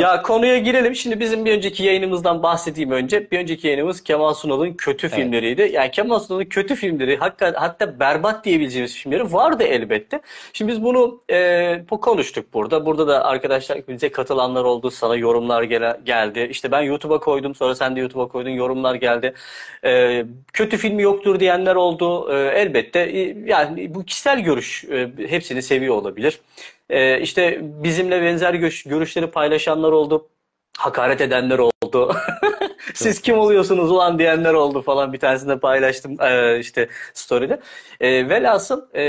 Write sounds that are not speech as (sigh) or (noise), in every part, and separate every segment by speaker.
Speaker 1: Ya konuya girelim. Şimdi bizim bir önceki yayınımızdan bahsedeyim önce. Bir önceki yayınımız Kemal Sunal'ın kötü evet. filmleriydi. Yani Kemal Sunal'ın kötü filmleri hatta, hatta berbat diyebileceğimiz filmleri vardı elbette. Şimdi biz bunu e, konuştuk burada. Burada da arkadaşlar bize katılanlar oldu. Sana yorumlar gele, geldi. İşte ben YouTube'a koydum. Sonra sen de YouTube'a koydun. Yorumlar geldi. E, kötü filmi yoktur diyenler oldu. E, elbette. E, yani bu kişisel görüş. E, hepsini seviyor olabilir. E, işte bizimle benzer görüş, görüşleri paylaşanlar oldu. Hakaret edenler oldu. (laughs) Siz kim oluyorsunuz ulan diyenler oldu falan bir tanesinde paylaştım e, işte story'de. E, velhasıl e,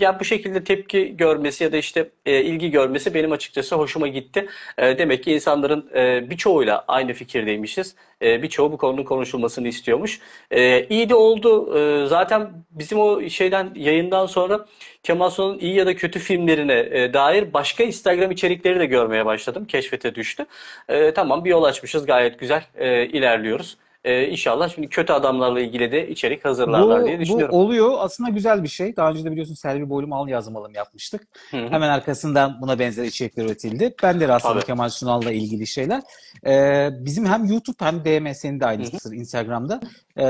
Speaker 1: ya bu şekilde tepki görmesi ya da işte e, ilgi görmesi benim açıkçası hoşuma gitti. E, demek ki insanların e, birçoğuyla aynı fikirdeymişiz e, birçoğu bu konunun konuşulmasını istiyormuş. E, iyi de oldu. E, zaten bizim o şeyden yayından sonra Kemal Sunal'ın iyi ya da kötü filmlerine e, dair başka Instagram içerikleri de görmeye başladım. Keşfete düştü. E, tamam bir yol açmışız gayet güzel e, ilerliyoruz. Ee, inşallah şimdi kötü adamlarla ilgili de içerik hazırlarlar bu, diye düşünüyorum. Bu
Speaker 2: oluyor. Aslında güzel bir şey. Daha önce de biliyorsun Selvi Boylum al yazmalım yapmıştık. Hı hı. Hemen arkasından buna benzer içerikler üretildi. Ben de rastladım Tabii. Kemal Sunal'la ilgili şeyler. Ee, bizim hem YouTube hem DM de aynısı hı Instagram'da. Ee,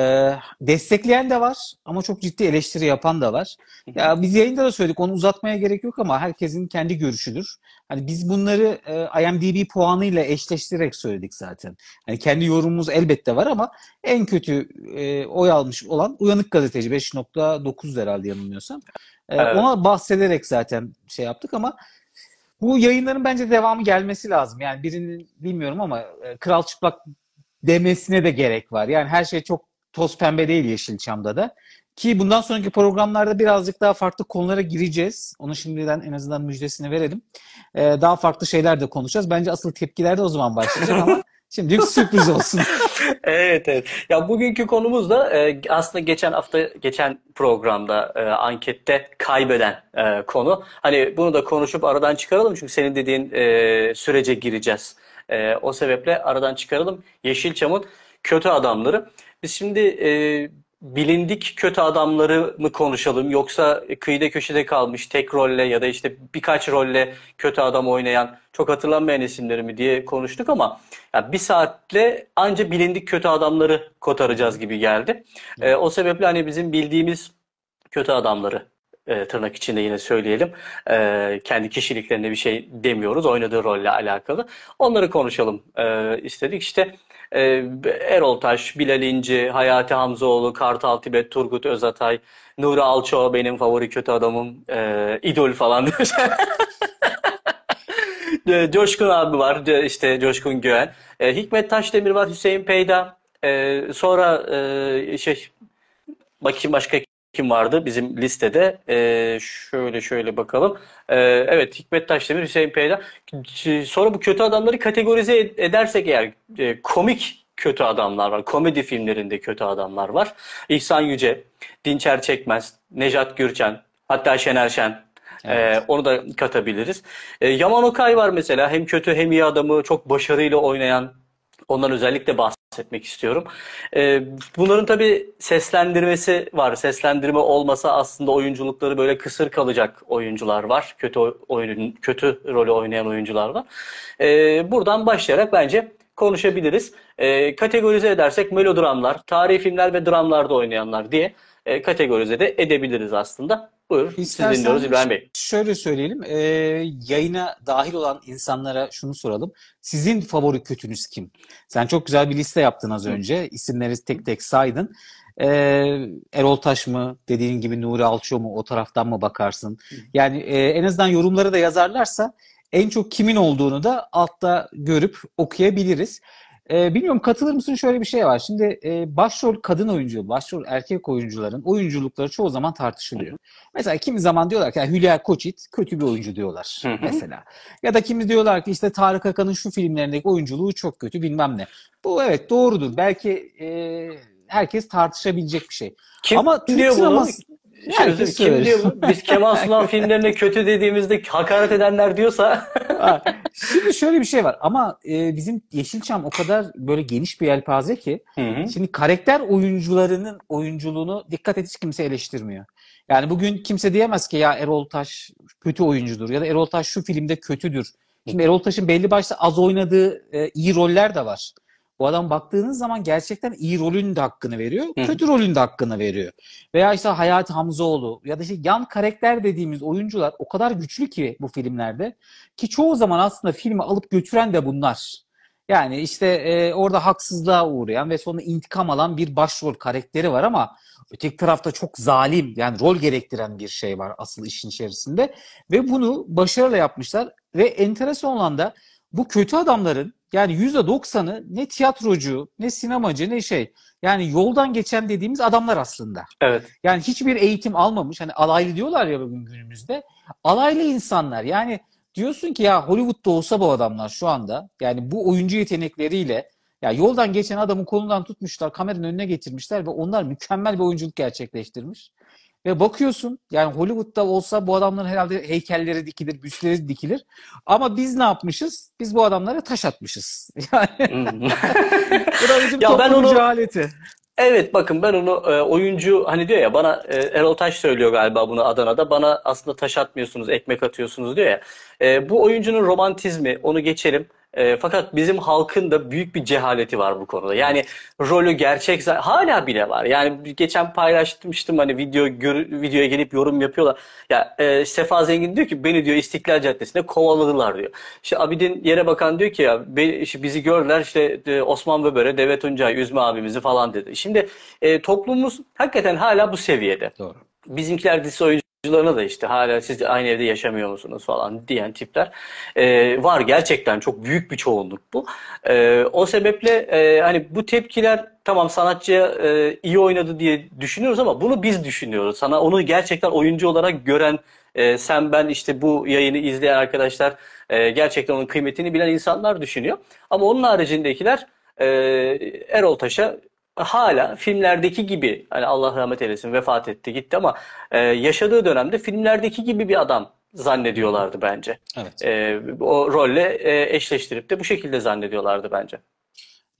Speaker 2: destekleyen de var ama çok ciddi eleştiri yapan da var. Ya biz yayında da söyledik onu uzatmaya gerek yok ama herkesin kendi görüşüdür. Hani biz bunları e, IMDb puanıyla eşleştirerek söyledik zaten. Hani kendi yorumumuz elbette var ama en kötü e, oy almış olan Uyanık Gazeteci 5.9 herhalde yanılmıyorsam. E, evet. Ona bahsederek zaten şey yaptık ama bu yayınların bence devamı gelmesi lazım. Yani birinin bilmiyorum ama e, Kral Çıplak demesine de gerek var. Yani her şey çok toz pembe değil Yeşilçam'da da. Ki bundan sonraki programlarda birazcık daha farklı konulara gireceğiz. Onu şimdiden en azından müjdesini verelim. Ee, daha farklı şeyler de konuşacağız. Bence asıl tepkiler de o zaman başlayacak ama (laughs) Şimdi sürpriz olsun. (laughs) evet evet. Ya bugünkü konumuz
Speaker 1: da e, aslında geçen hafta geçen programda e, ankette kaybeden e, konu. Hani bunu da konuşup aradan çıkaralım çünkü senin dediğin e, sürece gireceğiz. E, o sebeple aradan çıkaralım Yeşilçam'ın kötü adamları. Biz şimdi e, bilindik kötü adamları mı konuşalım yoksa kıyıda köşede kalmış tek rolle ya da işte birkaç rolle kötü adam oynayan çok hatırlanmayan isimleri mi diye konuştuk ama yani bir saatle anca bilindik kötü adamları kotaracağız gibi geldi. E, o sebeple hani bizim bildiğimiz kötü adamları e, tırnak içinde yine söyleyelim. E, kendi kişiliklerine bir şey demiyoruz oynadığı rolle alakalı. Onları konuşalım e, istedik. İşte e, Erol Taş, Bilal İnci, Hayati Hamzoğlu, Kartal Tibet, Turgut Özatay, Nuri Alço benim favori kötü adamım, e, idol falan diyor. (laughs) Ee, Coşkun abi var, işte Coşkun Güven. E, Hikmet Taşdemir var, Hüseyin Peyda. E, sonra e, şey, bakayım başka kim vardı bizim listede? E, şöyle şöyle bakalım. E, evet Hikmet Taşdemir, Hüseyin Peyda. Sonra bu kötü adamları kategorize edersek eğer e, komik kötü adamlar var. Komedi filmlerinde kötü adamlar var. İhsan Yüce, Dinçer Çekmez, Nejat Gürçen, hatta Şener Şen. Ee, evet. Ee, onu da katabiliriz. Ee, Yaman Okay var mesela. Hem kötü hem iyi adamı çok başarıyla oynayan Ondan özellikle bahsetmek istiyorum. Ee, bunların tabii seslendirmesi var. Seslendirme olmasa aslında oyunculukları böyle kısır kalacak oyuncular var. Kötü oyun, kötü rolü oynayan oyuncular var. Ee, buradan başlayarak bence konuşabiliriz. Ee, kategorize edersek melodramlar, tarihi filmler ve dramlarda oynayanlar diye e, kategorize de edebiliriz aslında. Buyurun. İstersen siz dinliyoruz İbrahim Bey.
Speaker 2: Şöyle söyleyelim e, yayına dahil olan insanlara şunu soralım. Sizin favori kötünüz kim? Sen çok güzel bir liste yaptın az Hı. önce. İsimleri tek tek saydın. E, Erol Taş mı dediğin gibi Nuri Alço mu o taraftan mı bakarsın? Hı. Yani e, en azından yorumları da yazarlarsa en çok kimin olduğunu da altta görüp okuyabiliriz. E, bilmiyorum katılır mısın şöyle bir şey var. Şimdi e, başrol kadın oyuncu, başrol erkek oyuncuların oyunculukları çoğu zaman tartışılıyor. Hı-hı. Mesela kimi zaman diyorlar ki yani Hülya Koçit kötü bir oyuncu diyorlar Hı-hı. mesela. Ya da kimi diyorlar ki işte Tarık Akan'ın şu filmlerindeki oyunculuğu çok kötü bilmem ne. Bu evet doğrudur. Belki e, herkes tartışabilecek bir şey. Kim Ama Türk sineması... Yani biz kim diyor, biz Kemal Sunal (laughs)
Speaker 1: filmlerine kötü dediğimizde hakaret edenler diyorsa.
Speaker 2: (laughs) şimdi şöyle bir şey var ama e, bizim Yeşilçam o kadar böyle geniş bir yelpaze ki hı hı. şimdi karakter oyuncularının oyunculuğunu dikkat et hiç kimse eleştirmiyor. Yani bugün kimse diyemez ki ya Erol Taş kötü oyuncudur ya da Erol Taş şu filmde kötüdür. Şimdi Erol Taş'ın belli başlı az oynadığı e, iyi roller de var. Bu adam baktığınız zaman gerçekten iyi rolün de hakkını veriyor, Hı. kötü rolün de hakkını veriyor. Veya işte Hayat Hamzoğlu ya da işte yan karakter dediğimiz oyuncular o kadar güçlü ki bu filmlerde ki çoğu zaman aslında filmi alıp götüren de bunlar. Yani işte e, orada haksızlığa uğrayan ve sonra intikam alan bir başrol karakteri var ama öteki tarafta çok zalim yani rol gerektiren bir şey var asıl işin içerisinde ve bunu başarıyla yapmışlar ve enteresan olan da bu kötü adamların yani %90'ı ne tiyatrocu, ne sinemacı, ne şey. Yani yoldan geçen dediğimiz adamlar aslında. Evet. Yani hiçbir eğitim almamış. Hani alaylı diyorlar ya bugün günümüzde. Alaylı insanlar. Yani diyorsun ki ya Hollywood'da olsa bu adamlar şu anda. Yani bu oyuncu yetenekleriyle ya yoldan geçen adamı kolundan tutmuşlar, kameranın önüne getirmişler ve onlar mükemmel bir oyunculuk gerçekleştirmiş. Ve bakıyorsun yani Hollywood'da olsa bu adamların herhalde heykelleri dikilir, büstleri dikilir. Ama biz ne yapmışız? Biz bu adamlara taş atmışız. (laughs) Yani. Hmm. (laughs) (laughs) ya ben onu cehaleti. Evet bakın
Speaker 1: ben onu e, oyuncu hani diyor ya bana e, Erol Taş söylüyor galiba bunu Adana'da bana aslında taş atmıyorsunuz ekmek atıyorsunuz diyor ya. E, bu oyuncunun romantizmi onu geçelim. E, fakat bizim halkın da büyük bir cehaleti var bu konuda. Yani rolü gerçek hala bile var. Yani geçen paylaşmıştım hani video gör, videoya gelip yorum yapıyorlar. Ya e, Sefa Zengin diyor ki beni diyor İstiklal Caddesi'nde kovaladılar diyor. İşte Abidin Yere Bakan diyor ki ya be, işte bizi gördüler işte e, Osman Böbere, Devet Öncay, Üzme abimizi falan dedi. Şimdi e, toplumumuz hakikaten hala bu seviyede. Doğru. Bizimkiler dizisi oyuncu da işte hala siz aynı evde yaşamıyor musunuz falan diyen tipler e, var gerçekten çok büyük bir çoğunluk bu. E, o sebeple e, hani bu tepkiler tamam sanatçıya e, iyi oynadı diye düşünüyoruz ama bunu biz düşünüyoruz. Sana onu gerçekten oyuncu olarak gören e, sen ben işte bu yayını izleyen arkadaşlar e, gerçekten onun kıymetini bilen insanlar düşünüyor. Ama onun haricindekiler e, Erol Taş'a hala filmlerdeki gibi hani Allah rahmet eylesin vefat etti gitti ama e, yaşadığı dönemde filmlerdeki gibi bir adam zannediyorlardı bence. Evet. E, o rolle e, eşleştirip de bu şekilde zannediyorlardı bence.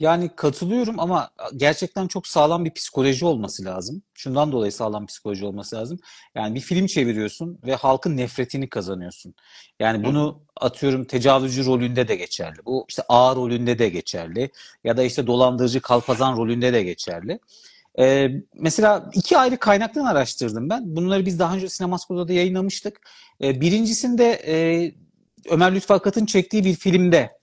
Speaker 2: Yani katılıyorum ama gerçekten çok sağlam bir psikoloji olması lazım. Şundan dolayı sağlam psikoloji olması lazım. Yani bir film çeviriyorsun ve halkın nefretini kazanıyorsun. Yani bunu atıyorum tecavüzcü rolünde de geçerli. Bu işte ağır rolünde de geçerli. Ya da işte dolandırıcı kalpazan rolünde de geçerli. Ee, mesela iki ayrı kaynaktan araştırdım ben. Bunları biz daha önce Sinemasko'da da yayınlamıştık. Ee, birincisinde e, Ömer Lütfü çektiği bir filmde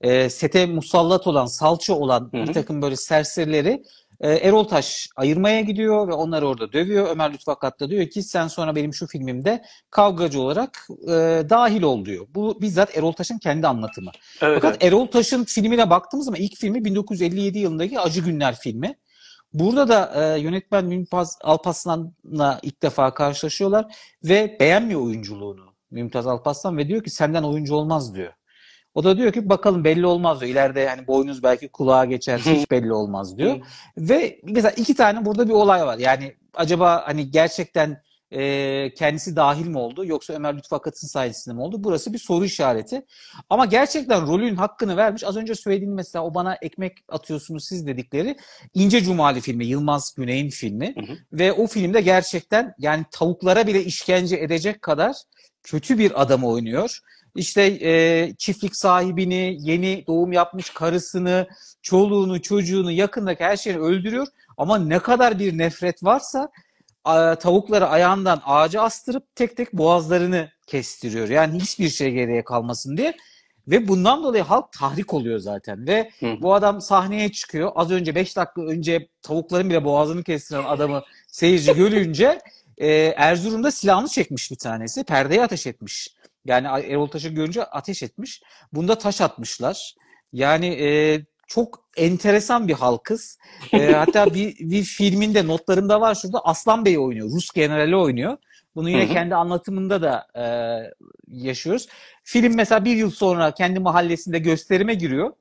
Speaker 2: e, sete musallat olan, salça olan Hı-hı. bir takım böyle serserileri e, Erol Taş ayırmaya gidiyor ve onları orada dövüyor. Ömer Lütfakat da diyor ki sen sonra benim şu filmimde kavgacı olarak e, dahil ol diyor. Bu bizzat Erol Taş'ın kendi anlatımı. Evet, Fakat Erol Taş'ın filmine baktığımız zaman ilk filmi 1957 yılındaki Acı Günler filmi. Burada da e, yönetmen Mümtaz Alpaslan'la ilk defa karşılaşıyorlar ve beğenmiyor oyunculuğunu Mümtaz Alpaslan ve diyor ki senden oyuncu olmaz diyor. O da diyor ki bakalım belli olmaz diyor. İleride hani boynuz belki kulağa geçer hiç belli olmaz diyor. Ve mesela iki tane burada bir olay var. Yani acaba hani gerçekten e, kendisi dahil mi oldu yoksa Ömer Lütfü sayesinde mi oldu? Burası bir soru işareti. Ama gerçekten rolün hakkını vermiş. Az önce söylediğim mesela o bana ekmek atıyorsunuz siz dedikleri İnce Cumali filmi, Yılmaz Güney'in filmi. Hı hı. Ve o filmde gerçekten yani tavuklara bile işkence edecek kadar kötü bir adam oynuyor işte e, çiftlik sahibini, yeni doğum yapmış karısını, çoluğunu, çocuğunu, yakındaki her şeyi öldürüyor. Ama ne kadar bir nefret varsa a, tavukları ayağından ağaca astırıp tek tek boğazlarını kestiriyor. Yani hiçbir şey geriye kalmasın diye. Ve bundan dolayı halk tahrik oluyor zaten. Ve Hı. bu adam sahneye çıkıyor. Az önce 5 dakika önce tavukların bile boğazını kestiren adamı seyirci görünce e, Erzurum'da silahını çekmiş bir tanesi. Perdeye ateş etmiş. Yani Erol Taş'ı görünce ateş etmiş. Bunda taş atmışlar. Yani e, çok enteresan bir halkız. E, (laughs) hatta bir, bir filminde notlarımda var şurada Aslan Bey oynuyor. Rus generali oynuyor. Bunu yine Hı-hı. kendi anlatımında da e, yaşıyoruz. Film mesela bir yıl sonra kendi mahallesinde gösterime giriyor.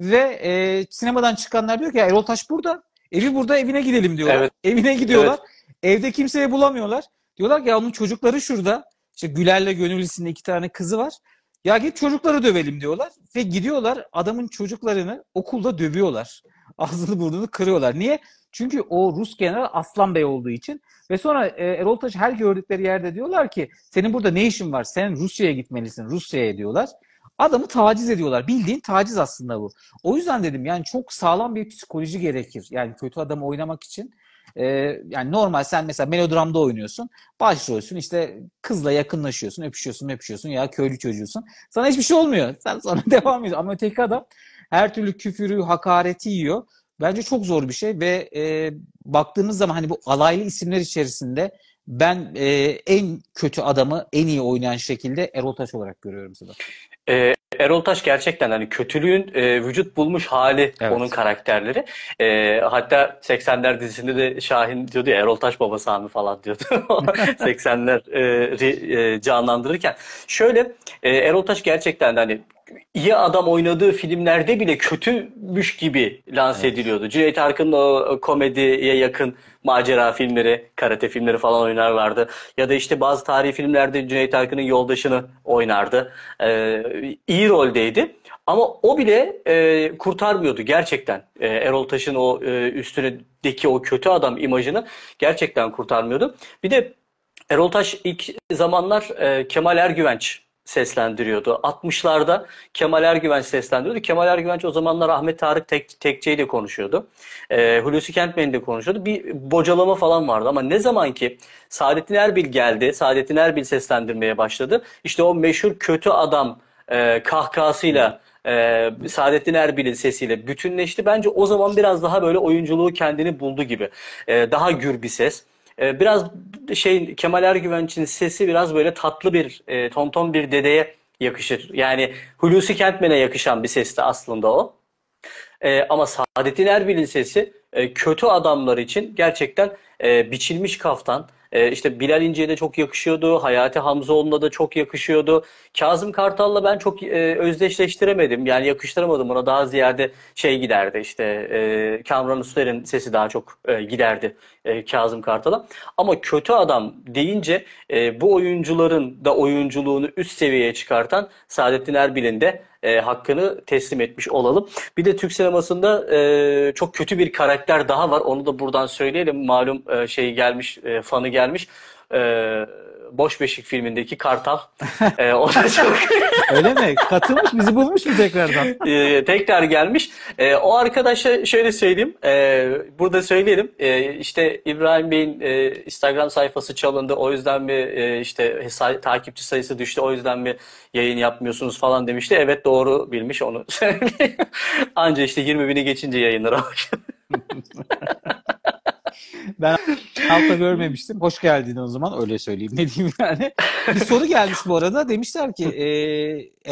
Speaker 2: Ve e, sinemadan çıkanlar diyor ki ya Erol Taş burada. Evi burada evine gidelim diyorlar. Evet. Evine gidiyorlar. Evet. Evde kimseyi bulamıyorlar. Diyorlar ki ya onun çocukları şurada. İşte Güler'le Gönüllüsü'nün iki tane kızı var. Ya git çocukları dövelim diyorlar ve gidiyorlar adamın çocuklarını okulda dövüyorlar. (laughs) Ağzını burnunu kırıyorlar. Niye? Çünkü o Rus general Aslan Bey olduğu için. Ve sonra e, Erol Taş'ı her gördükleri yerde diyorlar ki senin burada ne işin var? Sen Rusya'ya gitmelisin. Rusya'ya diyorlar. Adamı taciz ediyorlar. Bildiğin taciz aslında bu. O yüzden dedim yani çok sağlam bir psikoloji gerekir. Yani kötü adamı oynamak için. E, yani normal sen mesela melodramda oynuyorsun. Başrolsün işte kızla yakınlaşıyorsun, öpüşüyorsun, öpüşüyorsun ya köylü çocuğusun. Sana hiçbir şey olmuyor. (laughs) Sen sonra (laughs) devam ediyorsun. Ama öteki adam her türlü küfürü, hakareti yiyor. Bence çok zor bir şey ve e, baktığımız zaman hani bu alaylı isimler içerisinde ben e, en kötü adamı en iyi oynayan şekilde Erol Taş olarak görüyorum Sedat.
Speaker 1: E, Erol Taş gerçekten hani kötülüğün e, vücut bulmuş hali evet. onun karakterleri. E, hatta 80'ler dizisinde de Şahin diyordu ya Erol Taş babası Sami falan diyordu. 80'ler (laughs) e, e, canlandırırken. Şöyle e, Erol Taş gerçekten hani iyi adam oynadığı filmlerde bile kötümüş gibi lanse evet. ediliyordu. Cüneyt Arkın'ın o komediye yakın macera filmleri, karate filmleri falan oynarlardı. Ya da işte bazı tarihi filmlerde Cüneyt Arkın'ın yoldaşını oynardı. Ee, iyi roldeydi. Ama o bile e, kurtarmıyordu gerçekten. E, Erol Taş'ın o e, üstündeki o kötü adam imajını gerçekten kurtarmıyordu. Bir de Erol Taş ilk zamanlar e, Kemal Ergüvenç seslendiriyordu. 60'larda Kemal Ergüven seslendiriyordu. Kemal Ergüvenç o zamanlar Ahmet Tarık Tek, Tekçe ile konuşuyordu. E, Hulusi Kentmen de konuşuyordu. Bir bocalama falan vardı ama ne zaman ki Saadettin Erbil geldi, Saadettin Erbil seslendirmeye başladı. İşte o meşhur kötü adam e, kahkahasıyla e, Saadettin Erbil'in sesiyle bütünleşti. Bence o zaman biraz daha böyle oyunculuğu kendini buldu gibi. E, daha gür bir ses ee, biraz şey Kemal Ergüvenç'in sesi biraz böyle tatlı bir e, tonton bir dedeye yakışır. Yani Hulusi Kentmen'e yakışan bir sesti aslında o. E, ama Saadettin Erbil'in sesi e, kötü adamlar için gerçekten e, biçilmiş kaftan. E, işte Bilal İnce'ye de çok yakışıyordu. Hayati Hamzoğlu'na da çok yakışıyordu. Kazım Kartal'la ben çok e, özdeşleştiremedim. Yani yakıştıramadım ona. Daha ziyade şey giderdi işte e, Kamran Üster'in sesi daha çok e, giderdi e, Kazım Kartal'a. Ama kötü adam deyince e, bu oyuncuların da oyunculuğunu üst seviyeye çıkartan Saadettin Erbil'in de e, hakkını teslim etmiş olalım. Bir de Türk sinemasında e, çok kötü bir karakter daha var. Onu da buradan söyleyelim. Malum e, şey gelmiş, e, fanı gelmiş. Ee, Boş Beşik filmindeki Kartal. (laughs) ee,
Speaker 2: o da çok... (laughs) Öyle mi? Katılmış bizi bulmuş mu tekrardan?
Speaker 1: ee, tekrar gelmiş. Ee, o arkadaşa şöyle söyleyeyim. Ee, burada söyleyelim. Ee, işte İbrahim Bey'in e, Instagram sayfası çalındı. O yüzden bir e, işte takipçi sayısı düştü. O yüzden bir yayın yapmıyorsunuz falan demişti. Evet doğru bilmiş onu (laughs) söyleyeyim. Anca işte 20 bini geçince yayınlara bakıyor
Speaker 2: ben altta görmemiştim. Hoş geldin o zaman öyle söyleyeyim. Ne diyeyim yani. Bir soru gelmiş bu arada. Demişler ki e,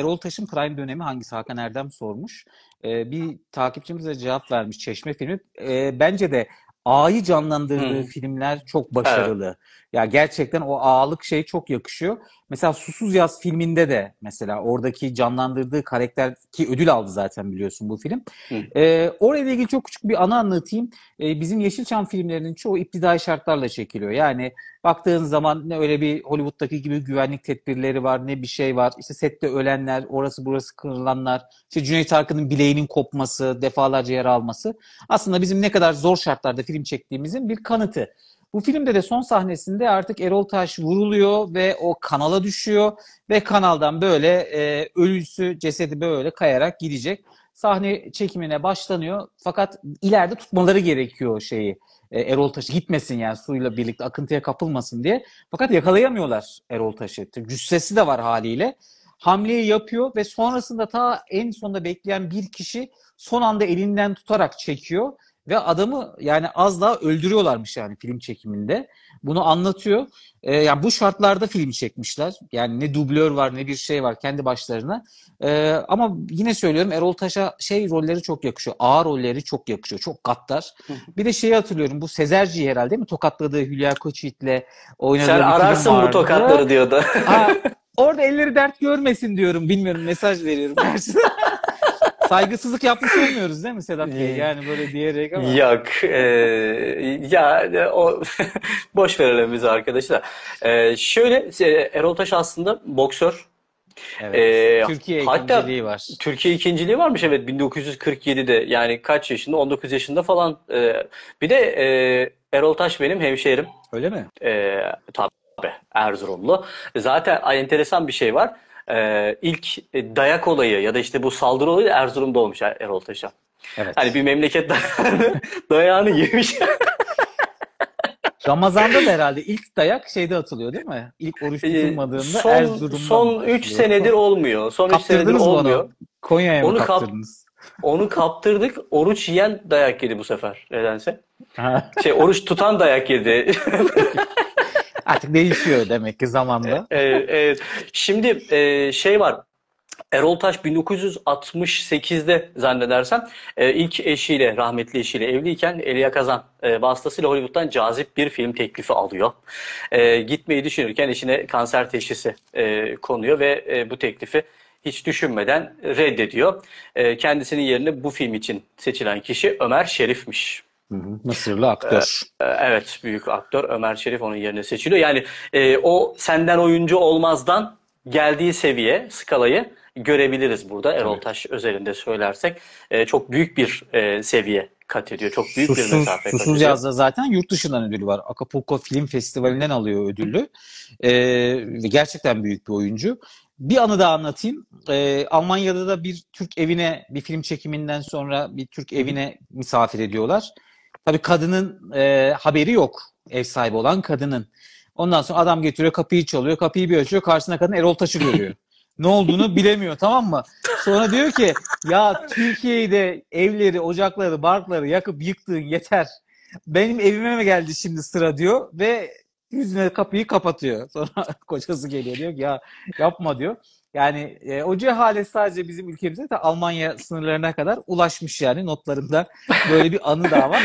Speaker 2: Erol Taş'ın prime dönemi hangisi? Hakan Erdem sormuş. E, bir takipçimiz de cevap vermiş Çeşme filmi. E, bence de A'yı canlandırdığı hmm. filmler çok başarılı. Evet. Ya gerçekten o ağalık şey çok yakışıyor. Mesela Susuz Yaz filminde de mesela oradaki canlandırdığı karakter ki ödül aldı zaten biliyorsun bu film. Hı. Ee, orayla ilgili çok küçük bir anı anlatayım. Ee, bizim Yeşilçam filmlerinin çoğu iptidai şartlarla çekiliyor. Yani baktığın zaman ne öyle bir Hollywood'daki gibi güvenlik tedbirleri var ne bir şey var. İşte sette ölenler, orası burası kırılanlar, işte Cüneyt Arkın'ın bileğinin kopması, defalarca yara alması. Aslında bizim ne kadar zor şartlarda film çektiğimizin bir kanıtı. Bu filmde de son sahnesinde artık Erol Taş vuruluyor ve o kanala düşüyor ve kanaldan böyle e, ölüsü cesedi böyle kayarak gidecek. Sahne çekimine başlanıyor fakat ileride tutmaları gerekiyor şeyi. E, Erol Taş gitmesin yani suyla birlikte akıntıya kapılmasın diye. Fakat yakalayamıyorlar Erol Taş'ı. Cüssesi de var haliyle. Hamleyi yapıyor ve sonrasında ta en sonda bekleyen bir kişi son anda elinden tutarak çekiyor ve adamı yani az daha öldürüyorlarmış yani film çekiminde. Bunu anlatıyor. E, ee, yani bu şartlarda film çekmişler. Yani ne dublör var ne bir şey var kendi başlarına. E, ama yine söylüyorum Erol Taş'a şey rolleri çok yakışıyor. Ağır rolleri çok yakışıyor. Çok gattar. Bir de şeyi hatırlıyorum. Bu Sezerci herhalde değil mi? Tokatladığı Hülya Koçyiğit'le oynadığı Sen ararsın bu tokatları diyordu. ha, orada elleri dert görmesin diyorum. Bilmiyorum mesaj veriyorum. (laughs) saygısızlık yapmış olmuyoruz değil mi Sedat Bey? Ee, yani böyle diyerek ama.
Speaker 1: Yok. E, ya o (laughs) boş verelim biz arkadaşlar. Ee, e, şöyle Erol Taş aslında boksör.
Speaker 2: Evet. Ee, Türkiye hatta ikinciliği
Speaker 1: var. Türkiye ikinciliği varmış evet 1947'de yani kaç yaşında 19 yaşında falan. Ee, bir de e, Erol Taş benim hemşehrim. Öyle mi? Ee, tabii Erzurumlu. Zaten enteresan bir şey var e, ilk e, dayak olayı ya da işte bu saldırı olayı Erzurum'da olmuş
Speaker 2: er Erol Taş'a. Evet. Hani bir memleket
Speaker 1: (laughs)
Speaker 2: dayağını, yemiş. (laughs) Ramazan'da da herhalde ilk dayak şeyde atılıyor değil mi? İlk oruç e, tutulmadığında son, Erzurum'da. Son 3 senedir olmuyor. Son 3 senedir olmuyor. Konya'ya mı kaptırdınız?
Speaker 1: onu kaptırdık. Oruç yiyen dayak yedi bu sefer nedense. Şey oruç tutan dayak yedi. (laughs)
Speaker 2: Artık değişiyor demek ki zamanla.
Speaker 1: evet, evet. Şimdi e, şey var. Erol Taş 1968'de zannedersem e, ilk eşiyle, rahmetli eşiyle evliyken Elia Kazan e, vasıtasıyla Hollywood'dan cazip bir film teklifi alıyor. E, gitmeyi düşünürken eşine kanser teşhisi konuyor ve bu teklifi hiç düşünmeden reddediyor. Kendisinin yerine bu film için seçilen kişi Ömer Şerif'miş.
Speaker 2: Hı Mısırlı aktör. Ee, e,
Speaker 1: evet büyük aktör Ömer Şerif onun yerine seçiliyor. Yani e, o senden oyuncu olmazdan geldiği seviye skalayı görebiliriz burada Erol Tabii. Taş özelinde söylersek. E, çok büyük bir e, seviye kat ediyor. Çok büyük susuz, bir mesafe Susuz kat ediyor. yazda
Speaker 2: zaten yurt dışından ödülü var. Acapulco Film Festivali'nden alıyor ödülü. E, gerçekten büyük bir oyuncu. Bir anı daha anlatayım. E, Almanya'da da bir Türk evine bir film çekiminden sonra bir Türk evine misafir ediyorlar. Tabii kadının e, haberi yok. Ev sahibi olan kadının. Ondan sonra adam getiriyor kapıyı çalıyor. Kapıyı bir açıyor. Karşısına kadın Erol Taş'ı görüyor. ne olduğunu bilemiyor tamam mı? Sonra diyor ki ya Türkiye'de evleri, ocakları, barkları yakıp yıktığın yeter. Benim evime mi geldi şimdi sıra diyor ve yüzüne kapıyı kapatıyor. Sonra (laughs) kocası geliyor diyor ki ya yapma diyor. Yani e, o cehalet sadece bizim ülkemize de Almanya sınırlarına kadar ulaşmış yani notlarımda böyle bir anı daha var.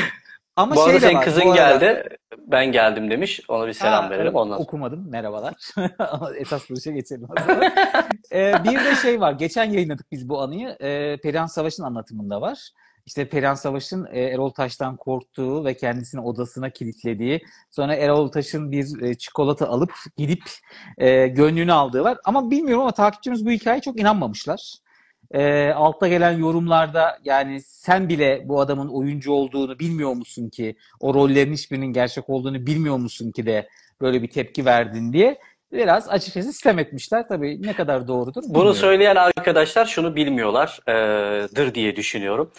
Speaker 2: Ama Bu şey arada şey senin kızın geldi, arada...
Speaker 1: ben geldim demiş. Ona bir selam ha, verelim. Ondan
Speaker 2: Okumadım, merhabalar. (laughs) Esas duruşa geçelim. ee, bir de şey var, geçen yayınladık biz bu anıyı. Ee, Perihan Savaş'ın anlatımında var. İşte Perihan Savaş'ın e, Erol Taş'tan korktuğu ve kendisini odasına kilitlediği, sonra Erol Taş'ın bir e, çikolata alıp gidip e, gönlünü aldığı var. Ama bilmiyorum ama takipçimiz bu hikayeye çok inanmamışlar e, altta gelen yorumlarda yani sen bile bu adamın oyuncu olduğunu bilmiyor musun ki? O rollerin hiçbirinin gerçek olduğunu bilmiyor musun ki de böyle bir tepki verdin diye biraz açıkçası sistem etmişler. Tabii ne kadar doğrudur bilmiyorum. Bunu söyleyen
Speaker 1: arkadaşlar şunu bilmiyorlardır e, diye düşünüyorum.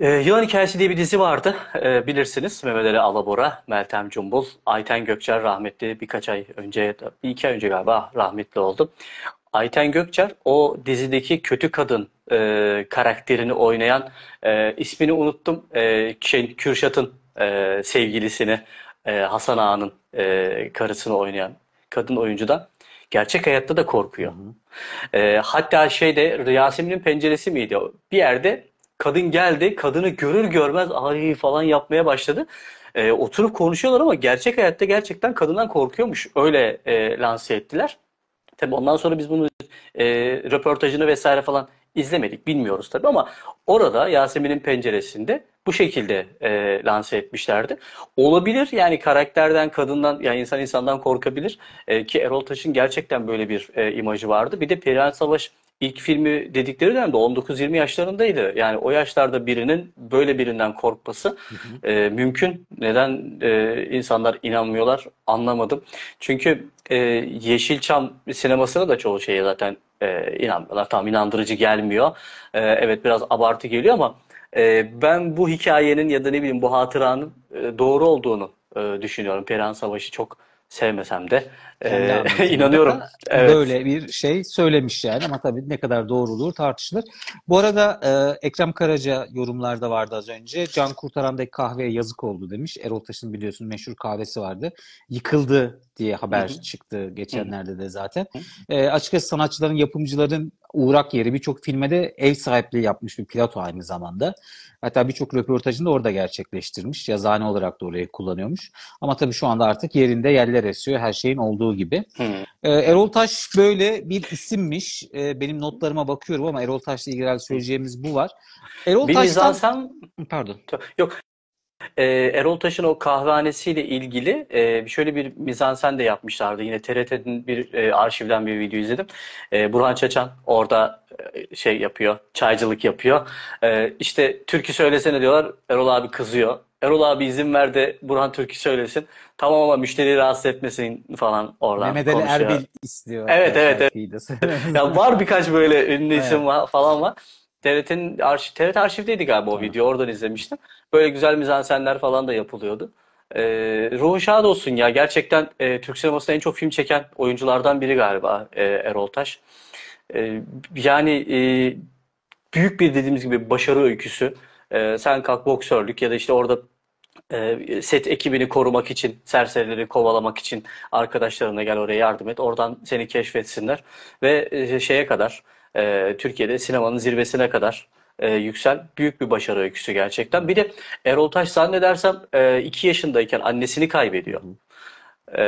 Speaker 1: E, Yılan Hikayesi diye bir dizi vardı e, bilirsiniz. Mehmet Ali Alabora, Meltem Cumbul, Ayten Gökçer rahmetli birkaç ay önce, bir iki ay önce galiba rahmetli oldu. Ayten Gökçer o dizideki kötü kadın e, karakterini oynayan e, ismini unuttum e, şey, Kürşat'ın e, sevgilisini e, Hasan Ağa'nın e, karısını oynayan kadın oyuncudan gerçek hayatta da korkuyor. Hı hı. E, hatta şeyde Yasemin'in penceresi miydi? Bir yerde kadın geldi kadını görür görmez ay falan yapmaya başladı. E, oturup konuşuyorlar ama gerçek hayatta gerçekten kadından korkuyormuş. Öyle e, lanse ettiler. Tabi ondan sonra biz bunu e, röportajını vesaire falan izlemedik bilmiyoruz tabi ama orada Yasemin'in penceresinde bu şekilde e, lanse etmişlerdi. Olabilir yani karakterden, kadından, yani insan insandan korkabilir. E, ki Erol Taş'ın gerçekten böyle bir e, imajı vardı. Bir de Perihan Savaş ilk filmi dedikleri dönemde 19-20 yaşlarındaydı. Yani o yaşlarda birinin böyle birinden korkması e, mümkün. Neden e, insanlar inanmıyorlar anlamadım. Çünkü e, Yeşilçam sinemasına da çoğu şeye zaten e, inanmıyorlar. Tam inandırıcı gelmiyor. E, evet biraz abartı geliyor ama e, ben bu hikayenin ya da ne bileyim bu hatıranın e, doğru olduğunu e, düşünüyorum. Perihan Savaş'ı çok sevmesem de e, (laughs) inanıyorum. (laughs)
Speaker 2: Evet. Böyle bir şey söylemiş yani ama tabii ne kadar doğru olur tartışılır. Bu arada e, Ekrem Karaca yorumlarda vardı az önce. Can Kurtaran'daki kahveye yazık oldu demiş. Erol Taş'ın biliyorsun meşhur kahvesi vardı. Yıkıldı diye haber Hı-hı. çıktı geçenlerde de zaten. E, açıkçası sanatçıların, yapımcıların uğrak yeri. Birçok filme de ev sahipliği yapmış bir pilot aynı zamanda. Hatta birçok röportajını da orada gerçekleştirmiş. Yazıhane olarak da orayı kullanıyormuş. Ama tabii şu anda artık yerinde yerler esiyor her şeyin olduğu gibi. Ee, Erol Taş böyle bir isimmiş. Ee, benim notlarıma bakıyorum ama Erol Taş'la ilgili söyleyeceğimiz bu var. Erol Taş'tan... sen Pardon. Yok
Speaker 1: e, Erol Taş'ın o kahvehanesiyle ilgili e, şöyle bir mizansen de yapmışlardı. Yine TRT'nin bir e, arşivden bir video izledim. E, Burhan Çaçan orada e, şey yapıyor, çaycılık yapıyor. E, işte türkü söylesene diyorlar. Erol abi kızıyor. Erol abi izin ver de Burhan türkü söylesin. Tamam ama müşteriyi rahatsız etmesin falan oradan Mehmet Ali konuşuyor. Erbil
Speaker 2: istiyor. Evet evet.
Speaker 1: evet. (laughs) ya var birkaç böyle ünlü isim var, falan var. TRT'nin arşiv, TRT arşivdeydi galiba o video. Oradan izlemiştim. Böyle güzel mizansenler falan da yapılıyordu. E, ee, ruhu şad olsun ya. Gerçekten e, Türk sinemasında en çok film çeken oyunculardan biri galiba e, Erol Taş. E, yani e, büyük bir dediğimiz gibi başarı öyküsü. E, sen kalk boksörlük ya da işte orada e, set ekibini korumak için, serserileri kovalamak için arkadaşlarına gel oraya yardım et. Oradan seni keşfetsinler ve e, şeye kadar e, Türkiye'de sinemanın zirvesine kadar e, yüksel büyük bir başarı öyküsü gerçekten. Bir de Erol Taş zannedersem 2 e, yaşındayken annesini kaybediyor. E,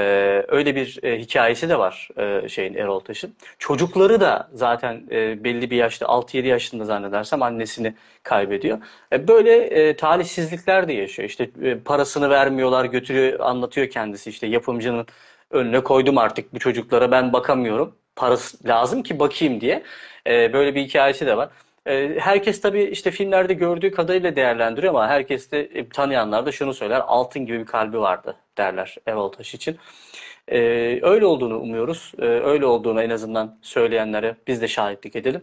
Speaker 1: öyle bir e, hikayesi de var e, şeyin Erol Taş'ın. Çocukları da zaten e, belli bir yaşta 6-7 yaşında zannedersem annesini kaybediyor. E, böyle e, talihsizlikler de yaşıyor. İşte e, parasını vermiyorlar götürüyor anlatıyor kendisi işte yapımcının önüne koydum artık bu çocuklara ben bakamıyorum parası lazım ki bakayım diye. E, böyle bir hikayesi de var. E, herkes tabii işte filmlerde gördüğü kadarıyla değerlendiriyor ama herkes de e, tanıyanlar da şunu söyler. Altın gibi bir kalbi vardı derler Erol Taş için. E, öyle olduğunu umuyoruz. E, öyle olduğunu en azından söyleyenlere biz de şahitlik edelim.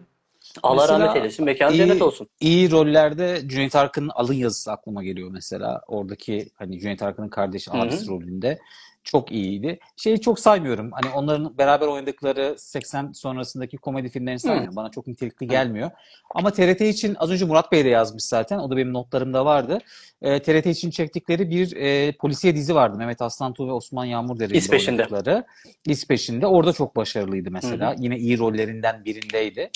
Speaker 1: Allah mesela, rahmet eylesin. Mekan iyi, cennet olsun.
Speaker 2: İyi rollerde Cüneyt Arkın'ın alın yazısı aklıma geliyor mesela. Oradaki hani Cüneyt Arkın'ın kardeşi abisi rolünde çok iyiydi. Şeyi çok saymıyorum. Hani onların beraber oynadıkları 80 sonrasındaki komedi filmlerini saymıyorum. Hı. Bana çok nitelikli gelmiyor. Ama TRT için az önce Murat Bey de yazmış zaten. O da benim notlarımda vardı. E, ee, TRT için çektikleri bir e, polisiye dizi vardı. Mehmet Aslan Aslantuğ ve Osman Yağmurdere'nin İspeşinde. oynadıkları. İspeşinde. Orada çok başarılıydı mesela. Hı Yine iyi rollerinden birindeydi.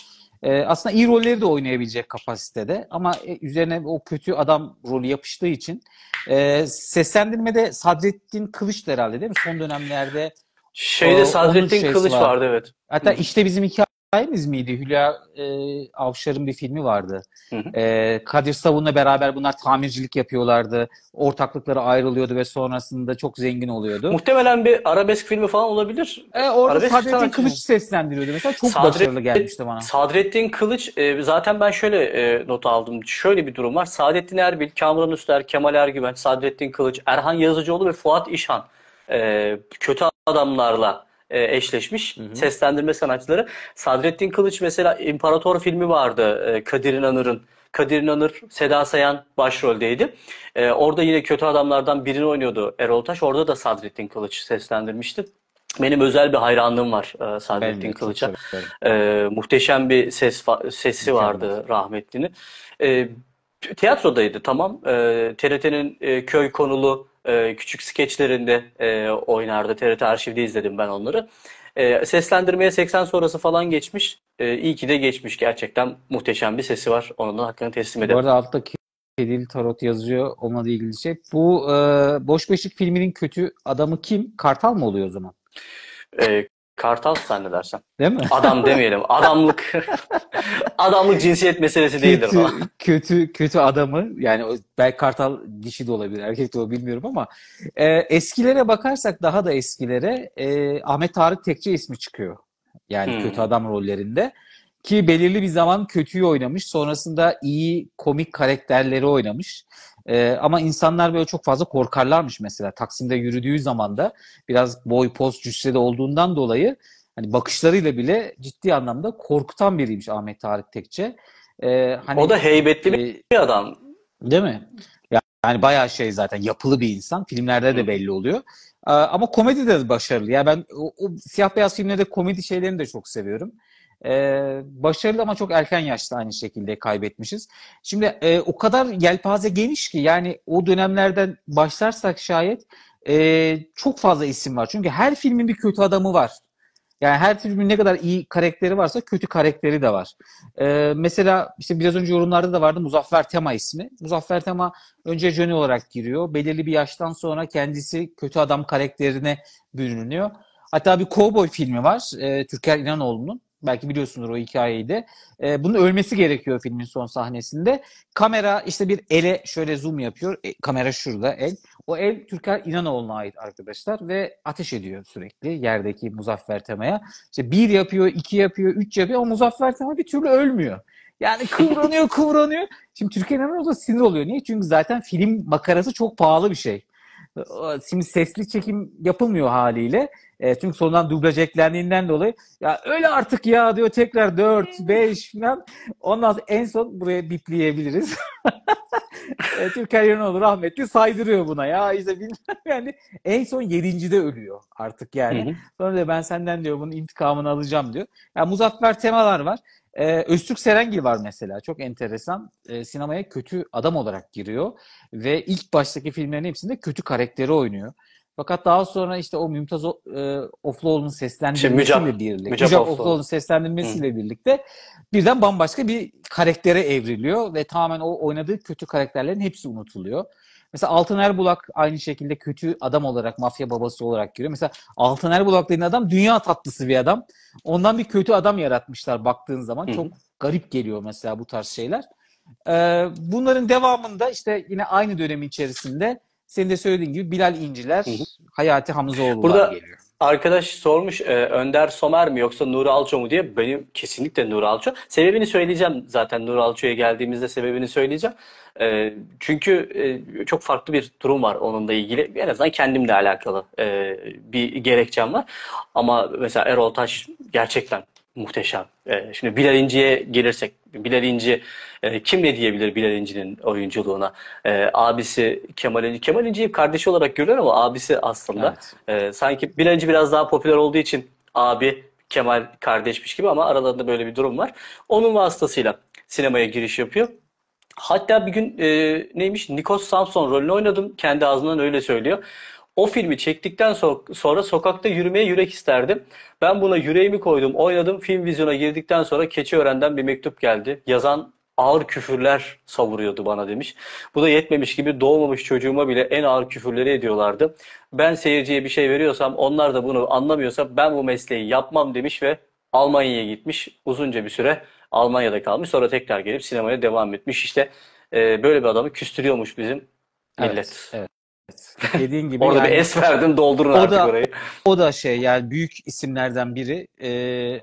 Speaker 2: E, aslında iyi rolleri de oynayabilecek kapasitede ama e, üzerine o kötü adam rolü yapıştığı için e, seslendirmede Sadrettin Kılıç herhalde vardı değil mi? Son dönemlerde Şeyde Sadrettin Kılıç var. vardı evet. Hatta Hı. işte bizim hikayemiz miydi? Hülya e, Avşar'ın bir filmi vardı. Hı hı. E, Kadir Savun'la beraber bunlar tamircilik yapıyorlardı. Ortaklıkları ayrılıyordu ve sonrasında çok zengin oluyordu.
Speaker 1: Muhtemelen bir arabesk filmi falan olabilir. E, orada arabesk Sadrettin Kılıç mi?
Speaker 2: seslendiriyordu mesela. Çok Sadret, başarılı gelmişti bana. Sadrettin Kılıç e, zaten ben şöyle e, not
Speaker 1: aldım. Şöyle bir durum var. Saadettin Erbil, Kamuran Üster, Kemal Ergüven, Sadrettin Kılıç, Erhan Yazıcıoğlu ve Fuat İşhan e, kötü adamlarla e, eşleşmiş hı hı. seslendirme sanatçıları. Sadrettin Kılıç mesela İmparator filmi vardı e, Kadir İnanır'ın. Kadir İnanır, Seda Sayan başroldeydi. E, orada yine kötü adamlardan birini oynuyordu Erol Taş. Orada da Sadrettin Kılıç seslendirmişti. Benim özel bir hayranlığım var e, Sadrettin Kılıç'a. E, muhteşem bir ses sesi Mükemmel. vardı rahmetlinin. E, tiyatrodaydı tamam. E, TRT'nin e, köy konulu e, küçük skeçlerinde e, oynardı. TRT arşivde izledim ben onları. E, seslendirmeye 80 sonrası falan geçmiş. İyi ki de geçmiş. Gerçekten muhteşem bir sesi var. Onun da hakkını teslim ederim. Bu arada
Speaker 2: alttaki Kedil Tarot yazıyor. Onunla da ilgili şey. Bu e, Boş Beşik filminin kötü adamı kim? Kartal mı oluyor o zaman?
Speaker 1: Kartal zannedersem.
Speaker 2: Değil mi? Adam demeyelim.
Speaker 1: Adamlık (laughs) adamlık cinsiyet meselesi değildir kötü, değildir.
Speaker 2: Kötü kötü adamı yani belki kartal dişi de olabilir, erkek de olabilir bilmiyorum ama e, eskilere bakarsak daha da eskilere e, Ahmet Tarık Tekçe ismi çıkıyor. Yani hmm. kötü adam rollerinde ki belirli bir zaman kötüyü oynamış. Sonrasında iyi komik karakterleri oynamış. E, ama insanlar böyle çok fazla korkarlarmış mesela. Taksim'de yürüdüğü zaman da biraz boy, poz, cüssede olduğundan dolayı hani bakışlarıyla bile ciddi anlamda korkutan biriymiş Ahmet Tarık Tekçe. E, hani, o da heybetli
Speaker 1: e, bir adam.
Speaker 2: Değil mi? Yani bayağı şey zaten yapılı bir insan. Filmlerde de belli oluyor. Ama komedi de başarılı. Ya yani ben o, o siyah beyaz filmlerde komedi şeylerini de çok seviyorum. Ee, başarılı ama çok erken yaşta aynı şekilde kaybetmişiz. Şimdi e, o kadar yelpaze geniş ki yani o dönemlerden başlarsak şayet e, çok fazla isim var. Çünkü her filmin bir kötü adamı var. Yani her filmin ne kadar iyi karakteri varsa kötü karakteri de var. Ee, mesela işte biraz önce yorumlarda da vardı Muzaffer Tema ismi. Muzaffer Tema önce Johnny olarak giriyor. Belirli bir yaştan sonra kendisi kötü adam karakterine bürünüyor. Hatta bir cowboy filmi var. E, Türker İnanoğlu'nun. Belki biliyorsunuz o hikayeyi de. E, bunun ölmesi gerekiyor filmin son sahnesinde. Kamera işte bir ele şöyle zoom yapıyor. E, kamera şurada el. O el Türker İnanoğlu'na ait arkadaşlar ve ateş ediyor sürekli yerdeki Muzaffer Tema'ya. İşte bir yapıyor, iki yapıyor, üç yapıyor ama Muzaffer Tema bir türlü ölmüyor. Yani (laughs) kıvranıyor kıvranıyor. Şimdi Türkiye İnanoğlu da sinir oluyor. Niye? Çünkü zaten film makarası çok pahalı bir şey. Şimdi sesli çekim yapılmıyor haliyle. E, çünkü sonundan dublaj eklendiğinden dolayı ya öyle artık ya diyor tekrar 4, 5 falan. Ondan sonra en son buraya bipleyebiliriz. (laughs) e, Türker Yanoğlu rahmetli saydırıyor buna ya işte bilmem (laughs) yani en son de ölüyor artık yani. Hı hı. Sonra da ben senden diyor bunun intikamını alacağım diyor. Ya yani Muzaffer temalar var. Ee, Öztürk Serengil var mesela. Çok enteresan. Ee, sinemaya kötü adam olarak giriyor. Ve ilk baştaki filmlerin hepsinde kötü karakteri oynuyor. Fakat daha sonra işte o Mümtaz o, e, Ofluoğlu'nun seslendirmesiyle şey, birlikte, Mücab, Mücab Ofluoğlu'nun seslendirmesiyle Hı. birlikte birden bambaşka bir karaktere evriliyor ve tamamen o oynadığı kötü karakterlerin hepsi unutuluyor. Mesela Altın Erbulak aynı şekilde kötü adam olarak, mafya babası olarak giriyor. Mesela Altın Erbulak dediğin adam dünya tatlısı bir adam. Ondan bir kötü adam yaratmışlar baktığın zaman. Hı. Çok garip geliyor mesela bu tarz şeyler. Ee, bunların devamında işte yine aynı dönem içerisinde senin de söylediğin gibi Bilal İnciler, hı hı. Hayati Hamzaoğlu'lar Burada
Speaker 1: geliyor. Arkadaş sormuş e, Önder Somer mi yoksa Nur Alço mu diye. Benim kesinlikle Nur Alço. Sebebini söyleyeceğim zaten Nur Alço'ya geldiğimizde sebebini söyleyeceğim. E, çünkü e, çok farklı bir durum var onunla ilgili. En azından kendimle alakalı e, bir gerekçem var. Ama mesela Erol Taş gerçekten muhteşem. Ee, şimdi Bilal İnci'ye gelirsek, Bilal İnci e, kim ne diyebilir Bilal İnci'nin oyunculuğuna? Ee, abisi Kemal İnci. Kemal İnci'yi kardeşi olarak görüyor ama abisi aslında. Evet. Ee, sanki Bilal İnci biraz daha popüler olduğu için abi Kemal kardeşmiş gibi ama aralarında böyle bir durum var. Onun vasıtasıyla sinemaya giriş yapıyor. Hatta bir gün e, neymiş Nikos Samson rolünü oynadım. Kendi ağzından öyle söylüyor. O filmi çektikten sonra sokakta yürümeye yürek isterdim. Ben buna yüreğimi koydum, oynadım. Film vizyona girdikten sonra keçi Keçiören'den bir mektup geldi. Yazan ağır küfürler savuruyordu bana demiş. Bu da yetmemiş gibi doğmamış çocuğuma bile en ağır küfürleri ediyorlardı. Ben seyirciye bir şey veriyorsam onlar da bunu anlamıyorsa ben bu mesleği yapmam demiş ve Almanya'ya gitmiş. Uzunca bir süre Almanya'da kalmış. Sonra tekrar gelip sinemaya devam etmiş. İşte e, böyle bir adamı küstürüyormuş bizim millet. Evet, evet.
Speaker 2: Evet. (laughs) Dediğin gibi Orada yani, bir es verdin doldurun o artık da, orayı. O da şey yani büyük isimlerden biri. E,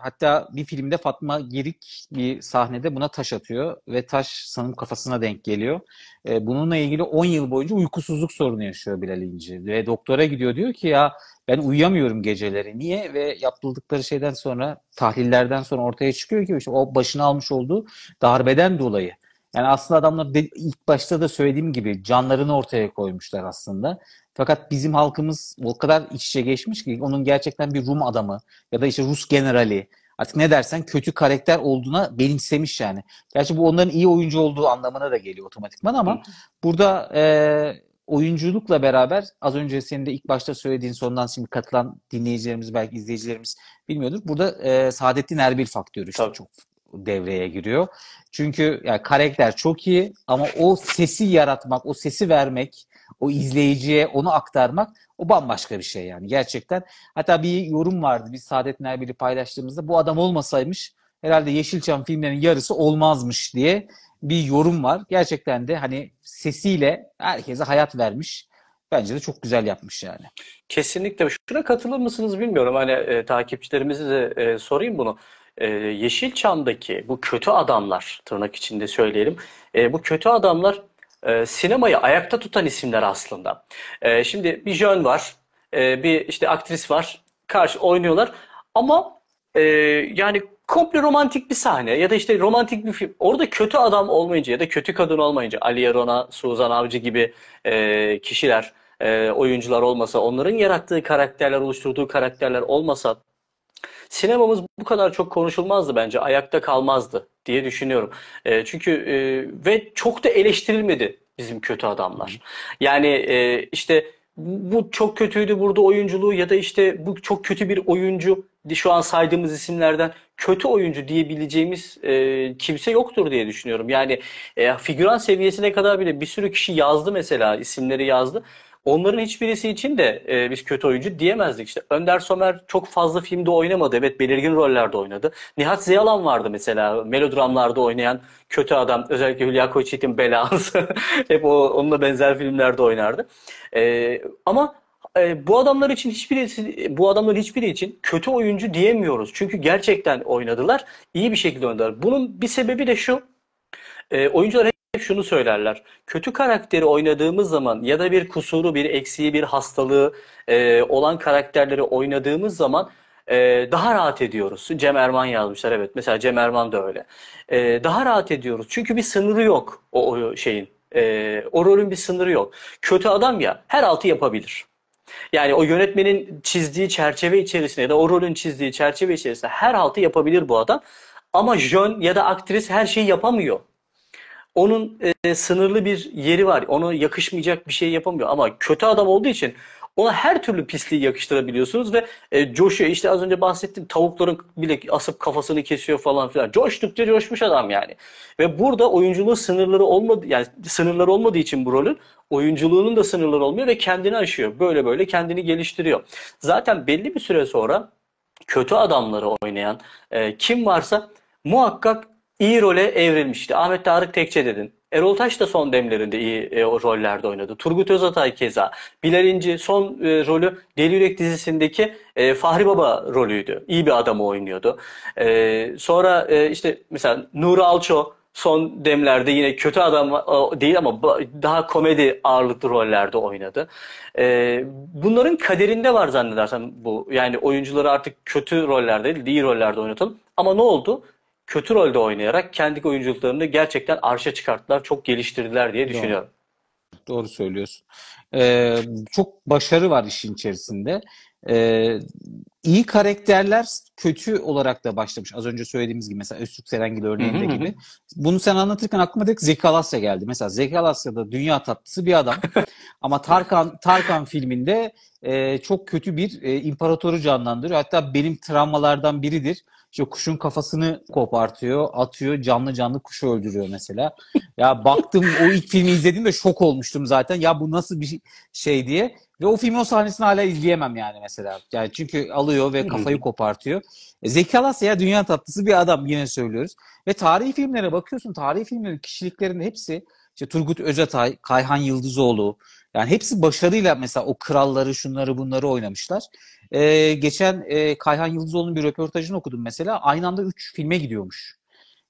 Speaker 2: hatta bir filmde Fatma Girik bir sahnede buna taş atıyor ve taş sanırım kafasına denk geliyor. E, bununla ilgili 10 yıl boyunca uykusuzluk sorunu yaşıyor Bilal İnci. Ve doktora gidiyor diyor ki ya ben uyuyamıyorum geceleri. Niye? Ve yapıldıkları şeyden sonra tahlillerden sonra ortaya çıkıyor ki işte o başına almış olduğu darbeden dolayı yani aslında adamlar ilk başta da söylediğim gibi canlarını ortaya koymuşlar aslında. Fakat bizim halkımız o kadar iç içe geçmiş ki onun gerçekten bir Rum adamı ya da işte Rus generali artık ne dersen kötü karakter olduğuna benimsemiş yani. Gerçi bu onların iyi oyuncu olduğu anlamına da geliyor otomatikman ama burada e, oyunculukla beraber az önce senin de ilk başta söylediğin sondan şimdi katılan dinleyicilerimiz belki izleyicilerimiz bilmiyordur. Burada e, Saadettin Erbil faktörü işte Tabii. çok devreye giriyor. Çünkü yani karakter çok iyi ama o sesi yaratmak, o sesi vermek, o izleyiciye onu aktarmak o bambaşka bir şey yani gerçekten. Hatta bir yorum vardı biz Saadet Nerbil'i paylaştığımızda bu adam olmasaymış herhalde Yeşilçam filmlerinin yarısı olmazmış diye bir yorum var. Gerçekten de hani sesiyle herkese hayat vermiş. Bence de çok güzel yapmış yani.
Speaker 1: Kesinlikle. Şuna katılır mısınız bilmiyorum. Hani e, takipçilerimize de e, sorayım bunu e, Yeşilçam'daki bu kötü adamlar tırnak içinde söyleyelim. E, bu kötü adamlar e, sinemayı ayakta tutan isimler aslında. E, şimdi bir jön var, bir işte aktris var, karşı oynuyorlar ama yani komple romantik bir sahne ya da işte romantik bir film. Orada kötü adam olmayınca ya da kötü kadın olmayınca Ali Yarona, Suzan Avcı gibi kişiler, oyuncular olmasa, onların yarattığı karakterler, oluşturduğu karakterler olmasa sinemamız bu kadar çok konuşulmazdı bence. Ayakta kalmazdı diye düşünüyorum. E, çünkü e, ve çok da eleştirilmedi bizim kötü adamlar. Yani e, işte bu çok kötüydü burada oyunculuğu ya da işte bu çok kötü bir oyuncu şu an saydığımız isimlerden kötü oyuncu diyebileceğimiz e, kimse yoktur diye düşünüyorum. Yani e, figüran seviyesine kadar bile bir sürü kişi yazdı mesela isimleri yazdı. Onların hiçbirisi için de e, biz kötü oyuncu diyemezdik. İşte Önder Somer çok fazla filmde oynamadı. Evet belirgin rollerde oynadı. Nihat Ziyalan vardı mesela melodramlarda oynayan kötü adam. Özellikle Hülya Koçyiğit'in belası. (laughs) Hep o, onunla benzer filmlerde oynardı. E, ama e, bu adamlar için hiçbirisi bu adamların hiçbiri için kötü oyuncu diyemiyoruz. Çünkü gerçekten oynadılar. iyi bir şekilde oynadılar. Bunun bir sebebi de şu. E, oyuncular hep şunu söylerler. Kötü karakteri oynadığımız zaman ya da bir kusuru, bir eksiği, bir hastalığı e, olan karakterleri oynadığımız zaman e, daha rahat ediyoruz. Cem Erman yazmışlar evet. Mesela Cem Erman da öyle. E, daha rahat ediyoruz. Çünkü bir sınırı yok o, o şeyin. E, o rolün bir sınırı yok. Kötü adam ya her altı yapabilir. Yani o yönetmenin çizdiği çerçeve içerisinde ya da o rolün çizdiği çerçeve içerisinde her altı yapabilir bu adam. Ama jön ya da aktris her şeyi yapamıyor onun e, sınırlı bir yeri var. Ona yakışmayacak bir şey yapamıyor. Ama kötü adam olduğu için ona her türlü pisliği yakıştırabiliyorsunuz ve e, coşuyor. İşte az önce bahsettim tavukların bile asıp kafasını kesiyor falan filan. Coştukça coşmuş adam yani. Ve burada oyunculuğun sınırları olmadı yani sınırları olmadığı için bu rolün oyunculuğunun da sınırları olmuyor ve kendini aşıyor. Böyle böyle kendini geliştiriyor. Zaten belli bir süre sonra kötü adamları oynayan e, kim varsa muhakkak iyi role evrilmişti. Ahmet Tarık Tekçe dedin. Erol Taş da son demlerinde iyi e, o rollerde oynadı. Turgut Özatay keza. Bilal İnci son e, rolü Deli Yürek dizisindeki e, Fahri Baba rolüydü. İyi bir adamı oynuyordu. E, sonra e, işte mesela Nuri Alço son demlerde yine kötü adam e, değil ama daha komedi ağırlıklı rollerde oynadı. E, bunların kaderinde var zannedersem bu. Yani oyuncuları artık kötü rollerde değil, iyi rollerde oynatalım. Ama ne oldu? kötü rolde oynayarak kendi oyunculuklarını gerçekten arşa çıkarttılar, çok geliştirdiler diye düşünüyorum.
Speaker 2: Doğru, Doğru söylüyorsun. Ee, çok başarı var işin içerisinde. Ee, iyi karakterler kötü olarak da başlamış. Az önce söylediğimiz gibi mesela Öztürk Serengil örneğinde hı gibi. Bunu sen anlatırken aklıma direkt Zeki Alasya geldi. Mesela Zeki da dünya tatlısı bir adam. (laughs) Ama Tarkan Tarkan filminde e, çok kötü bir e, imparatoru canlandırıyor. Hatta benim travmalardan biridir. İşte kuşun kafasını kopartıyor, atıyor, canlı canlı kuşu öldürüyor mesela. Ya baktım o ilk filmi izledim de şok olmuştum zaten. Ya bu nasıl bir şey diye. Ve o filmin o sahnesini hala izleyemem yani mesela. Yani çünkü alıyor ve kafayı kopartıyor. E, Zeki Alasya ya dünya tatlısı bir adam yine söylüyoruz. Ve tarihi filmlere bakıyorsun. Tarihi filmlerin kişiliklerin hepsi işte Turgut Özatay, Kayhan Yıldızoğlu yani hepsi başarıyla mesela o kralları şunları bunları oynamışlar. E, geçen e, Kayhan Yıldızoğlu'nun bir röportajını okudum mesela. Aynı anda 3 filme gidiyormuş.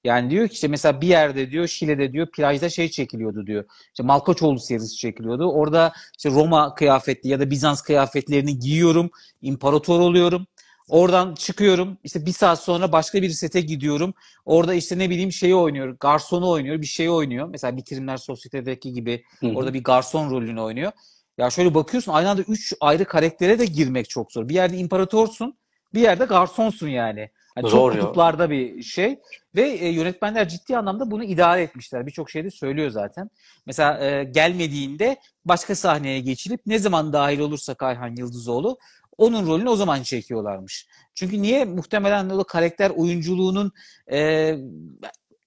Speaker 2: Yani diyor ki işte mesela bir yerde diyor Şile'de diyor plajda şey çekiliyordu diyor. İşte Malkoçoğlu serisi çekiliyordu. Orada işte Roma kıyafetli ya da Bizans kıyafetlerini giyiyorum. imparator oluyorum. Oradan çıkıyorum. İşte bir saat sonra başka bir sete gidiyorum. Orada işte ne bileyim şeyi oynuyor. Garsonu oynuyor. Bir şey oynuyor. Mesela Bitirimler Sosyetedeki gibi. Hı-hı. Orada bir garson rolünü oynuyor. Ya şöyle bakıyorsun aynı anda 3 ayrı karaktere de girmek çok zor. Bir yerde imparatorsun, bir yerde garsonsun yani. yani zor çok kutuplarda bir şey. Ve e, yönetmenler ciddi anlamda bunu idare etmişler. Birçok şeyde söylüyor zaten. Mesela e, gelmediğinde başka sahneye geçilip ne zaman dahil olursa Kayhan Yıldızoğlu onun rolünü o zaman çekiyorlarmış. Çünkü niye? Muhtemelen o karakter oyunculuğunun e,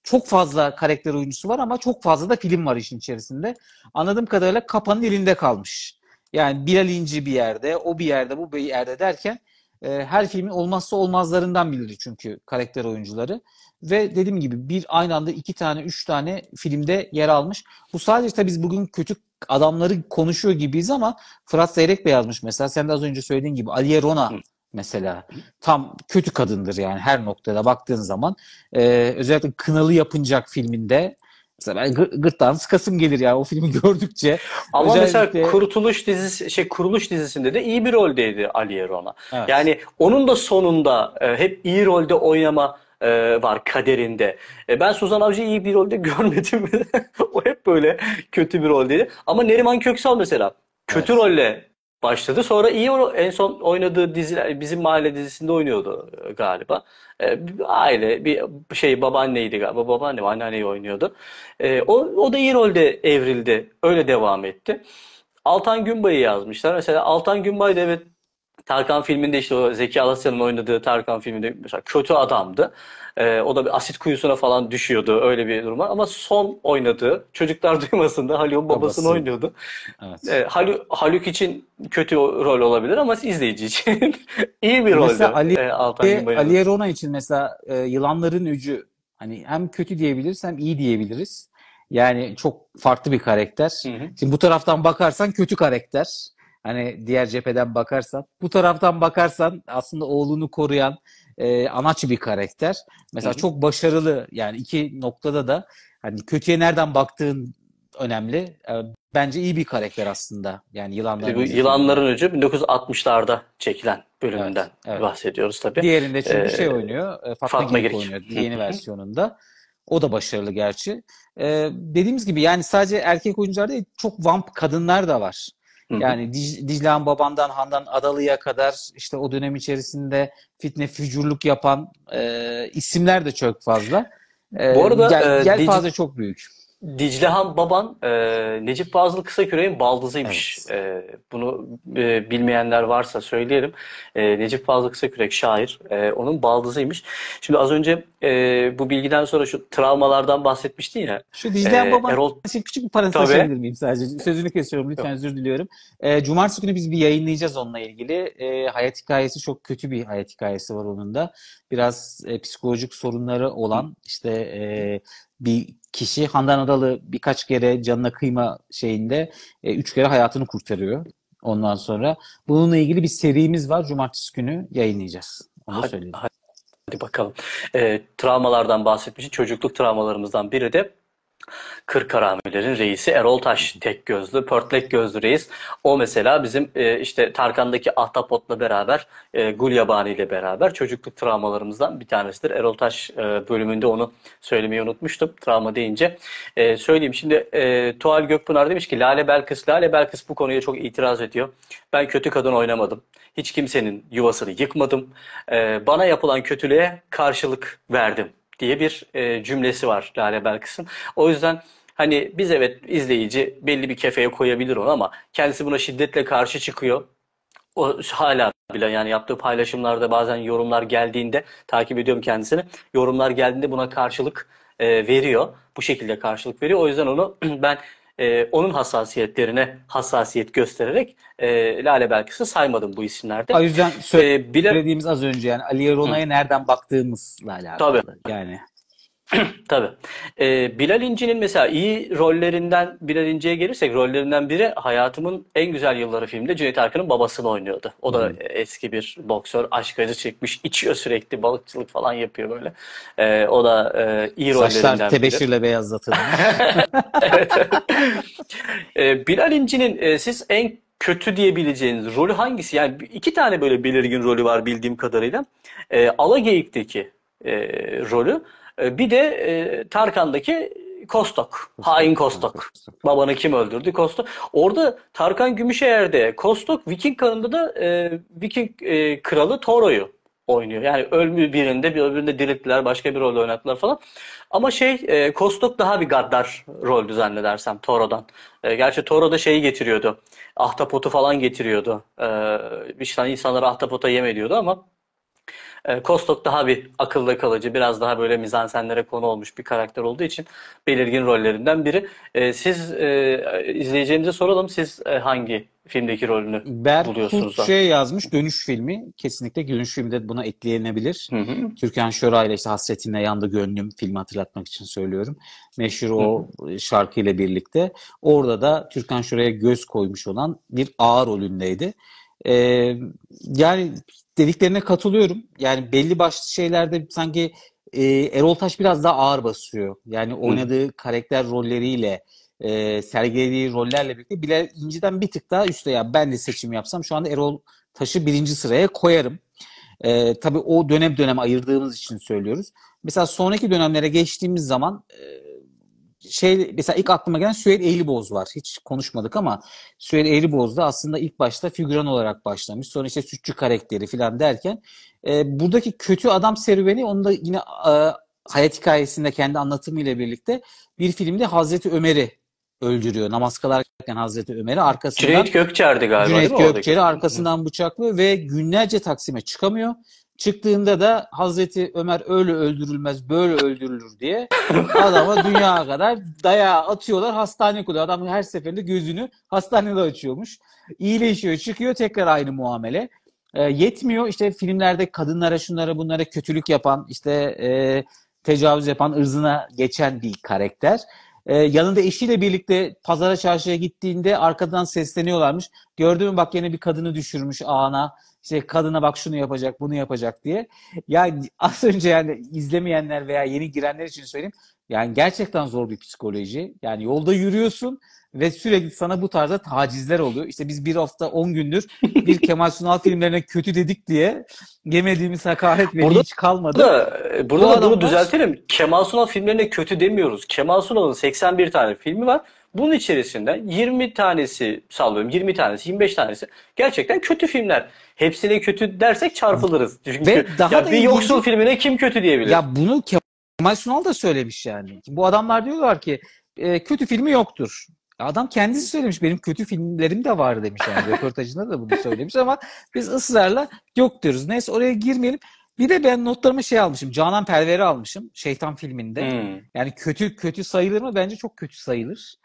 Speaker 2: çok fazla karakter oyuncusu var ama çok fazla da film var işin içerisinde. Anladığım kadarıyla kapanın elinde kalmış. Yani Bilal İnci bir yerde, o bir yerde, bu bir yerde derken e, her filmin olmazsa olmazlarından bilir çünkü karakter oyuncuları. Ve dediğim gibi bir aynı anda iki tane, üç tane filmde yer almış. Bu sadece tabii biz bugün kötü adamları konuşuyor gibiyiz ama Fırat Zeyrek Bey yazmış mesela. Sen de az önce söylediğin gibi Aliye Rona Hı mesela. Tam kötü kadındır yani her noktada baktığın zaman. E, özellikle Kınalı Yapıncak filminde Mesela ben gır, gırtlağın sıkasım gelir ya o filmi (laughs) gördükçe. Ama özellikle... mesela kurtuluş dizisi şey kuruluş
Speaker 1: dizisinde de iyi bir roldeydi Ali Yerona. Evet. Yani onun da sonunda e, hep iyi rolde oynama e, var kaderinde. E, ben Suzan Avcı'yı iyi bir rolde (laughs) görmedim. o hep böyle kötü bir roldeydi. Ama Neriman Köksal mesela kötü evet. rolle başladı. Sonra iyi en son oynadığı diziler bizim mahalle dizisinde oynuyordu e, galiba. E, bir aile bir şey babaanneydi galiba. Babaanne mi anneanneyi oynuyordu. E, o, o da iyi rolde evrildi. Öyle devam etti. Altan Günbay'ı yazmışlar. Mesela Altan Günbay da evet Tarkan filminde işte o Zeki Alasya'nın oynadığı Tarkan filminde mesela kötü adamdı. Ee, o da bir asit kuyusuna falan düşüyordu öyle bir durum var. Ama son oynadığı Çocuklar (laughs) duymasında da Haluk'un babasını Babası. oynuyordu. Evet. Ee, Haluk, Haluk için kötü rol olabilir ama izleyici için (laughs) iyi bir rol. Mesela Ali, ee, Ali
Speaker 2: Erona için mesela e, Yılanların Ücü hani hem kötü diyebiliriz hem iyi diyebiliriz. Yani çok farklı bir karakter. Hı hı. Şimdi bu taraftan bakarsan kötü karakter. Hani diğer cepheden bakarsan. Bu taraftan bakarsan aslında oğlunu koruyan e, anaç bir karakter. Mesela Hı-hı. çok başarılı yani iki noktada da hani kötüye nereden baktığın önemli. E, bence iyi bir karakter aslında. Yani yılanların bu, Yılanların önce
Speaker 1: 1960'larda çekilen bölümünden evet, evet. bahsediyoruz tabii. Diğerinde çünkü ee, şey oynuyor.
Speaker 2: E, Fatma, Fatma Girik oynuyor yeni Hı-hı. versiyonunda. O da başarılı gerçi. Ee, dediğimiz gibi yani sadece erkek oyuncular değil çok vamp kadınlar da var. Yani Dic Diclehan Baban'dan Handan Adalı'ya kadar işte o dönem içerisinde fitne fücurluk yapan e, isimler de çok fazla. E, Bu arada gel, gel e, fazla çok büyük.
Speaker 1: Diclehan Baban e, Necip Fazıl Kısaküre'nin baldızıymış. Evet. E, bunu e, bilmeyenler varsa söyleyelim. E, Necip Fazıl Kısakürek şair. E, onun baldızıymış. Şimdi az önce e, bu bilgiden sonra şu travmalardan bahsetmiştin ya. Şu Diclehan e, Baban Erol...
Speaker 2: için küçük bir parantez açabilir miyim sadece? Sözünü kesiyorum lütfen özür diliyorum. E, Cumartesi günü biz bir yayınlayacağız onunla ilgili. E, hayat hikayesi çok kötü bir hayat hikayesi var onun da. Biraz e, psikolojik sorunları olan işte e, bir kişi Handan Adalı birkaç kere canına kıyma şeyinde e, üç kere hayatını kurtarıyor. Ondan sonra bununla ilgili bir serimiz var. Cumartesi günü yayınlayacağız. Onu hadi, söyleyeyim. Hadi, hadi bakalım.
Speaker 1: E, travmalardan bahsetmişim. Çocukluk travmalarımızdan biri de Kırkkarahamilerin reisi Erol Taş tek gözlü, pörtlek gözlü reis. O mesela bizim e, işte Tarkan'daki Ahtapot'la beraber, e, Gulyabani ile beraber çocukluk travmalarımızdan bir tanesidir. Erol Taş e, bölümünde onu söylemeyi unutmuştum travma deyince. E, söyleyeyim şimdi e, Tuğal Gökpınar demiş ki Lale Belkıs, Lale Belkıs bu konuya çok itiraz ediyor. Ben kötü kadın oynamadım. Hiç kimsenin yuvasını yıkmadım. E, bana yapılan kötülüğe karşılık verdim diye bir e, cümlesi var Lale Belkıs'ın. O yüzden hani biz evet izleyici belli bir kefeye koyabilir onu ama kendisi buna şiddetle karşı çıkıyor. O hala bile yani yaptığı paylaşımlarda bazen yorumlar geldiğinde takip ediyorum kendisini. Yorumlar geldiğinde buna karşılık e, veriyor. Bu şekilde karşılık veriyor. O yüzden onu (clears throat) ben e, onun hassasiyetlerine hassasiyet göstererek e, Lale Belkıs'ı saymadım bu isimlerde. O yüzden
Speaker 2: söylediğimiz ee, bile... az önce yani Ali Yarona'ya nereden baktığımızla alakalı.
Speaker 1: Tabii. Yani. (clears throat) Tabii. Ee, Bilal İnci'nin mesela iyi rollerinden Bilal İnci'ye gelirsek rollerinden biri hayatımın en güzel yılları filmde Cüneyt Arkın'ın babasını oynuyordu. O da hmm. eski bir boksör, aşk acı çekmiş, içiyor sürekli, balıkçılık falan yapıyor böyle. Ee, o da e, iyi Saçlar rollerinden Saçlar tebeşirle
Speaker 2: beyazlatıldı. (laughs) evet.
Speaker 1: ee, Bilal İnci'nin e, siz en kötü diyebileceğiniz rolü hangisi? Yani iki tane böyle belirgin rolü var bildiğim kadarıyla. Ala ee, Alageyik'teki e, rolü. Ee, bir de e, Tarkan'daki Kostok, hain Kostok. Babanı kim öldürdü? Kostok. Orada Tarkan Gümüşeğer'de Kostok, Viking kanında da e, Viking e, kralı Toro'yu oynuyor. Yani ölmü birinde bir öbüründe dirilttiler, başka bir rol oynattılar falan. Ama şey e, Kostok daha bir gaddar roldü zannedersem Toro'dan. E, gerçi Toro da şeyi getiriyordu. Ahtapotu falan getiriyordu. E, işte insanları ahtapota yeme diyordu ama e, Kostok daha bir akılda kalıcı, biraz daha böyle mizansenlere konu olmuş bir karakter olduğu için belirgin rollerinden biri. Ee, siz e, izleyeceğimize soralım, siz e, hangi filmdeki rolünü Berk buluyorsunuz? Berk şey
Speaker 2: yazmış, dönüş filmi. Kesinlikle dönüş filmi de buna ekleyenebilir. Hı hı. Türkan Şoray ile işte Hasretinle Yandı Gönlüm filmi hatırlatmak için söylüyorum. Meşhur o hı hı. şarkıyla birlikte. Orada da Türkan Şora'ya göz koymuş olan bir ağır rolündeydi. Ee, yani dediklerine katılıyorum. Yani belli başlı şeylerde sanki e, Erol Taş biraz daha ağır basıyor. Yani oynadığı Hı. karakter rolleriyle e, sergilediği rollerle birlikte Bilal İnci'den bir tık daha üstte ya ben de seçim yapsam şu anda Erol Taş'ı birinci sıraya koyarım. E, tabii o dönem dönem ayırdığımız için söylüyoruz. Mesela sonraki dönemlere geçtiğimiz zaman e, şey mesela ilk aklıma gelen Süheyl Eğriboz var. Hiç konuşmadık ama Süheyl Eğriboz da aslında ilk başta figüran olarak başlamış. Sonra işte sütçü karakteri falan derken e, buradaki kötü adam serüveni onu da yine e, hayat hikayesinde kendi anlatımıyla birlikte bir filmde Hazreti Ömer'i öldürüyor. Namaz kılarken Hazreti Ömer'i arkasından Cüneyt Gökçer'di
Speaker 1: galiba. Cüneyt Gökçer'i
Speaker 2: arkasından bıçaklıyor ve günlerce Taksim'e çıkamıyor. Çıktığında da Hazreti Ömer öyle öldürülmez böyle öldürülür diye adama dünya kadar daya atıyorlar hastane kuruyor. Adam her seferinde gözünü hastanede açıyormuş. İyileşiyor çıkıyor tekrar aynı muamele. E, yetmiyor işte filmlerde kadınlara şunlara bunlara kötülük yapan işte e, tecavüz yapan ırzına geçen bir karakter. E, yanında eşiyle birlikte pazara çarşıya gittiğinde arkadan sesleniyorlarmış. Gördün mü bak yine bir kadını düşürmüş ağına. İşte kadına bak şunu yapacak, bunu yapacak diye. Yani (laughs) az önce yani izlemeyenler veya yeni girenler için söyleyeyim. Yani gerçekten zor bir psikoloji. Yani yolda yürüyorsun ve sürekli sana bu tarzda tacizler oluyor. İşte biz bir hafta 10 gündür bir Kemal Sunal filmlerine kötü dedik diye yemediğimiz hakaret bile hiç kalmadı. Burada, e, burada bu da adamlar... bunu düzeltelim.
Speaker 1: Kemal Sunal filmlerine kötü demiyoruz. Kemal Sunal'ın 81 tane filmi var. Bunun içerisinde 20 tanesi sallıyorum 20 tanesi 25 tanesi gerçekten kötü filmler. Hepsine kötü dersek çarpılırız. Çünkü Ve daha ya da bir yoksul ilginç... filmine kim kötü diyebilir? Ya
Speaker 2: bunu Kemal Sunal da söylemiş yani. Bu adamlar diyorlar ki e, kötü filmi yoktur. Adam kendisi söylemiş benim kötü filmlerim de var demiş yani (laughs) röportajında da bunu söylemiş ama biz ısrarla yok diyoruz. Neyse oraya girmeyelim. Bir de ben notlarımı şey almışım. Canan Perver'i almışım. Şeytan filminde. Hmm. Yani kötü kötü sayılır mı? Bence çok kötü sayılır.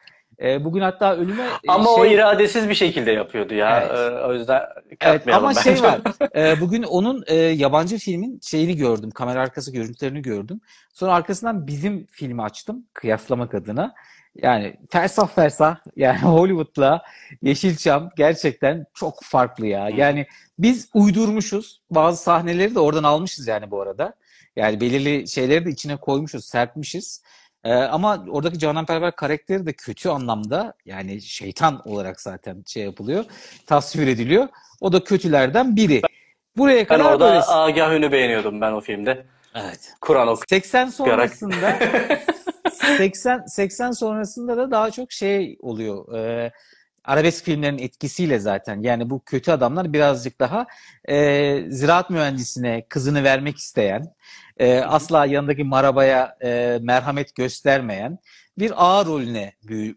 Speaker 2: E, bugün hatta ölüme... E, ama şey... o
Speaker 1: iradesiz bir şekilde yapıyordu ya. Evet. E, o yüzden
Speaker 2: evet, Ama şey bence. şey var. E, bugün onun e, yabancı filmin şeyini gördüm. Kamera arkası görüntülerini gördüm. Sonra arkasından bizim filmi açtım. Kıyaslamak adına. Yani fersah fersah yani (laughs) Hollywood'la Yeşilçam gerçekten çok farklı ya. Yani biz uydurmuşuz. Bazı sahneleri de oradan almışız yani bu arada. Yani belirli şeyleri de içine koymuşuz, serpmişiz. Ee, ama oradaki Cananperver karakteri de kötü anlamda yani şeytan olarak zaten şey yapılıyor, tasvir ediliyor. O da kötülerden biri. Buraya ben kadar orada böyle... Agah
Speaker 1: beğeniyordum ben o filmde. Evet.
Speaker 2: Kur'an okuyarak. 80 sonrasında (laughs) 80 80 sonrasında da daha çok şey oluyor. E, arabesk filmlerin etkisiyle zaten yani bu kötü adamlar birazcık daha e, ziraat mühendisine kızını vermek isteyen, e, asla yanındaki marabaya e, merhamet göstermeyen bir ağ rolüne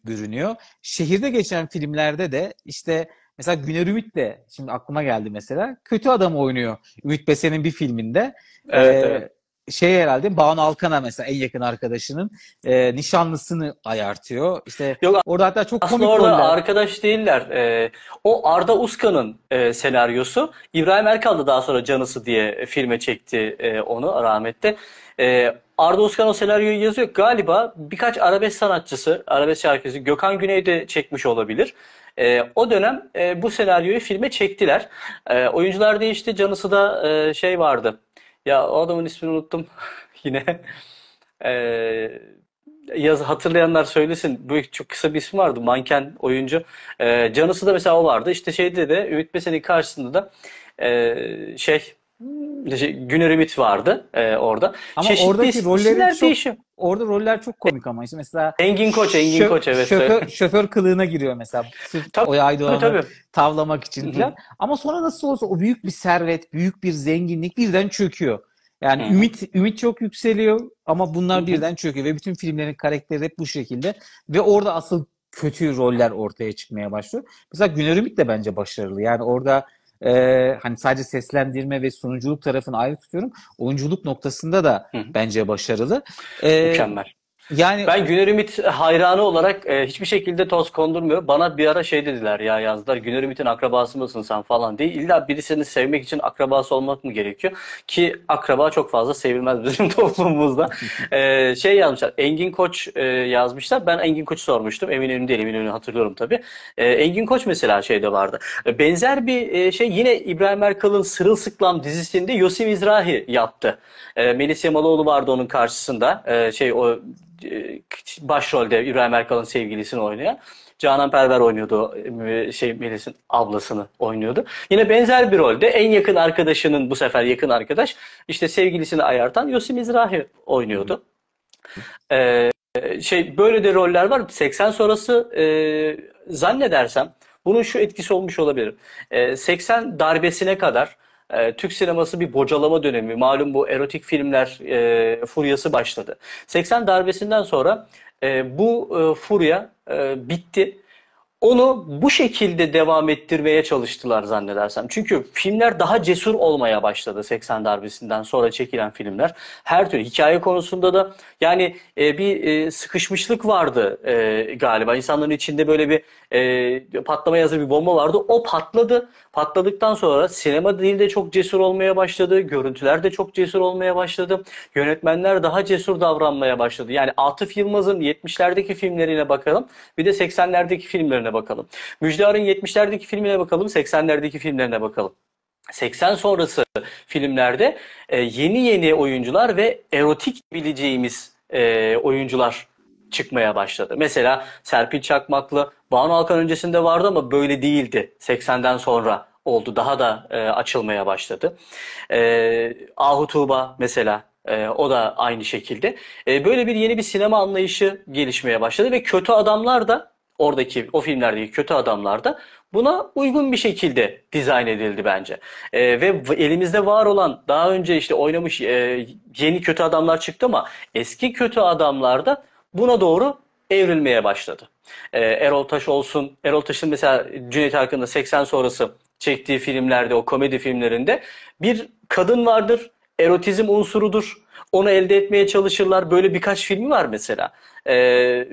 Speaker 2: bürünüyor. Şehirde geçen filmlerde de işte mesela Güner Ümit de şimdi aklıma geldi mesela kötü adam oynuyor Ümit Besen'in bir filminde. Evet, ee, evet şey herhalde Banu Alkan'a mesela en yakın arkadaşının e, nişanlısını ayartıyor. İşte Yok, orada hatta çok aslında komik orada roller.
Speaker 1: arkadaş değiller. E, o Arda Uskan'ın e, senaryosu. İbrahim Erkal da daha sonra Canısı diye filme çekti e, onu rahmetli. E, Arda Uskan o senaryoyu yazıyor. Galiba birkaç arabesk sanatçısı, arabesk şarkıcısı Gökhan Güney de çekmiş olabilir. E, o dönem e, bu senaryoyu filme çektiler. E, oyuncular değişti. Canısı da e, şey vardı ya o adamın ismini unuttum (laughs) yine. Ee, yaz hatırlayanlar söylesin. Bu çok kısa bir isim vardı. Manken oyuncu. Ee, Canısı da mesela o vardı. İşte şeyde de Ümit Besen'in karşısında da e, şey Hmm, şey, Güner Ümit vardı e, orada. Ama Çeşitli oradaki rolleri çok, değişiyor.
Speaker 2: orada roller çok komik ama. İşte mesela Engin Koç, Engin şö- Koç evet. Şoför, şoför kılığına giriyor mesela. o tabii, Oya tavlamak için falan. ama sonra nasıl olsa o büyük bir servet, büyük bir zenginlik birden çöküyor. Yani Hı-hı. ümit ümit çok yükseliyor ama bunlar Hı-hı. birden çöküyor ve bütün filmlerin karakteri hep bu şekilde ve orada asıl kötü roller ortaya çıkmaya başlıyor. Mesela Güner Ümit de bence başarılı. Yani orada e, hani sadece seslendirme ve sunuculuk tarafını ayrı tutuyorum. Oyunculuk noktasında da Hı-hı. bence başarılı. E, Mükemmel. Yani ben Güner Ümit hayranı olarak e,
Speaker 1: hiçbir şekilde toz kondurmuyor. Bana bir ara şey dediler ya yazdılar. Güner Ümit'in akrabası mısın sen falan diye. İlla birisini sevmek için akrabası olmak mı gerekiyor? Ki akraba çok fazla sevilmez bizim (laughs) toplumumuzda. e, şey yazmışlar. Engin Koç e, yazmışlar. Ben Engin Koç'u sormuştum. Eminönü değil Eminönü hatırlıyorum tabii. E, Engin Koç mesela şeyde vardı. E, benzer bir e, şey yine İbrahim Erkal'ın Sırılsıklam dizisinde Yosif İzrahi yaptı. E, Melis Yamaloğlu vardı onun karşısında. E, şey o e, başrolde İbrahim Erkal'ın sevgilisini oynayan. Canan Perver oynuyordu. E, şey Melis'in ablasını oynuyordu. Yine benzer bir rolde en yakın arkadaşının bu sefer yakın arkadaş işte sevgilisini ayartan Yosi Mizrahi oynuyordu. Ee, şey böyle de roller var. 80 sonrası e, zannedersem bunun şu etkisi olmuş olabilir. E, 80 darbesine kadar e, Türk sineması bir bocalama dönemi. Malum bu erotik filmler e, furyası başladı. 80 darbesinden sonra e, bu e, furya e, bitti onu bu şekilde devam ettirmeye çalıştılar zannedersem. Çünkü filmler daha cesur olmaya başladı 80 darbesinden sonra çekilen filmler. Her türlü hikaye konusunda da yani e, bir e, sıkışmışlık vardı e, galiba. İnsanların içinde böyle bir e, patlama yazı bir bomba vardı. O patladı. Patladıktan sonra sinema değil de çok cesur olmaya başladı. Görüntüler de çok cesur olmaya başladı. Yönetmenler daha cesur davranmaya başladı. Yani Atıf Yılmaz'ın 70'lerdeki filmlerine bakalım. Bir de 80'lerdeki filmlerine filmlerine bakalım. Müjdar'ın 70'lerdeki filmine bakalım, 80'lerdeki filmlerine bakalım. 80 sonrası filmlerde e, yeni yeni oyuncular ve erotik bileceğimiz e, oyuncular çıkmaya başladı. Mesela Serpil Çakmaklı, Banu Alkan öncesinde vardı ama böyle değildi. 80'den sonra oldu. Daha da e, açılmaya başladı. Ahu Tuğba mesela o da aynı şekilde. böyle bir yeni bir sinema anlayışı gelişmeye başladı ve kötü adamlar da oradaki o filmlerdeki kötü adamlar da buna uygun bir şekilde dizayn edildi bence. E, ve elimizde var olan daha önce işte oynamış e, yeni kötü adamlar çıktı ama eski kötü adamlar da buna doğru evrilmeye başladı. E, Erol Taş olsun, Erol Taş'ın mesela Cüneyt Arkın'da 80 sonrası çektiği filmlerde, o komedi filmlerinde bir kadın vardır, erotizm unsurudur. Onu elde etmeye çalışırlar. Böyle birkaç filmi var mesela. Ee,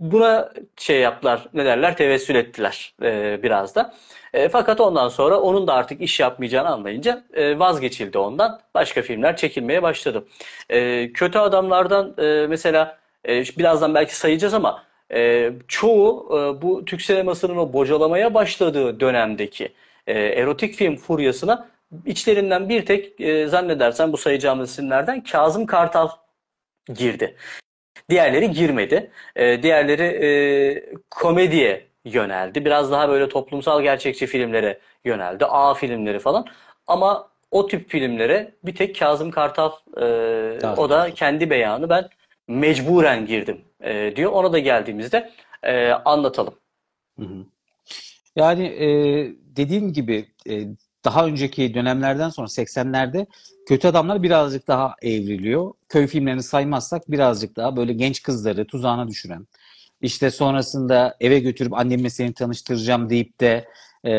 Speaker 1: Buna şey yaptılar, ne derler, tevessül ettiler e, biraz da. E, fakat ondan sonra onun da artık iş yapmayacağını anlayınca e, vazgeçildi ondan. Başka filmler çekilmeye başladı. E, kötü adamlardan e, mesela e, birazdan belki sayacağız ama e, çoğu e, bu Türk sinemasının o bocalamaya başladığı dönemdeki e, erotik film furyasına içlerinden bir tek e, zannedersen bu sayacağımız isimlerden Kazım Kartal girdi. Diğerleri girmedi. E, diğerleri e, komediye yöneldi. Biraz daha böyle toplumsal gerçekçi filmlere yöneldi. A filmleri falan. Ama o tip filmlere bir tek Kazım Kartal e, o da kendi beyanı ben mecburen girdim e, diyor. Ona da geldiğimizde e, anlatalım.
Speaker 2: Hı hı. Yani e, dediğim gibi e, daha önceki dönemlerden sonra 80'lerde kötü adamlar birazcık daha evriliyor. Köy filmlerini saymazsak birazcık daha böyle genç kızları tuzağına düşüren, İşte sonrasında eve götürüp annemle seni tanıştıracağım deyip de e,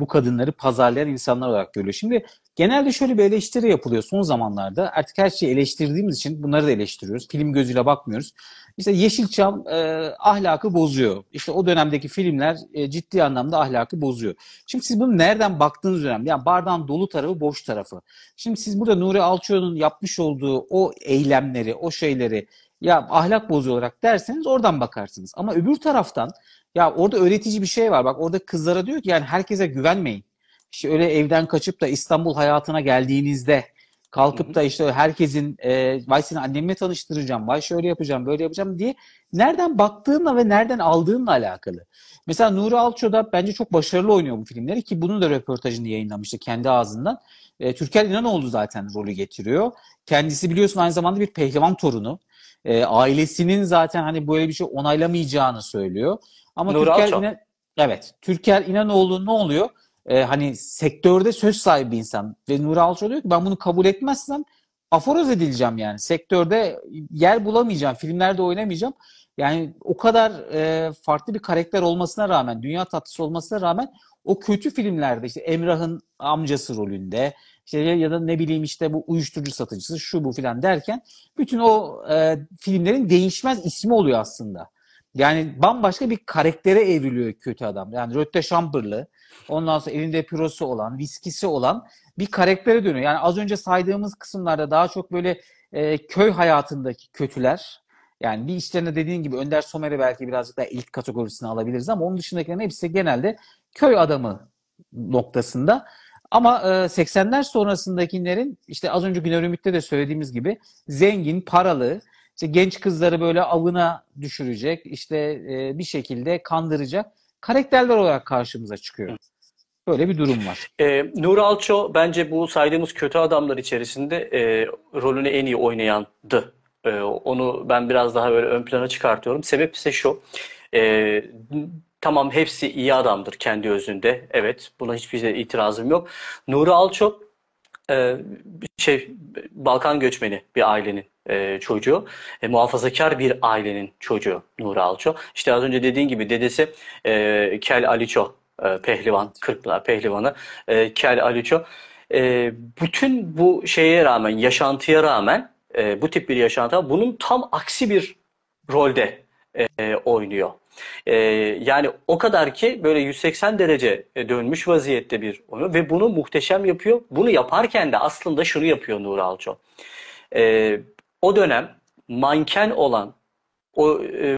Speaker 2: bu kadınları pazarlayan insanlar olarak görüyor. Şimdi Genelde şöyle bir eleştiri yapılıyor son zamanlarda. Artık her şeyi eleştirdiğimiz için bunları da eleştiriyoruz. Film gözüyle bakmıyoruz. İşte Yeşilçam e, ahlakı bozuyor. İşte o dönemdeki filmler e, ciddi anlamda ahlakı bozuyor. Şimdi siz bunu nereden baktığınız önemli. Yani bardağın dolu tarafı, boş tarafı. Şimdi siz burada Nuri Alçıoğlu'nun yapmış olduğu o eylemleri, o şeyleri ya ahlak bozuyor olarak derseniz oradan bakarsınız. Ama öbür taraftan ya orada öğretici bir şey var. Bak orada kızlara diyor ki yani herkese güvenmeyin. Şöyle evden kaçıp da İstanbul hayatına geldiğinizde kalkıp da işte herkesin e, vay seni annemle tanıştıracağım, vay şöyle yapacağım, böyle yapacağım diye nereden baktığınla ve nereden aldığınla alakalı. Mesela Nuri Alço da bence çok başarılı oynuyor bu filmleri ki bunun da röportajını yayınlamıştı kendi ağzından. E, Türker İnanoğlu zaten rolü getiriyor. Kendisi biliyorsun aynı zamanda bir pehlivan torunu. E, ailesinin zaten hani böyle bir şey onaylamayacağını söylüyor. Ama Nuri Türker Alço. İnan... Evet. Türker İnanoğlu ne oluyor? e, hani sektörde söz sahibi insan ve Nuri Alço diyor ki ben bunu kabul etmezsem aforoz edileceğim yani. Sektörde yer bulamayacağım, filmlerde oynamayacağım. Yani o kadar e, farklı bir karakter olmasına rağmen, dünya tatlısı olmasına rağmen o kötü filmlerde işte Emrah'ın amcası rolünde işte ya da ne bileyim işte bu uyuşturucu satıcısı şu bu filan derken bütün o e, filmlerin değişmez ismi oluyor aslında. Yani bambaşka bir karaktere evriliyor kötü adam. Yani rötte şampırlı, ondan sonra elinde pirosu olan, viskisi olan bir karaktere dönüyor. Yani az önce saydığımız kısımlarda daha çok böyle e, köy hayatındaki kötüler. Yani bir işlerine dediğin gibi Önder Somer'i belki birazcık daha ilk kategorisine alabiliriz ama onun dışındakilerin hepsi genelde köy adamı noktasında. Ama e, 80'ler sonrasındakilerin işte az önce Güner Ümit'te de söylediğimiz gibi zengin, paralı, işte genç kızları böyle avına düşürecek, işte e, bir şekilde kandıracak karakterler olarak karşımıza çıkıyor. Böyle bir durum var.
Speaker 1: E, Nur Alço bence bu saydığımız kötü adamlar içerisinde e, rolünü en iyi oynayandı. E, onu ben biraz daha böyle ön plana çıkartıyorum. Sebep ise şu. E, tamam hepsi iyi adamdır kendi özünde. Evet buna hiçbir şey itirazım yok. Nur Alço e, şey Balkan göçmeni bir ailenin e, çocuğu, e, muhafazakar bir ailenin çocuğu Nuri Alço. İşte az önce dediğin gibi dedesi e, Kel Aliço, e, pehlivan, Kırklar pehlivanı e, Kel Aliço. E, bütün bu şeye rağmen, yaşantıya rağmen, e, bu tip bir yaşantı, bunun tam aksi bir rolde e, oynuyor. E, yani o kadar ki böyle 180 derece e, dönmüş vaziyette bir oyunu ve bunu muhteşem yapıyor. Bunu yaparken de aslında şunu yapıyor Nuri Alço. E, o dönem manken olan, o e,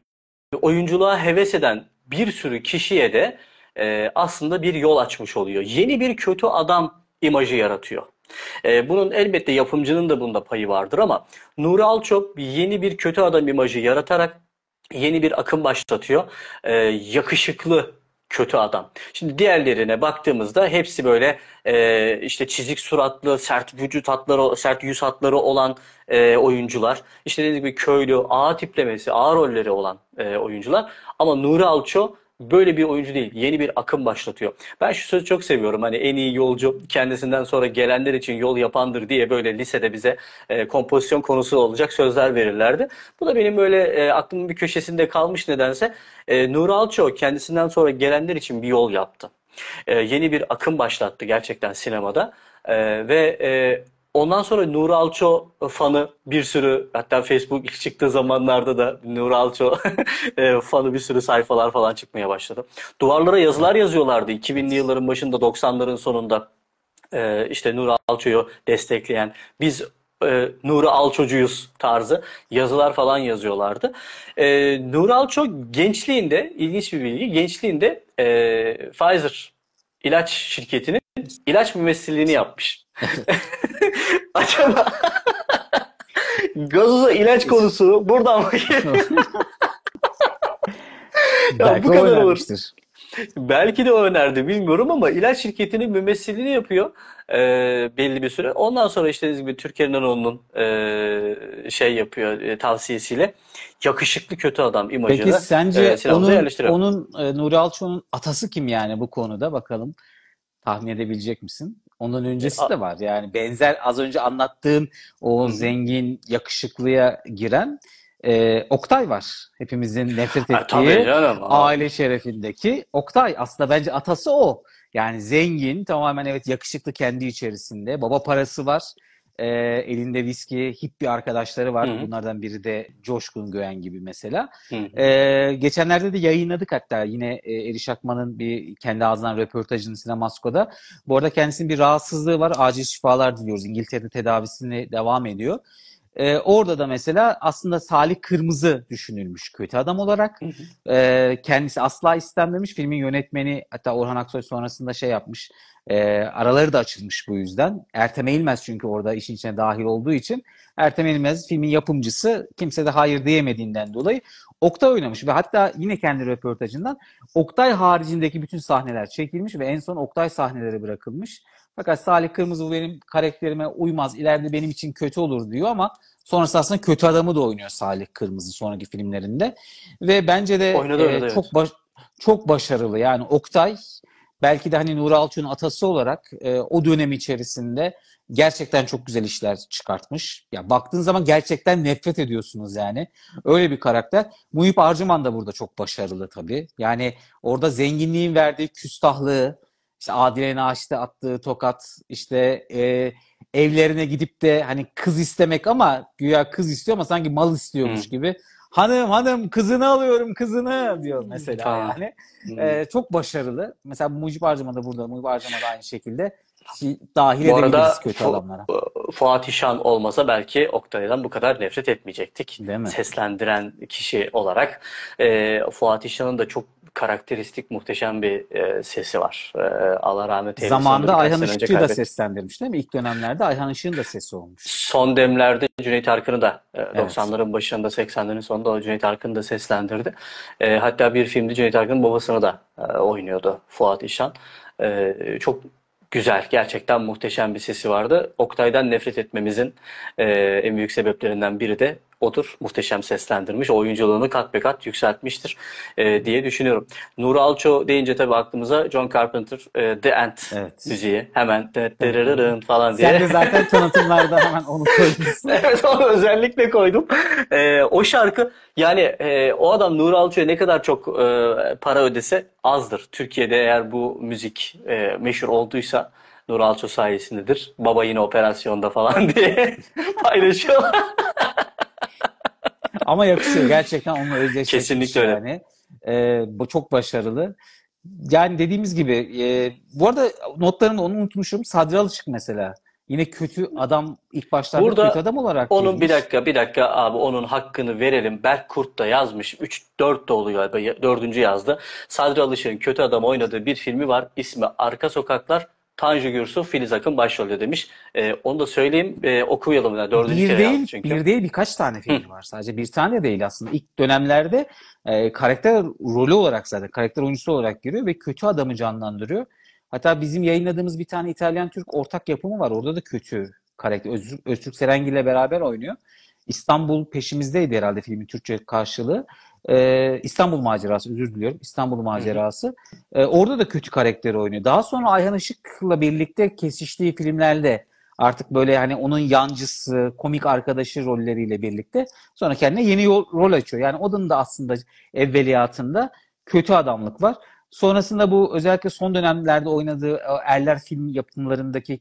Speaker 1: oyunculuğa heves eden bir sürü kişiye de e, aslında bir yol açmış oluyor. Yeni bir kötü adam imajı yaratıyor. E, bunun elbette yapımcının da bunda payı vardır ama Nuri Alçop yeni bir kötü adam imajı yaratarak yeni bir akım başlatıyor. E, yakışıklı kötü adam. Şimdi diğerlerine baktığımızda hepsi böyle e, işte çizik suratlı, sert vücut hatları, sert yüz hatları olan e, oyuncular. İşte dediğim gibi köylü, A tiplemesi, A rolleri olan e, oyuncular. Ama Nuri Alço böyle bir oyuncu değil. Yeni bir akım başlatıyor. Ben şu sözü çok seviyorum. Hani en iyi yolcu kendisinden sonra gelenler için yol yapandır diye böyle lisede bize e, kompozisyon konusu olacak sözler verirlerdi. Bu da benim böyle e, aklımın bir köşesinde kalmış nedense. E, Nur Alço kendisinden sonra gelenler için bir yol yaptı. E, yeni bir akım başlattı gerçekten sinemada. E, ve e, Ondan sonra Nur Alço fanı bir sürü hatta Facebook ilk çıktığı zamanlarda da Nur Alço (laughs) e, fanı bir sürü sayfalar falan çıkmaya başladı. Duvarlara yazılar yazıyorlardı 2000'li yılların başında 90'ların sonunda e, işte Nur Alço'yu destekleyen biz Nur e, Nuri Alçocuyuz tarzı yazılar falan yazıyorlardı. Nur Alço gençliğinde, ilginç bir bilgi, gençliğinde Pfizer ilaç şirketinin ilaç mümessilliğini yapmış. (laughs) Acaba gazoza ilaç konusu buradan mı geliyor? (laughs) ya bu kadar olur. Belki de o önerdi bilmiyorum ama ilaç şirketinin mümessilini yapıyor e, belli bir süre. Ondan sonra işte dediğim gibi Türkiye'nin onun e, şey yapıyor e, tavsiyesiyle yakışıklı kötü adam imajını Peki sence e, onun,
Speaker 2: onun e, Nuri Alço'nun atası kim yani bu konuda bakalım tahmin edebilecek misin? Ondan öncesi e, de var. Yani benzer az önce anlattığın o zengin, yakışıklıya giren e, Oktay var. Hepimizin nefret (laughs) ettiği aile şerefindeki Oktay. Aslında bence atası o. Yani zengin, tamamen evet yakışıklı kendi içerisinde. Baba parası var e, elinde viski, hip bir arkadaşları var. Hı-hı. Bunlardan biri de Coşkun Göğen gibi mesela. E, geçenlerde de yayınladık hatta yine e, Eriş Akman'ın bir kendi ağzından röportajını Sinemasko'da. Bu arada kendisinin bir rahatsızlığı var. Acil şifalar diliyoruz. İngiltere'de tedavisini devam ediyor. E, orada da mesela aslında Salih Kırmızı düşünülmüş kötü adam olarak. E, kendisi asla istenmemiş. Filmin yönetmeni hatta Orhan Aksoy sonrasında şey yapmış e, araları da açılmış bu yüzden. Ertem Eğilmez çünkü orada işin içine dahil olduğu için. Ertem Eğilmez filmin yapımcısı kimse de hayır diyemediğinden dolayı Oktay oynamış ve hatta yine kendi röportajından Oktay haricindeki bütün sahneler çekilmiş ve en son Oktay sahnelere bırakılmış. Fakat Salih Kırmızı benim karakterime uymaz, ileride benim için kötü olur diyor ama sonrasında aslında kötü adamı da oynuyor Salih Kırmızı sonraki filmlerinde. Ve bence de oynadı, e, oynadı, çok evet. baş, çok başarılı. Yani Oktay belki de hani Nuri Alço'nun atası olarak e, o dönem içerisinde gerçekten çok güzel işler çıkartmış. Ya baktığın zaman gerçekten nefret ediyorsunuz yani. Öyle bir karakter. Muhip Arcıman da burada çok başarılı tabii. Yani orada zenginliğin verdiği küstahlığı, işte Adile Naşit'e attığı tokat, işte e, evlerine gidip de hani kız istemek ama güya kız istiyor ama sanki mal istiyormuş Hı. gibi hanım hanım kızını alıyorum kızını diyor mesela tamam. yani. Hmm. Ee, çok başarılı. Mesela Mucip Harcama da burada. Mucip Harcama da aynı şekilde. Dahil bu arada kötü adamlara.
Speaker 1: Fatih Şam olmasa belki Oktay'dan bu kadar nefret etmeyecektik. Değil mi? Seslendiren kişi olarak. E, ee, Fuat İşan'ın da çok karakteristik muhteşem bir e, sesi var. E, Allah rahmet eylesin. Zamanında Ayhan Işıkçı'yı da
Speaker 2: seslendirmiş değil mi? İlk dönemlerde Ayhan Işık'ın da sesi olmuş.
Speaker 1: Son demlerde Cüneyt Arkın'ı da e, evet. 90'ların başında 80'lerin sonunda Cüneyt Arkın'ı da seslendirdi. E, hatta bir filmde Cüneyt Arkın'ın babasını da e, oynuyordu Fuat İşan. E, çok güzel, gerçekten muhteşem bir sesi vardı. Oktay'dan nefret etmemizin e, en büyük sebeplerinden biri de odur. Muhteşem seslendirmiş. Oyunculuğunu kat be kat yükseltmiştir e, diye düşünüyorum. Nur Alço deyince tabii aklımıza John Carpenter e, The End evet. müziği. Hemen dırırırın falan diye. Sen de zaten
Speaker 2: tanıtımlarda hemen onu koymuşsun. (laughs)
Speaker 1: evet onu özellikle koydum. E, o şarkı yani e, o adam Nur Alço'ya ne kadar çok e, para ödese azdır. Türkiye'de eğer bu müzik e, meşhur olduysa Nur Alço sayesindedir. Baba yine operasyonda falan (laughs) diye paylaşıyorlar.
Speaker 2: Ama yakışıyor. Gerçekten onunla özdeşleşmiş. Kesinlikle öyle. Yani. Ee, bu çok başarılı. Yani dediğimiz gibi e, bu arada notlarında onu unutmuşum. Sadri Alışık mesela. Yine kötü adam ilk başlarda Burada kötü adam olarak onun gelmiş. bir dakika
Speaker 1: bir dakika abi onun hakkını verelim. Berk da yazmış. 3 4 de oluyor galiba. 4. yazdı. Sadri Alışık'ın kötü adam oynadığı bir filmi var. İsmi Arka Sokaklar. Tanju Gürsu, Filiz Akın başrolde demiş. E, onu da söyleyeyim, e, okuyalım. Yani dördüncü bir kere değil, çünkü.
Speaker 2: Bir değil, birkaç tane film Hı. var sadece. Bir tane değil aslında. İlk dönemlerde e, karakter rolü olarak zaten, karakter oyuncusu olarak giriyor ve kötü adamı canlandırıyor. Hatta bizim yayınladığımız bir tane İtalyan-Türk ortak yapımı var. Orada da kötü karakter. Öz, Öztürk Serengil ile beraber oynuyor. İstanbul peşimizdeydi herhalde filmin Türkçe karşılığı e, İstanbul macerası özür diliyorum. İstanbul macerası. E, orada da kötü karakteri oynuyor. Daha sonra Ayhan Işık'la birlikte kesiştiği filmlerde artık böyle hani onun yancısı, komik arkadaşı rolleriyle birlikte sonra kendine yeni yol, rol açıyor. Yani onun da aslında evveliyatında kötü adamlık var. Sonrasında bu özellikle son dönemlerde oynadığı e, erler film yapımlarındaki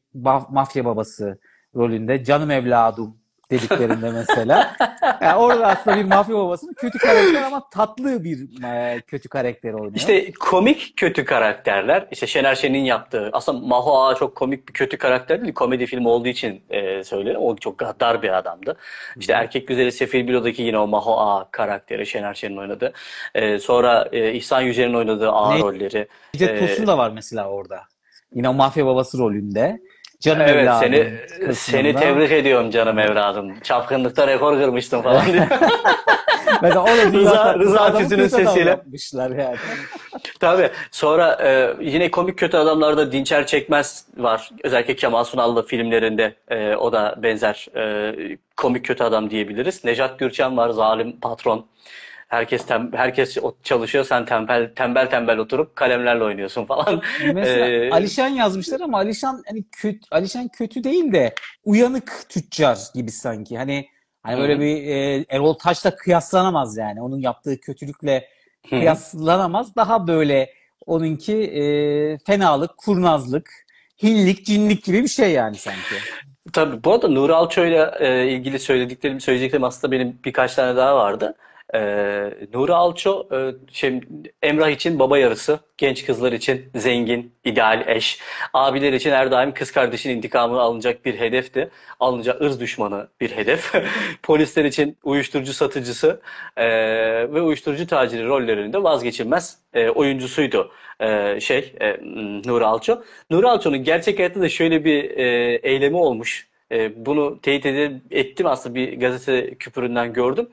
Speaker 2: mafya babası rolünde Canım Evladım dediklerinde mesela. Yani orada aslında bir mafya babasının kötü karakter ama tatlı bir e, kötü karakter oynuyor. İşte
Speaker 1: komik kötü karakterler. İşte Şener Şen'in yaptığı. Aslında Maho Ağa çok komik bir kötü karakter değil. Komedi filmi olduğu için e, söylerim. O çok gaddar bir adamdı. İşte Erkek Güzeli Sefil Bilo'daki yine o Maho Ağa karakteri Şener Şen'in oynadığı. E, sonra e, İhsan Yücel'in oynadığı ağa ne? rolleri. Necdet e, Tosun
Speaker 2: da var mesela orada. Yine o mafya babası rolünde. Canım evet, evladım. Seni, seni tebrik
Speaker 1: ediyorum canım evladım. Çapkınlıkta rekor kırmıştım falan diye.
Speaker 2: (laughs) Mesela o Rıza, Rıza Tüzün'ün sesiyle. Yapmışlar yani.
Speaker 1: (laughs) Tabii. Sonra e, yine komik kötü adamlarda Dinçer Çekmez var. Özellikle Kemal Sunal'la filmlerinde e, o da benzer e, komik kötü adam diyebiliriz. Nejat Gürçen var, zalim patron herkes tem, herkes çalışıyor sen tembel tembel tembel oturup kalemlerle oynuyorsun falan. (laughs) Mesela ee, Alişan
Speaker 2: yazmışlar ama Alişan hani kötü Alişan kötü değil de uyanık tüccar gibi sanki. Hani hani böyle bir e, Erol Taş'la kıyaslanamaz yani. Onun yaptığı kötülükle kıyaslanamaz. Daha böyle onunki e, fenalık, kurnazlık, hillik, cinlik gibi bir şey yani sanki.
Speaker 1: Tabii bu arada Nuri Alço ile ilgili söylediklerim, söyleyeceklerim aslında benim birkaç tane daha vardı. Ee, Nuri Alço, e, şey, Emrah için baba yarısı, genç kızlar için zengin, ideal eş, abiler için her daim kız kardeşin intikamı alınacak bir hedefti. Alınacak ırz düşmanı bir hedef. (laughs) Polisler için uyuşturucu satıcısı e, ve uyuşturucu taciri rollerinde vazgeçilmez e, oyuncusuydu e, şey e, Nuri Alço. Nuri Alço'nun gerçek hayatta da şöyle bir e, eylemi olmuş. E, bunu teyit edip ettim aslında bir gazete küpüründen gördüm.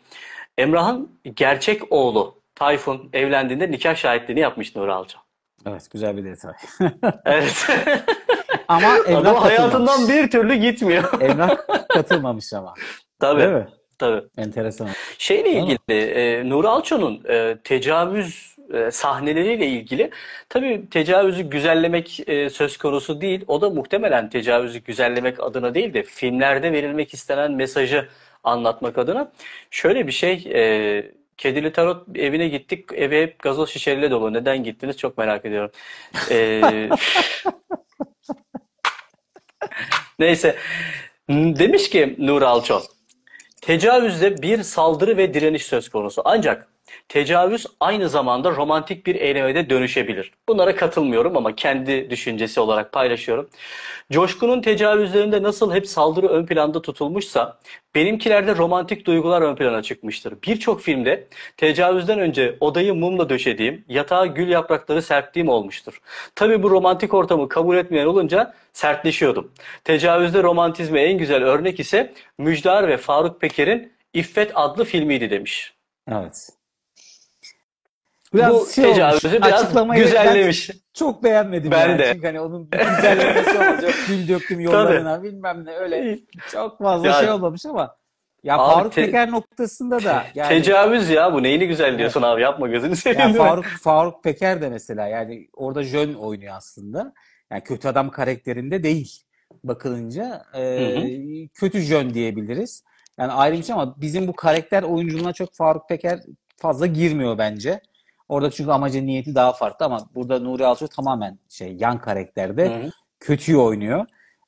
Speaker 1: Emrah'ın gerçek oğlu Tayfun evlendiğinde nikah şahitliğini yapmış Nuri Alcan.
Speaker 2: Evet güzel bir detay. (laughs) evet. (laughs) ama Emrah Ama hayatından bir türlü gitmiyor. (laughs) Emrah
Speaker 1: katılmamış ama. Tabii. Değil mi? Tabii. Enteresan. Şeyle ilgili e, Nuri Alço'nun e, tecavüz e, sahneleriyle ilgili tabii tecavüzü güzellemek e, söz konusu değil. O da muhtemelen tecavüzü güzellemek adına değil de filmlerde verilmek istenen mesajı anlatmak adına. Şöyle bir şey, e, Kedili Tarot evine gittik, eve hep gazoz şişeleriyle dolu. Neden gittiniz çok merak ediyorum. E, (laughs) neyse, demiş ki Nur Alço, tecavüzde bir saldırı ve direniş söz konusu. Ancak Tecavüz aynı zamanda romantik bir eyleme de dönüşebilir. Bunlara katılmıyorum ama kendi düşüncesi olarak paylaşıyorum. Coşkun'un tecavüzlerinde nasıl hep saldırı ön planda tutulmuşsa benimkilerde romantik duygular ön plana çıkmıştır. Birçok filmde tecavüzden önce odayı mumla döşediğim, yatağa gül yaprakları serptiğim olmuştur. Tabi bu romantik ortamı kabul etmeyen olunca sertleşiyordum. Tecavüzde romantizme en güzel örnek ise Müjdar ve Faruk Peker'in İffet adlı filmiydi demiş.
Speaker 2: Evet. Biraz bu şey tecavüzü olmuş, biraz güzellemiş. Ben çok beğenmedim. Ben yani. de. Çünkü hani onun güzellemesi (laughs) olacak. Gül döktüm yollarına Tabii. bilmem ne öyle. Çok fazla yani, şey olmamış ama ya abi Faruk te, Peker noktasında da yani, tecavüz
Speaker 1: ya bu neyini güzel diyorsun evet. abi yapma gözünü seveyim. Faruk
Speaker 2: Faruk Peker de mesela yani orada Jön oynuyor aslında. Yani kötü adam karakterinde değil bakılınca e, hı hı. kötü Jön diyebiliriz. Yani ayrı bir şey ama bizim bu karakter oyunculuğuna çok Faruk Peker fazla girmiyor bence. Orada çünkü amacı niyeti daha farklı ama burada Nuri Alço tamamen şey yan karakterde Hı-hı. kötüyü oynuyor.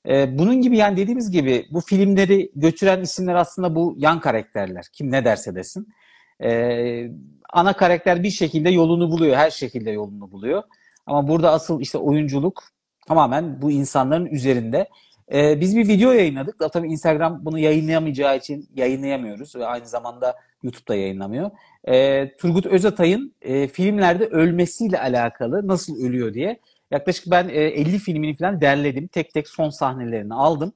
Speaker 2: Ee, bunun gibi yani dediğimiz gibi bu filmleri götüren isimler aslında bu yan karakterler. Kim ne derse desin. Ee, ana karakter bir şekilde yolunu buluyor. Her şekilde yolunu buluyor. Ama burada asıl işte oyunculuk tamamen bu insanların üzerinde. Ee, biz bir video yayınladık. Tabii Instagram bunu yayınlayamayacağı için yayınlayamıyoruz. Ve aynı zamanda YouTube'da yayınlamıyor. E, Turgut Özatay'ın e, filmlerde ölmesiyle alakalı nasıl ölüyor diye yaklaşık ben e, 50 filmini falan derledim. Tek tek son sahnelerini aldım.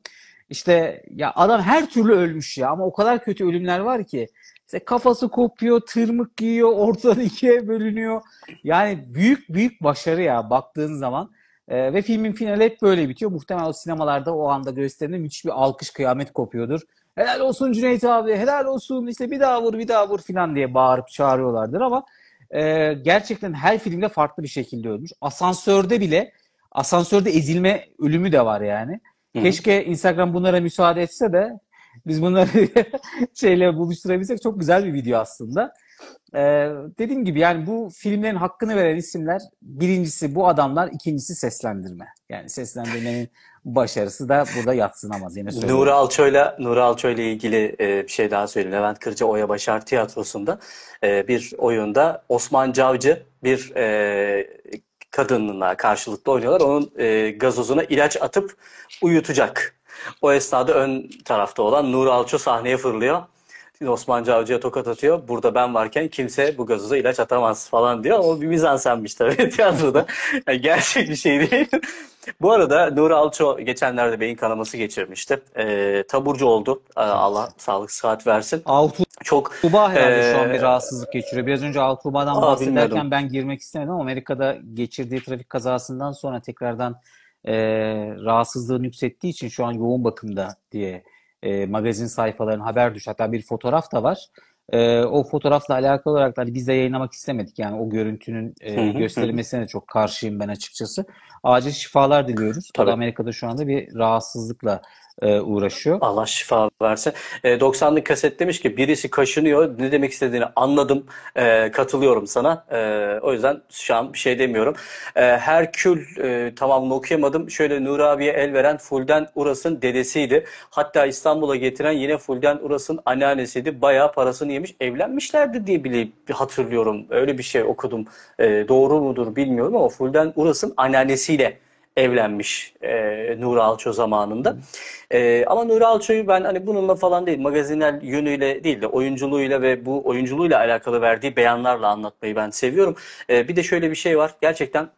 Speaker 2: İşte ya adam her türlü ölmüş ya ama o kadar kötü ölümler var ki. İşte kafası kopuyor, tırmık giyiyor, (laughs) ortadan ikiye bölünüyor. Yani büyük büyük başarı ya baktığın zaman. E, ve filmin finali hep böyle bitiyor. Muhtemelen o sinemalarda o anda gösterildiğinde müthiş bir alkış kıyamet kopuyordur. Helal olsun Cüneyt abi, helal olsun işte bir daha vur bir daha vur filan diye bağırıp çağırıyorlardır ama e, gerçekten her filmde farklı bir şekilde ölmüş. Asansörde bile asansörde ezilme ölümü de var yani. Hı-hı. Keşke Instagram bunlara müsaade etse de biz bunları (laughs) şeyle buluşturabilsek çok güzel bir video aslında. Ee, dediğim gibi yani bu filmlerin hakkını veren isimler birincisi bu adamlar, ikincisi seslendirme. Yani seslendirmenin başarısı da burada yatsınamaz. Yine söyleyeyim. Nuri
Speaker 1: Alço'yla Nuri Alço'yla ilgili e, bir şey daha söyleyeyim. Levent Kırca Oya Başar Tiyatrosu'nda e, bir oyunda Osman Cavcı bir e, kadınla karşılıklı oynuyorlar. Onun e, gazozuna ilaç atıp uyutacak. O esnada ön tarafta olan Nuri Alço sahneye fırlıyor. Osmancı Avcı'ya tokat atıyor. Burada ben varken kimse bu gazoza ilaç atamaz falan diyor. O bir mizansenmiş tabii (laughs) tiyatroda. Yani gerçek bir şey değil. bu arada Nuri Alço geçenlerde beyin kanaması geçirmişti. E, taburcu oldu. E, Allah sağlık sıhhat versin. Altı çok
Speaker 2: Kuba herhalde e, şu an ee, bir rahatsızlık geçiriyor. Biraz önce Alkuba'dan bahsederken bilmiyorum. ben girmek istemedim Amerika'da geçirdiği trafik kazasından sonra tekrardan e, rahatsızlığını yükselttiği için şu an yoğun bakımda diye e, magazin sayfalarının haber düş hatta bir fotoğraf da var. E, o fotoğrafla alakalı olarak hani biz de yayınlamak istemedik. Yani o görüntünün e, gösterilmesine de çok karşıyım ben açıkçası. Acil şifalar diliyoruz. Tabii. O da Amerika'da şu anda bir rahatsızlıkla
Speaker 1: e, uğraşıyor. Allah şifa verse. 90'lı kaset demiş ki birisi kaşınıyor. Ne demek istediğini anladım. E, katılıyorum sana. E, o yüzden şu an bir şey demiyorum. Herkül e, tamamını okuyamadım. Şöyle Nur abiye el veren Fulden Uras'ın dedesiydi. Hatta İstanbul'a getiren yine Fulden Uras'ın anneannesiydi. Bayağı parasını yemiş. Evlenmişlerdi diye bile hatırlıyorum. Öyle bir şey okudum. doğru mudur bilmiyorum ama Fulden Uras'ın anneannesiyle evlenmiş e, Nuri Alço zamanında. E, ama Nur Alço'yu ben hani bununla falan değil, magazinel yönüyle değil de oyunculuğuyla ve bu oyunculuğuyla alakalı verdiği beyanlarla anlatmayı ben seviyorum. E, bir de şöyle bir şey var. Gerçekten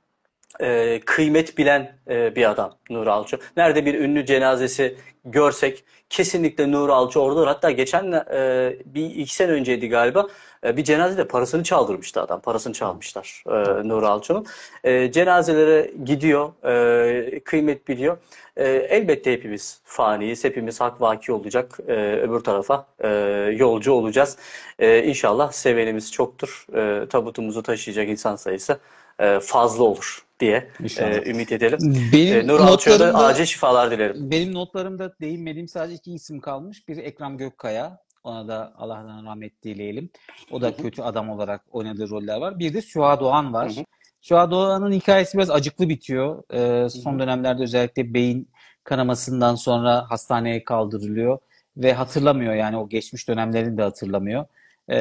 Speaker 1: e, kıymet bilen e, bir adam Nur Alço. Nerede bir ünlü cenazesi görsek kesinlikle Nur Alço orada. Hatta geçen e, bir iki sene önceydi galiba e, bir cenazede parasını çaldırmıştı adam. Parasını çalmışlar e, Nur Alço'nun. E, cenazelere gidiyor, e, kıymet biliyor. E, elbette hepimiz faniyiz, hepimiz hak vaki olacak. E, öbür tarafa e, yolcu olacağız. E, inşallah sevenimiz çoktur. E, tabutumuzu taşıyacak insan sayısı e, fazla olur diye e, ümit edelim. Benim e, Nur Alço'ya da acil şifalar dilerim.
Speaker 2: Benim notlarımda değinmediğim sadece iki isim kalmış. Biri Ekrem Gökkaya, ona da Allah'tan rahmet dileyelim. O da kötü adam olarak oynadığı roller var. Bir de Süha Doğan var. Süha Doğan'ın hikayesi biraz acıklı bitiyor. Ee, son dönemlerde özellikle beyin kanamasından sonra hastaneye kaldırılıyor ve hatırlamıyor yani o geçmiş dönemlerini de hatırlamıyor. Ee,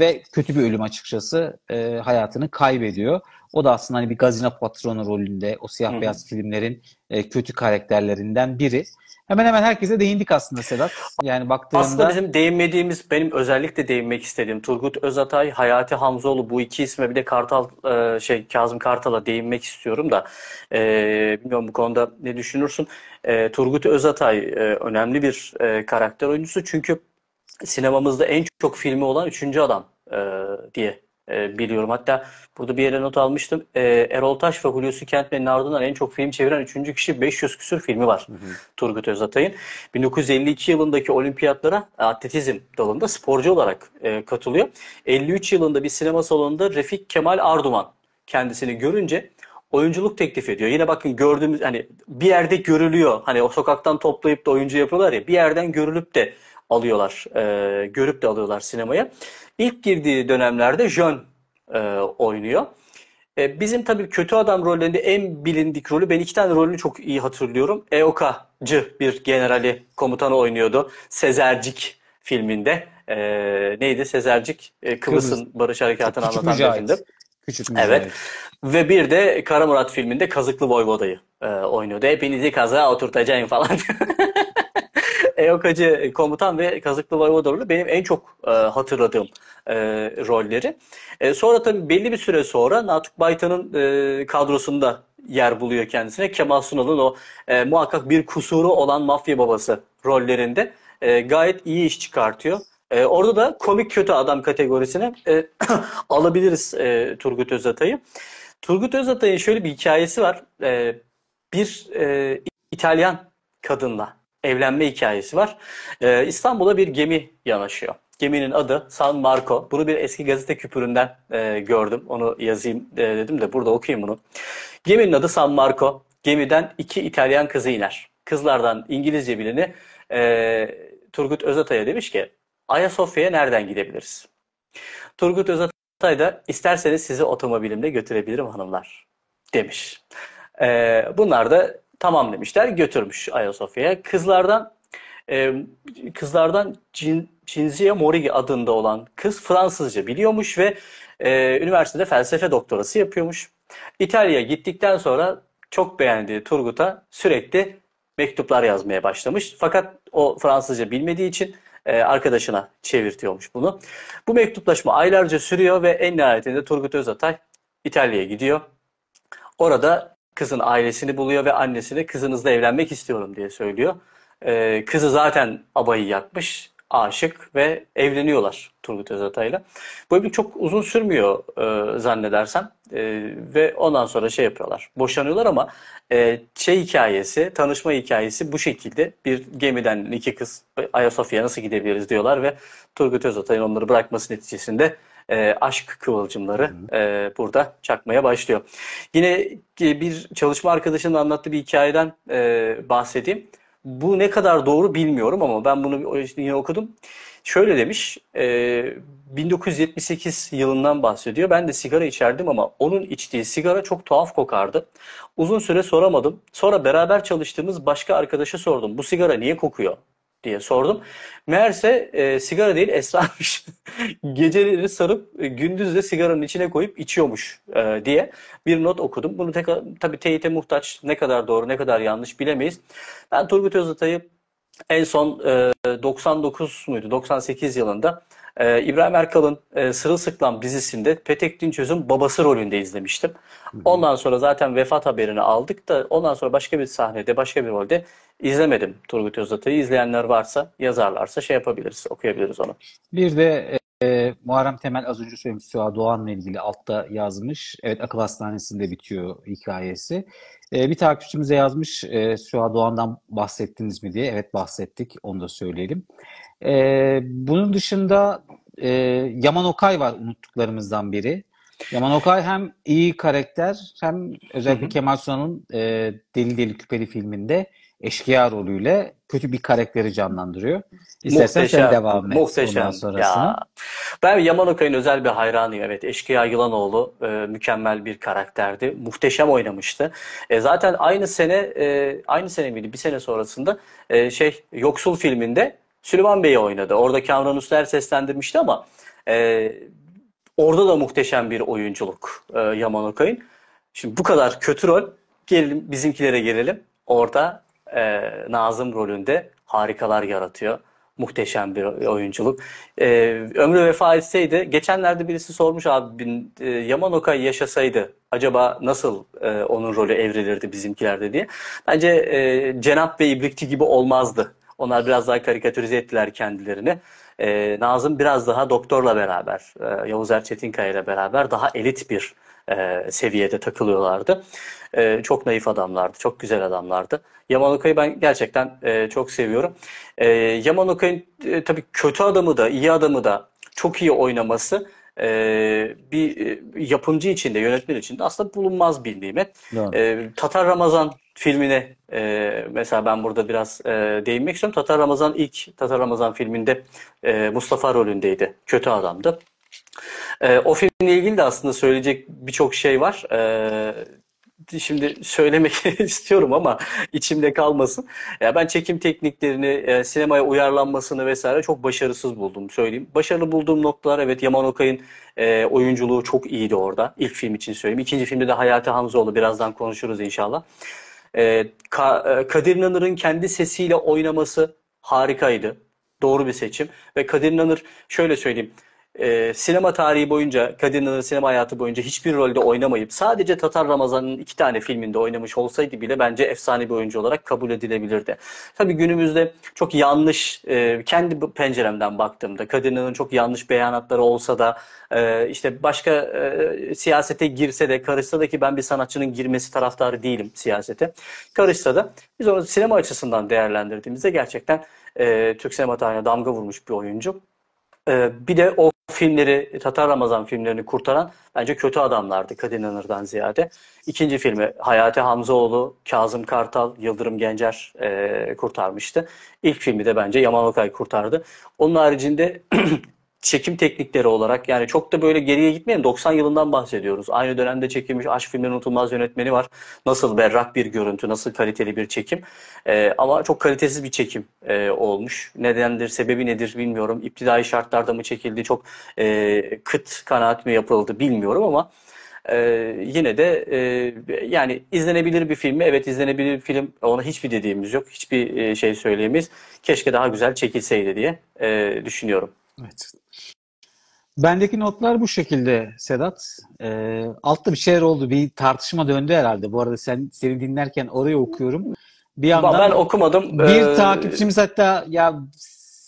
Speaker 2: ve kötü bir ölüm açıkçası e, hayatını kaybediyor. O da aslında hani bir gazina patronu rolünde o siyah beyaz filmlerin e, kötü karakterlerinden biri hemen hemen herkese değindik aslında Sedat. Yani baktığında... Aslında bizim
Speaker 1: değinmediğimiz, benim özellikle değinmek istediğim Turgut Özatay, Hayati Hamzoğlu bu iki isme bir de Kartal, e, şey Kazım Kartal'a değinmek istiyorum da e, bilmiyorum bu konuda ne düşünürsün. E, Turgut Özatay e, önemli bir e, karakter oyuncusu çünkü sinemamızda en çok filmi olan Üçüncü Adam e, diye e, biliyorum. Hatta burada bir yere not almıştım. E, Erol Taş ve Hulusi Kentmen'in ardından en çok film çeviren üçüncü kişi 500 küsür filmi var hı hı. Turgut Özatay'ın. 1952 yılındaki olimpiyatlara atletizm dalında sporcu olarak e, katılıyor. 53 yılında bir sinema salonunda Refik Kemal Arduman kendisini görünce oyunculuk teklif ediyor. Yine bakın gördüğümüz hani bir yerde görülüyor. Hani o sokaktan toplayıp da oyuncu yapıyorlar ya bir yerden görülüp de alıyorlar. E, görüp de alıyorlar sinemaya. İlk girdiği dönemlerde Jön e, oynuyor. E, bizim tabii kötü adam rollerinde en bilindik rolü ben iki tane rolünü çok iyi hatırlıyorum. Eoka'cı bir generali komutanı oynuyordu. Sezercik filminde. E, neydi Sezercik? E, Kıbrıs'ın Kıbrıs. Barış Harekatı'nı anlatan bir filmdi.
Speaker 2: Küçük mücahit. Evet.
Speaker 1: Ve bir de Kara Murat filminde Kazıklı Voyvoda'yı e, oynuyordu. Hepinizi kazığa oturtacağım falan. (laughs) EOKA'cı e, komutan ve Kazıklı Voyvodorlu benim en çok e, hatırladığım e, rolleri. E, sonra tabii belli bir süre sonra Natuk Baytan'ın e, kadrosunda yer buluyor kendisine. Kemal Sunal'ın o e, muhakkak bir kusuru olan mafya babası rollerinde e, gayet iyi iş çıkartıyor. E, orada da komik kötü adam kategorisine e, (clears throat) alabiliriz e, Turgut Özatay'ı. Turgut Özatay'ın şöyle bir hikayesi var. E, bir e, İtalyan kadınla evlenme hikayesi var. Ee, İstanbul'a bir gemi yanaşıyor. Geminin adı San Marco. Bunu bir eski gazete küpüründen e, gördüm. Onu yazayım e, dedim de burada okuyayım bunu. Geminin adı San Marco. Gemiden iki İtalyan kızı iner. Kızlardan İngilizce bileni e, Turgut Özatay'a demiş ki Ayasofya'ya nereden gidebiliriz? Turgut Özatay da isterseniz sizi otomobilimle götürebilirim hanımlar demiş. E, bunlar da Tamam demişler götürmüş Ayasofya'ya. Kızlardan e, kızlardan Cin, Cinzia Morigi adında olan kız Fransızca biliyormuş ve e, üniversitede felsefe doktorası yapıyormuş. İtalya'ya gittikten sonra çok beğendiği Turgut'a sürekli mektuplar yazmaya başlamış. Fakat o Fransızca bilmediği için e, arkadaşına çevirtiyormuş bunu. Bu mektuplaşma aylarca sürüyor ve en nihayetinde Turgut Özatay İtalya'ya gidiyor. Orada kızın ailesini buluyor ve annesine kızınızla evlenmek istiyorum diye söylüyor. Ee, kızı zaten abayı yakmış, aşık ve evleniyorlar Turgut Özatay'la. Bu evlilik çok uzun sürmüyor e, zannedersem e, ve ondan sonra şey yapıyorlar, boşanıyorlar ama e, şey hikayesi, tanışma hikayesi bu şekilde bir gemiden iki kız Ayasofya'ya nasıl gidebiliriz diyorlar ve Turgut Özatay'ın onları bırakması neticesinde e, aşk kıvılcımları e, burada çakmaya başlıyor. Yine e, bir çalışma arkadaşının anlattığı bir hikayeden e, bahsedeyim. Bu ne kadar doğru bilmiyorum ama ben bunu yine okudum. Şöyle demiş, e, 1978 yılından bahsediyor. Ben de sigara içerdim ama onun içtiği sigara çok tuhaf kokardı. Uzun süre soramadım. Sonra beraber çalıştığımız başka arkadaşa sordum. Bu sigara niye kokuyor? diye sordum. Meğerse e, sigara değil esrarmış. (laughs) Geceleri sarıp e, gündüz de sigaranın içine koyup içiyormuş e, diye bir not okudum. Bunu tekrar, tabii teyite muhtaç ne kadar doğru ne kadar yanlış bilemeyiz. Ben Turgut Özatay'ı en son e, 99 muydu 98 yılında e, İbrahim Erkal'ın e, Sırılsıklam dizisinde Petek Dinçöz'ün babası rolünde izlemiştim. Ondan sonra zaten vefat haberini aldık da ondan sonra başka bir sahnede başka bir rolde İzlemedim Turgut Özatay'ı. İzleyenler varsa, yazarlarsa şey yapabiliriz, okuyabiliriz onu.
Speaker 2: Bir de e, Muharrem Temel az önce söylemiş Süha Doğan'la ilgili altta yazmış. Evet akıl hastanesinde bitiyor hikayesi. E, bir takipçimize yazmış e, Süha Doğan'dan bahsettiniz mi diye. Evet bahsettik onu da söyleyelim. E, bunun dışında e, Yaman Okay var unuttuklarımızdan biri. Yaman Okay hem iyi karakter hem özellikle Kemal Sunal'ın e, Deli Deli Küpeli filminde eşkıya rolüyle kötü bir karakteri canlandırıyor. İstersen muhteşem, sen devam et muhteşem. ondan sonrasına. Ya.
Speaker 1: Ben Yaman Okay'ın özel bir hayranıyım. Evet Eşkıya Yılanoğlu e, mükemmel bir karakterdi. Muhteşem oynamıştı. E, zaten aynı sene e, aynı sene miydi bir sene sonrasında e, şey Yoksul filminde Süleyman Bey'i oynadı. Orada Kamran Usler seslendirmişti ama e, orada da muhteşem bir oyunculuk e, Yaman Okay'ın. Şimdi bu kadar kötü rol gelelim bizimkilere gelelim. Orada e, Nazım rolünde harikalar yaratıyor. Muhteşem bir oyunculuk. E, ömrü vefa etseydi, geçenlerde birisi sormuş abi e, Yaman Okay yaşasaydı acaba nasıl e, onun rolü evrilirdi bizimkilerde diye. Bence e, Cenap ve İbrikçi gibi olmazdı. Onlar biraz daha karikatürize ettiler kendilerini. E, Nazım biraz daha doktorla beraber, e, Yavuz Erçetinkaya ile beraber daha elit bir e, seviyede takılıyorlardı. E, çok naif adamlardı, çok güzel adamlardı. Yaman Okay'ı ben gerçekten e, çok seviyorum. E, Yaman Okay'ın e, tabii kötü adamı da, iyi adamı da çok iyi oynaması e, bir e, yapımcı için de, yönetmen için de aslında bulunmaz bir nimet. E, Tatar Ramazan filmine e, mesela ben burada biraz e, değinmek istiyorum. Tatar Ramazan ilk Tatar Ramazan filminde e, Mustafa rolündeydi. Kötü adamdı. E, o filmle ilgili de aslında söyleyecek birçok şey var. E, şimdi söylemek (laughs) istiyorum ama içimde kalmasın. Ya ben çekim tekniklerini, e, sinemaya uyarlanmasını vesaire çok başarısız buldum söyleyeyim. Başarılı bulduğum noktalar evet Yaman Okay'ın e, oyunculuğu çok iyiydi orada. İlk film için söyleyeyim. İkinci filmde de Hayati Hamzoğlu birazdan konuşuruz inşallah. E, Kadir Nanır'ın kendi sesiyle oynaması harikaydı. Doğru bir seçim. Ve Kadir Nanır şöyle söyleyeyim e, sinema tarihi boyunca, Kadirna'nın sinema hayatı boyunca hiçbir rolde oynamayıp sadece Tatar Ramazan'ın iki tane filminde oynamış olsaydı bile bence efsane bir oyuncu olarak kabul edilebilirdi. Tabii günümüzde çok yanlış, e, kendi penceremden baktığımda Kadirna'nın çok yanlış beyanatları olsa da e, işte başka e, siyasete girse de karışsa da ki ben bir sanatçının girmesi taraftarı değilim siyasete. Karışsa da biz onu sinema açısından değerlendirdiğimizde gerçekten e, Türk sinema tarihine damga vurmuş bir oyuncu. Ee, bir de o filmleri, Tatar Ramazan filmlerini kurtaran bence kötü adamlardı Kadın Anır'dan ziyade. İkinci filmi Hayati Hamzoğlu, Kazım Kartal, Yıldırım Gencer e, kurtarmıştı. İlk filmi de bence Yaman Okay kurtardı. Onun haricinde (clears throat) çekim teknikleri olarak yani çok da böyle geriye gitmeyelim 90 yılından bahsediyoruz. Aynı dönemde çekilmiş Aşk filmlerin unutulmaz yönetmeni var. Nasıl berrak bir görüntü, nasıl kaliteli bir çekim. Ee, ama çok kalitesiz bir çekim e, olmuş. Nedendir, sebebi nedir bilmiyorum. İptidai şartlarda mı çekildi, çok e, kıt kanaat mi yapıldı bilmiyorum ama ee, yine de e, yani izlenebilir bir film mi? Evet izlenebilir bir film. Ona hiçbir dediğimiz yok. Hiçbir e, şey söyleyemeyiz. Keşke daha güzel çekilseydi diye e, düşünüyorum. Evet.
Speaker 2: Bendeki notlar bu şekilde Sedat. Ee, altta bir şeyler oldu. Bir tartışma döndü herhalde. Bu arada sen seni dinlerken orayı okuyorum. Bir yandan ben okumadım. Bir ee... takipçimiz hatta ya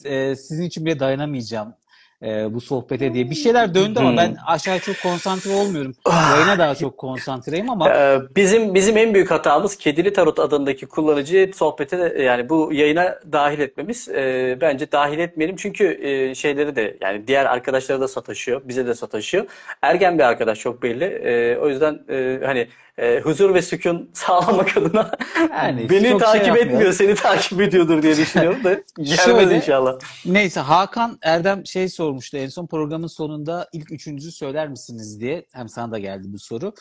Speaker 2: e, sizin için bile dayanamayacağım e, bu sohbete diye. Bir şeyler döndü ama ben aşağı çok konsantre olmuyorum. Yayına daha çok konsantreyim ama.
Speaker 1: Ee, bizim bizim en büyük hatamız Kedili Tarot adındaki kullanıcıyı sohbete e, yani bu yayına dahil etmemiz. E, bence dahil etmeyelim çünkü e, şeyleri de yani diğer arkadaşlara da sataşıyor. Bize de sataşıyor. Ergen bir arkadaş çok belli. E, o yüzden e, hani e, huzur ve sükun (laughs) sağlamak adına
Speaker 2: yani (laughs) beni şey takip şey etmiyor, seni takip ediyordur diye düşünüyorum da (laughs) gelmez inşallah. Neyse Hakan Erdem şey sormuştu en son programın sonunda ilk üçüncüsü söyler misiniz diye hem sana da geldi bu soru.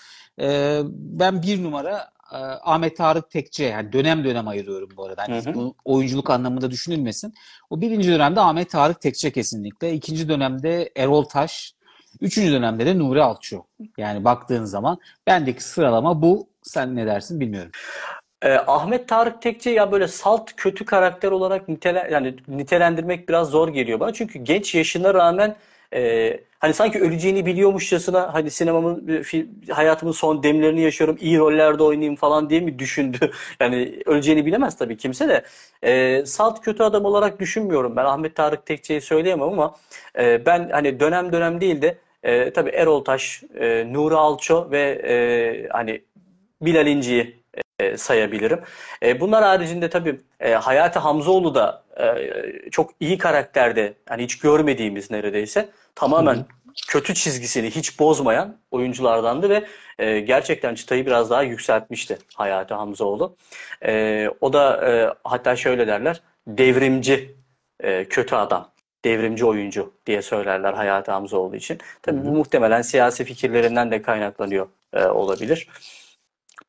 Speaker 2: Ee, ben bir numara e, Ahmet Tarık Tekçe yani dönem dönem ayırıyorum bu arada. Yani hı hı. Bu oyunculuk anlamında düşünülmesin. O birinci dönemde Ahmet Tarık Tekçe kesinlikle. ikinci dönemde Erol Taş Üçüncü dönemde de Nuri Alço. Yani baktığın zaman bendeki sıralama bu. Sen ne dersin bilmiyorum. E, Ahmet Tarık Tekçe ya böyle
Speaker 1: salt kötü karakter olarak nitelen yani nitelendirmek biraz zor geliyor bana. Çünkü genç yaşına rağmen e, hani sanki öleceğini biliyormuşçasına hani sinemamın e, hayatımın son demlerini yaşıyorum iyi rollerde oynayayım falan diye mi düşündü? (laughs) Yani öleceğini bilemez tabii kimse de. E, salt kötü adam olarak düşünmüyorum ben. Ahmet Tarık Tekçe'yi söyleyemem ama e, ben hani dönem dönem değil de e, tabii Erol Taş, e, Nuri Alço ve e, hani Bilal İnci'yi e, sayabilirim. E, bunlar haricinde tabii e, Hayati Hamzoğlu da e, çok iyi karakterde, hani hiç görmediğimiz neredeyse tamamen kötü çizgisini hiç bozmayan oyunculardandı ve e, gerçekten çıtayı biraz daha yükseltmişti Hayati Hamzaoğlu. E, o da e, hatta şöyle derler devrimci e, kötü adam devrimci oyuncu diye söylerler Hayati Hamzaoğlu için. Tabii bu muhtemelen siyasi fikirlerinden de kaynaklanıyor e, olabilir.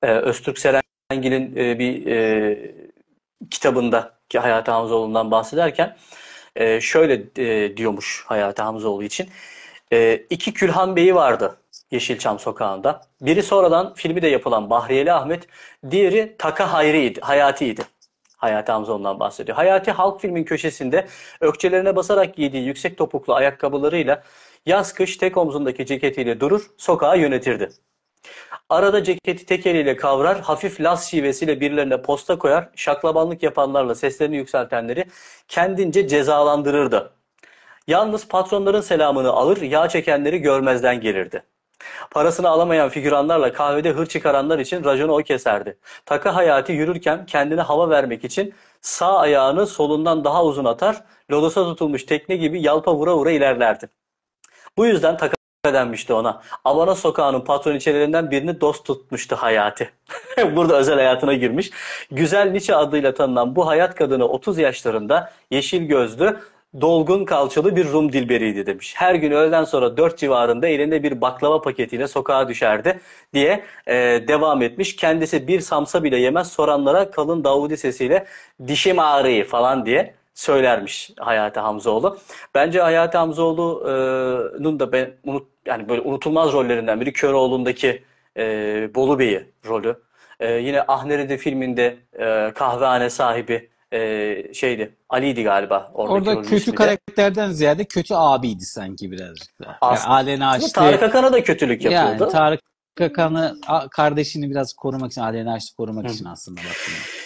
Speaker 1: E, Öztürk Serengil'in e, bir e, kitabında ki Hayati Hamzaoğlu'ndan bahsederken e, şöyle e, diyormuş Hayati Hamzoğlu için. E, iki Külhan Bey'i vardı Yeşilçam Sokağı'nda. Biri sonradan filmi de yapılan Bahriyeli Ahmet, diğeri Taka Hayri'ydi, Hayati'ydi. Hayati Hamzoğlu'ndan bahsediyor. Hayati halk filmin köşesinde ökçelerine basarak giydiği yüksek topuklu ayakkabılarıyla yaz kış tek omzundaki ceketiyle durur, sokağa yönetirdi. Arada ceketi tek eliyle kavrar, hafif las şivesiyle birilerine posta koyar, şaklabanlık yapanlarla seslerini yükseltenleri kendince cezalandırırdı. Yalnız patronların selamını alır, yağ çekenleri görmezden gelirdi. Parasını alamayan figüranlarla kahvede hır çıkaranlar için raconu o keserdi. Takı hayatı yürürken kendine hava vermek için sağ ayağını solundan daha uzun atar, lodosa tutulmuş tekne gibi yalpa vura vura ilerlerdi. Bu yüzden takı denmişti ona. Abana Sokağı'nın patron içerilerinden birini dost tutmuştu Hayati. (laughs) Burada özel hayatına girmiş. Güzel Nietzsche adıyla tanınan bu hayat kadını 30 yaşlarında yeşil gözlü, dolgun kalçalı bir Rum dilberiydi demiş. Her gün öğleden sonra 4 civarında elinde bir baklava paketiyle sokağa düşerdi diye e, devam etmiş. Kendisi bir samsa bile yemez soranlara kalın davudi sesiyle dişim ağrıyı falan diye söylermiş Hayati Hamzoğlu. Bence Hayati Hamzoğlu'nun da ben unut, yani böyle unutulmaz rollerinden biri Köroğlu'ndaki e, Bolu Bey'i rolü. E, yine Ahner'in filminde e, kahvehane sahibi e, şeydi Ali'ydi galiba. Orada kötü
Speaker 2: karakterden ziyade kötü abiydi sanki birazcık daha. Aslında, yani Alena Açlı, Tarık Akan'a da kötülük yapıldı. Yani Tarık Akan'ı kardeşini biraz korumak için, Alena açtı korumak Hı. için aslında baktığında.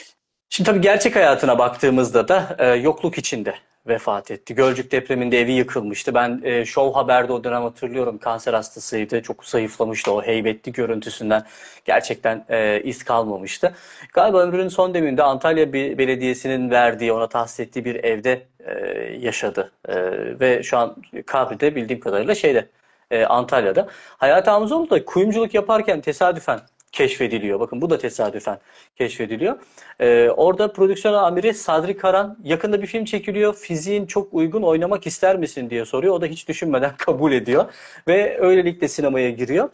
Speaker 2: Şimdi tabii gerçek
Speaker 1: hayatına baktığımızda da e, yokluk içinde vefat etti. Gölcük depreminde evi yıkılmıştı. Ben e, Show Haber'de o dönem hatırlıyorum kanser hastasıydı. Çok zayıflamıştı o heybetli görüntüsünden. Gerçekten e, iz kalmamıştı. Galiba ömrünün son deminde Antalya Belediyesi'nin verdiği, ona tahsis ettiği bir evde e, yaşadı. E, ve şu an kabri bildiğim kadarıyla şeyde e, Antalya'da. Hayati Hamzoğlu da kuyumculuk yaparken tesadüfen keşfediliyor. Bakın bu da tesadüfen keşfediliyor. Ee, orada prodüksiyon amiri Sadri Karan yakında bir film çekiliyor. Fiziğin çok uygun oynamak ister misin diye soruyor. O da hiç düşünmeden (laughs) kabul ediyor. Ve öylelikle sinemaya giriyor.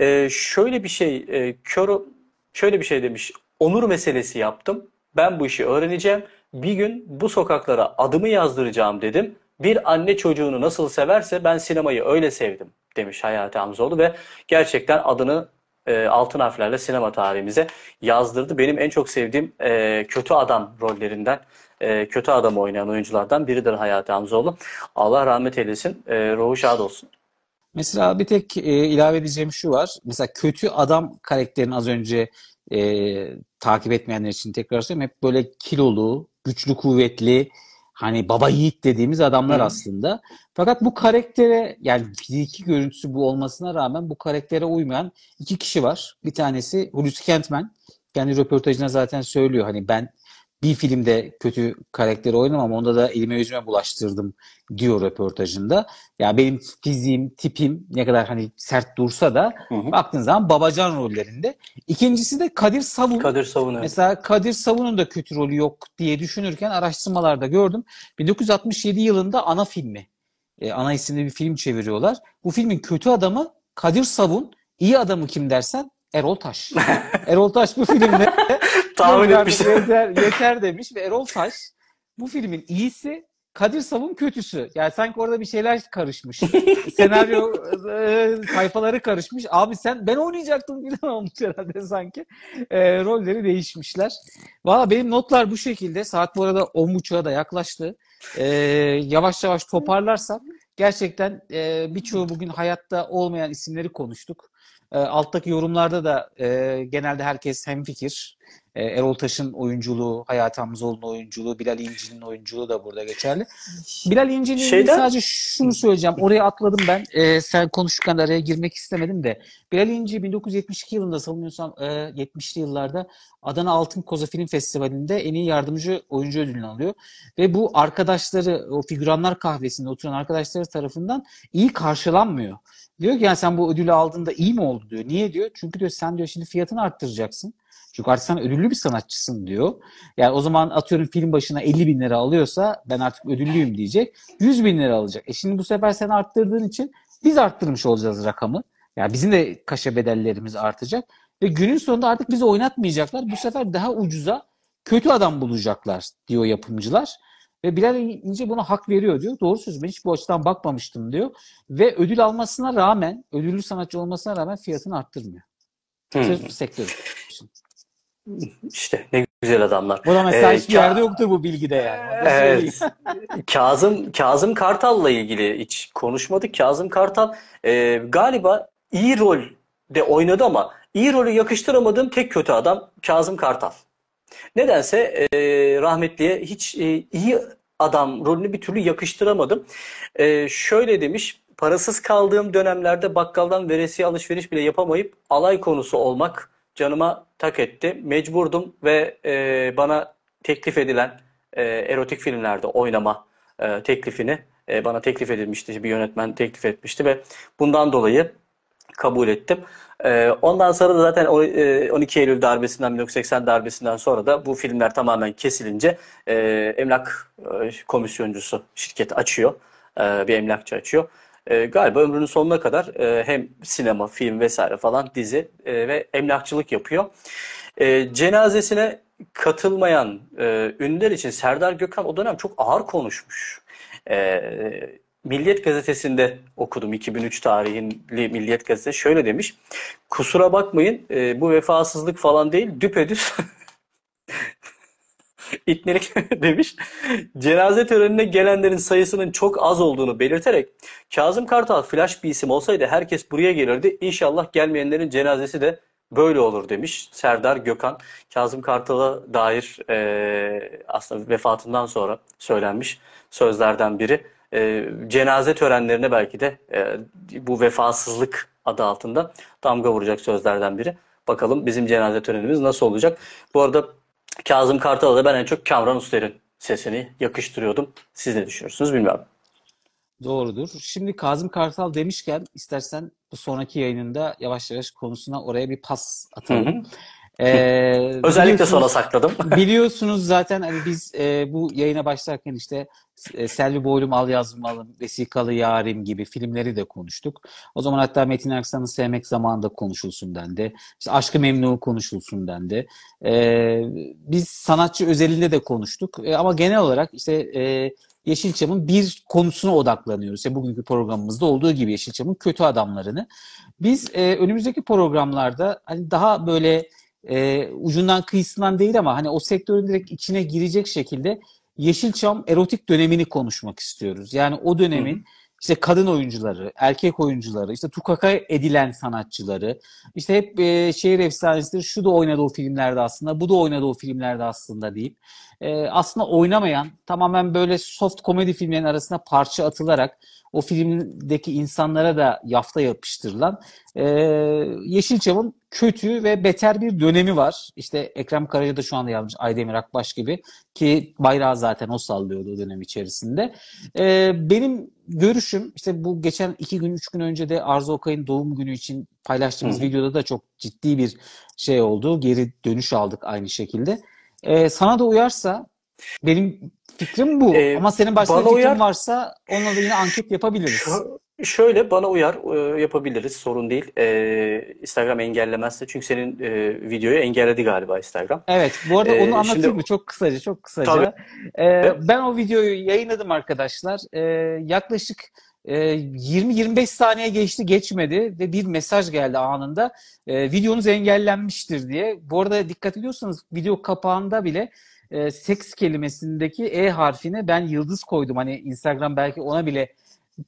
Speaker 1: Ee, şöyle bir şey e, Köro şöyle bir şey demiş. Onur meselesi yaptım. Ben bu işi öğreneceğim. Bir gün bu sokaklara adımı yazdıracağım dedim. Bir anne çocuğunu nasıl severse ben sinemayı öyle sevdim demiş Hayati Hamzoğlu ve gerçekten adını e, altın harflerle sinema tarihimize yazdırdı. Benim en çok sevdiğim e, kötü adam rollerinden, e, kötü adam oynayan oyunculardan biridir Hayati Hamzoğlu. Allah rahmet eylesin, e, ruhu şad olsun.
Speaker 2: Mesela bir tek e, ilave edeceğim şu var. Mesela kötü adam karakterini az önce e, takip etmeyenler için tekrar söyleyeyim. Hep böyle kilolu, güçlü, kuvvetli, hani baba yiğit dediğimiz adamlar Hı. aslında. Fakat bu karaktere yani fiziki görüntüsü bu olmasına rağmen bu karaktere uymayan iki kişi var. Bir tanesi Hulusi Kentmen. Kendi röportajına zaten söylüyor hani ben bir filmde kötü karakteri oynadım ama onda da elime yüzüme bulaştırdım diyor röportajında. Ya yani benim fiziğim, tipim ne kadar hani sert dursa da hı hı. baktığın zaman babacan rollerinde. İkincisi de Kadir Savun. Kadir Savun Mesela Kadir Savun'un da kötü rolü yok diye düşünürken araştırmalarda gördüm. 1967 yılında ana filmi. E, ana isimli bir film çeviriyorlar. Bu filmin kötü adamı Kadir Savun, İyi adamı kim dersen Erol Taş. Erol Taş bu filmde (laughs) tahmin etmiş. Yeter, yeter demiş ve Erol Taş bu filmin iyisi Kadir Savun kötüsü. Yani sanki orada bir şeyler karışmış. (laughs) Senaryo e, karışmış. Abi sen ben oynayacaktım falan (laughs) olmuş herhalde sanki. E, rolleri değişmişler. Valla benim notlar bu şekilde. Saat bu arada 10.30'a da yaklaştı. E, yavaş yavaş toparlarsak gerçekten e, birçoğu bugün hayatta olmayan isimleri konuştuk. E, alttaki yorumlarda da e, genelde herkes hemfikir. E, Erol Taş'ın oyunculuğu, Hayat Hamzoğlu'nun oyunculuğu, Bilal İnci'nin oyunculuğu da burada geçerli. Bilal İnci'nin Şeyden... sadece şunu söyleyeceğim. Oraya atladım ben. E, sen konuşurken araya girmek istemedim de. Bilal İnci 1972 yılında sanıyorsam e, 70'li yıllarda Adana Altın Koza Film Festivali'nde en iyi yardımcı oyuncu ödülünü alıyor. Ve bu arkadaşları, o figüranlar kahvesinde oturan arkadaşları tarafından iyi karşılanmıyor. Diyor ki yani sen bu ödülü aldığında iyi mi oldu diyor. Niye diyor? Çünkü diyor sen diyor şimdi fiyatını arttıracaksın. Çünkü artık sen ödüllü bir sanatçısın diyor. Yani o zaman atıyorum film başına 50 bin lira alıyorsa ben artık ödüllüyüm diyecek. 100 bin lira alacak. E şimdi bu sefer sen arttırdığın için biz arttırmış olacağız rakamı. Yani bizim de kaşe bedellerimiz artacak. Ve günün sonunda artık bizi oynatmayacaklar. Bu sefer daha ucuza kötü adam bulacaklar diyor yapımcılar. Ve Bilal İnce buna hak veriyor diyor. Doğru söz ben hiç bu açıdan bakmamıştım diyor. Ve ödül almasına rağmen, ödüllü sanatçı olmasına rağmen fiyatını arttırmıyor.
Speaker 1: Sırf sektörü. İşte ne güzel adamlar. Bu da mesela ee, hiçbir Ka- yerde
Speaker 2: yoktur bu bilgide yani. Evet. (laughs) (laughs)
Speaker 1: Kazım Kazım Kartal'la ilgili hiç konuşmadık. Kazım Kartal e, galiba iyi rol de oynadı ama iyi rolü yakıştıramadığım tek kötü adam Kazım Kartal. Nedense e, rahmetliye hiç e, iyi adam rolünü bir türlü yakıştıramadım. E, şöyle demiş, parasız kaldığım dönemlerde bakkaldan veresiye alışveriş bile yapamayıp alay konusu olmak canıma tak etti. Mecburdum ve e, bana teklif edilen e, erotik filmlerde oynama e, teklifini e, bana teklif edilmişti. Bir yönetmen teklif etmişti ve bundan dolayı kabul ettim. Ee, ondan sonra da zaten 12 e, Eylül darbesinden 1980 darbesinden sonra da bu filmler tamamen kesilince e, emlak e, komisyoncusu şirket açıyor. Bir emlakçı açıyor. Galiba ömrünün sonuna kadar hem sinema, film vesaire falan dizi ve emlakçılık yapıyor. Cenazesine katılmayan ünlüler için Serdar Gökhan o dönem çok ağır konuşmuş. Milliyet gazetesinde okudum 2003 tarihinli Milliyet gazetesi şöyle demiş. Kusura bakmayın e, bu vefasızlık falan değil düpedüz (laughs) itnelik (laughs) demiş. Cenaze törenine gelenlerin sayısının çok az olduğunu belirterek Kazım Kartal flash bir isim olsaydı herkes buraya gelirdi. İnşallah gelmeyenlerin cenazesi de böyle olur demiş Serdar Gökhan. Kazım Kartal'a dair e, aslında vefatından sonra söylenmiş sözlerden biri e, cenaze törenlerine belki de e, bu vefasızlık adı altında damga vuracak sözlerden biri. Bakalım bizim cenaze törenimiz nasıl olacak. Bu arada Kazım Kartal'a da ben en çok Kamran Uster'in sesini yakıştırıyordum. Siz ne düşünüyorsunuz bilmiyorum.
Speaker 2: Doğrudur. Şimdi Kazım Kartal demişken istersen bu sonraki yayınında yavaş yavaş konusuna oraya bir pas atalım. Hı hı. Ee, (laughs) Özellikle sonra sakladım. (laughs) (laughs) biliyorsunuz zaten hani biz e, bu yayına başlarken işte e, Selvi Boylum Al Yazmalım, Vesikalı Yarim gibi filmleri de konuştuk. O zaman hatta Metin Erksan'ı Sevmek Zamanında konuşulsun dendi. İşte Aşkı Memnu konuşulsun dendi. E, biz sanatçı özelinde de konuştuk. E, ama genel olarak işte e, Yeşilçam'ın bir konusuna odaklanıyoruz. Yani e, bugünkü programımızda olduğu gibi Yeşilçam'ın kötü adamlarını. Biz e, önümüzdeki programlarda hani daha böyle e, ucundan kıyısından değil ama hani o sektörün direkt içine girecek şekilde Yeşilçam erotik dönemini konuşmak istiyoruz. Yani o dönemin Hı işte kadın oyuncuları, erkek oyuncuları, işte tukaka edilen sanatçıları, işte hep e, şehir efsanesidir, şu da oynadı o filmlerde aslında, bu da oynadı o filmlerde aslında deyip e, aslında oynamayan tamamen böyle soft komedi filmlerin arasına parça atılarak o filmdeki insanlara da yafta yapıştırılan e, Yeşilçam'ın kötü ve beter bir dönemi var. İşte Ekrem Karaca da şu anda yazmış Aydemir Akbaş gibi ki bayrağı zaten o sallıyordu o dönem içerisinde. E, benim görüşüm işte bu geçen iki gün üç gün önce de Arzu Okay'ın doğum günü için paylaştığımız Hı. videoda da çok ciddi bir şey oldu. Geri dönüş aldık aynı şekilde. Ee, sana da uyarsa benim fikrim bu ee, ama senin başka bir fikrin uyar... varsa onunla da yine anket yapabiliriz.
Speaker 1: Şöyle bana uyar e, yapabiliriz sorun değil. E, Instagram engellemezse çünkü senin e, videoyu engelledi galiba Instagram.
Speaker 2: Evet bu arada onu e, anlatayım şimdi... mı çok kısaca çok kısaca. Tabii. Ben o videoyu yayınladım arkadaşlar. yaklaşık 20-25 saniye geçti geçmedi ve bir mesaj geldi anında. videonuz engellenmiştir diye. Bu arada dikkat ediyorsanız video kapağında bile seks kelimesindeki E harfine ben yıldız koydum. Hani Instagram belki ona bile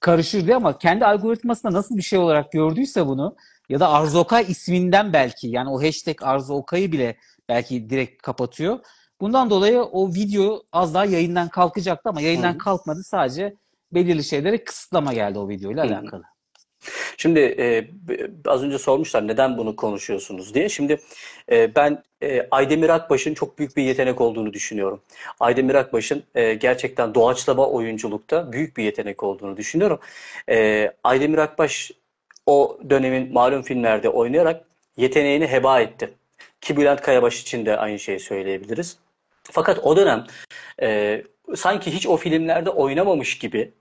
Speaker 2: karışır diye ama kendi algoritmasında nasıl bir şey olarak gördüyse bunu ya da Arzu Okay isminden belki yani o hashtag Arzu Okay'ı bile belki direkt kapatıyor. Bundan dolayı o video az daha yayından kalkacaktı ama yayından Hı. kalkmadı sadece belirli şeylere kısıtlama geldi o videoyla Hı. alakalı.
Speaker 1: Şimdi e, az önce sormuşlar neden bunu konuşuyorsunuz diye. Şimdi e, ben e, Aydemir Akbaş'ın çok büyük bir yetenek olduğunu düşünüyorum. Aydemir Akbaş'ın e, gerçekten doğaçlama oyunculukta büyük bir yetenek olduğunu düşünüyorum. E, Aydemir Akbaş o dönemin malum filmlerde oynayarak yeteneğini heba etti. Ki Bülent Kayabaş için de aynı şeyi söyleyebiliriz. Fakat o dönem e, sanki hiç o filmlerde oynamamış gibi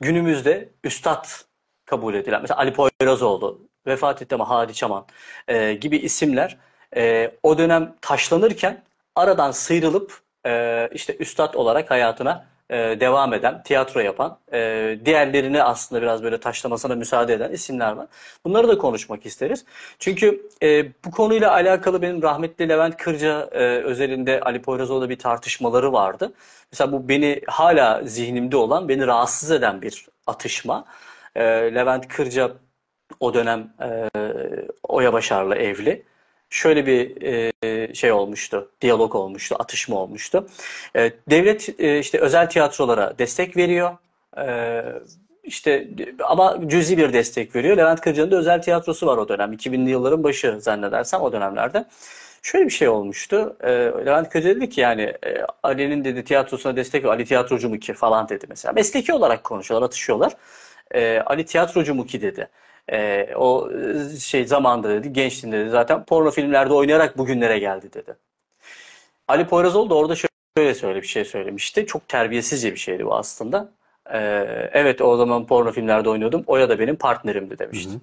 Speaker 1: günümüzde üstad kabul edilen. Mesela Ali Poyrazoğlu, vefat etti ama Hadi Çaman e, gibi isimler e, o dönem taşlanırken aradan sıyrılıp e, işte üstad olarak hayatına e, devam eden, tiyatro yapan, e, diğerlerini aslında biraz böyle taşlamasına müsaade eden isimler var. Bunları da konuşmak isteriz. Çünkü e, bu konuyla alakalı benim rahmetli Levent Kırca e, özelinde Ali Poyrazoğlu'da bir tartışmaları vardı. Mesela bu beni hala zihnimde olan, beni rahatsız eden bir atışma. Ee, Levent Kırca o dönem e, Oya Başar'la evli. Şöyle bir e, şey olmuştu, diyalog olmuştu, atışma olmuştu. E, devlet e, işte özel tiyatrolara destek veriyor. E, işte ama cüzi bir destek veriyor. Levent Kırca'nın da özel tiyatrosu var o dönem. 2000'li yılların başı zannedersem o dönemlerde. Şöyle bir şey olmuştu. E, Levent Kırca dedi ki yani e, Ali'nin dedi tiyatrosuna destek Ali tiyatrocu mu ki falan dedi mesela. Mesleki olarak konuşuyorlar, atışıyorlar. E, Ali tiyatrocu mu ki dedi. Ee, e, o şey zamanda dedi, gençliğinde dedi zaten porno filmlerde oynayarak bugünlere geldi dedi. Ali Poyrazoğlu da orada şöyle söyle bir şey söylemişti. Çok terbiyesizce bir şeydi bu aslında. E, evet o zaman porno filmlerde oynuyordum. Oya da benim partnerimdi demişti. Hı hı.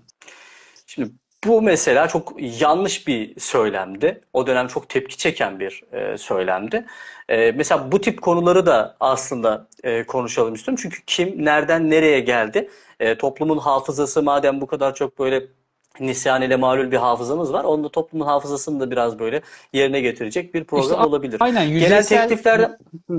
Speaker 1: Şimdi bu mesela çok yanlış bir söylemdi. O dönem çok tepki çeken bir e, söylemdi. E, mesela bu tip konuları da aslında e, konuşalım istiyorum. Çünkü kim nereden nereye geldi? E, toplumun hafızası madem bu kadar çok böyle nisyan ile malul bir hafızamız var. Onu da toplumun hafızasını da biraz böyle yerine getirecek bir program işte, olabilir. Aynen. Yüzeysel, Genel teklifler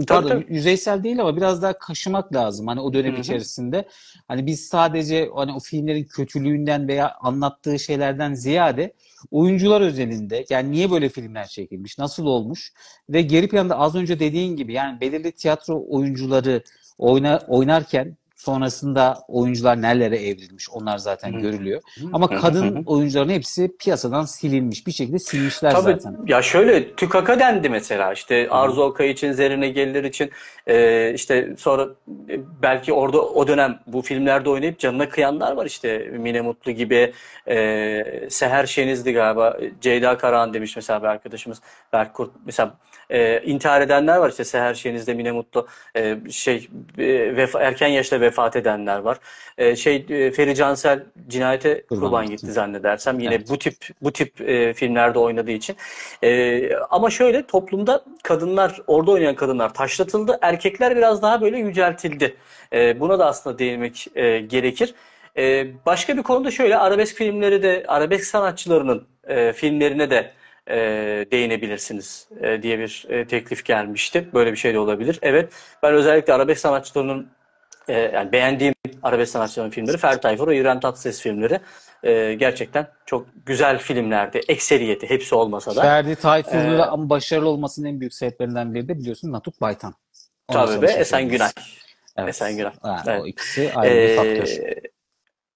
Speaker 2: pardon, tabii. yüzeysel değil ama biraz daha kaşımak lazım. Hani o dönem Hı-hı. içerisinde hani biz sadece hani o filmlerin kötülüğünden veya anlattığı şeylerden ziyade oyuncular özelinde yani niye böyle filmler çekilmiş, nasıl olmuş ve geri planda az önce dediğin gibi yani belirli tiyatro oyuncuları oyna, oynarken Sonrasında oyuncular nerelere evrilmiş onlar zaten Hı. görülüyor. Ama kadın oyuncuların hepsi piyasadan silinmiş. Bir şekilde silmişler Tabii, zaten.
Speaker 1: Ya şöyle TÜKAK'a dendi mesela işte Arzu Okay için, Zerine Gelir için e, işte sonra e, belki orada o dönem bu filmlerde oynayıp canına kıyanlar var işte Mine Mutlu gibi e, Seher Şeniz'di galiba Ceyda Karahan demiş mesela bir arkadaşımız Berk Kurt mesela e, intihar edenler var işte her şeyinizde Mine Mutlu e, şey e, vefa, erken yaşta vefat edenler var. E, şey e, Feri Cansel cinayete kurban, kurban gitti zannedersem yine evet. bu tip bu tip e, filmlerde oynadığı için. E, ama şöyle toplumda kadınlar orada oynayan kadınlar taşlatıldı. Erkekler biraz daha böyle yüceltildi. E, buna da aslında değinmek e, gerekir. E, başka bir konuda şöyle arabesk filmleri de arabesk sanatçılarının e, filmlerine de e, değinebilirsiniz e, diye bir e, teklif gelmişti. Böyle bir şey de olabilir. Evet ben özellikle arabesk sanatçılarının e, yani beğendiğim arabesk sanatçıların filmleri Ferdi Tayfur ve İrem Tatlıses filmleri e, gerçekten çok güzel filmlerdi. Ekseriyeti hepsi olmasa da. Ferdi Tayfur'un
Speaker 2: ee, başarılı olmasının en büyük sebeplerinden biri de biliyorsun Natuk Baytan.
Speaker 1: Onu tabii be Esen Günay. Evet. Esen Günay.
Speaker 2: Yani evet. O ikisi ayrı bir e, faktör.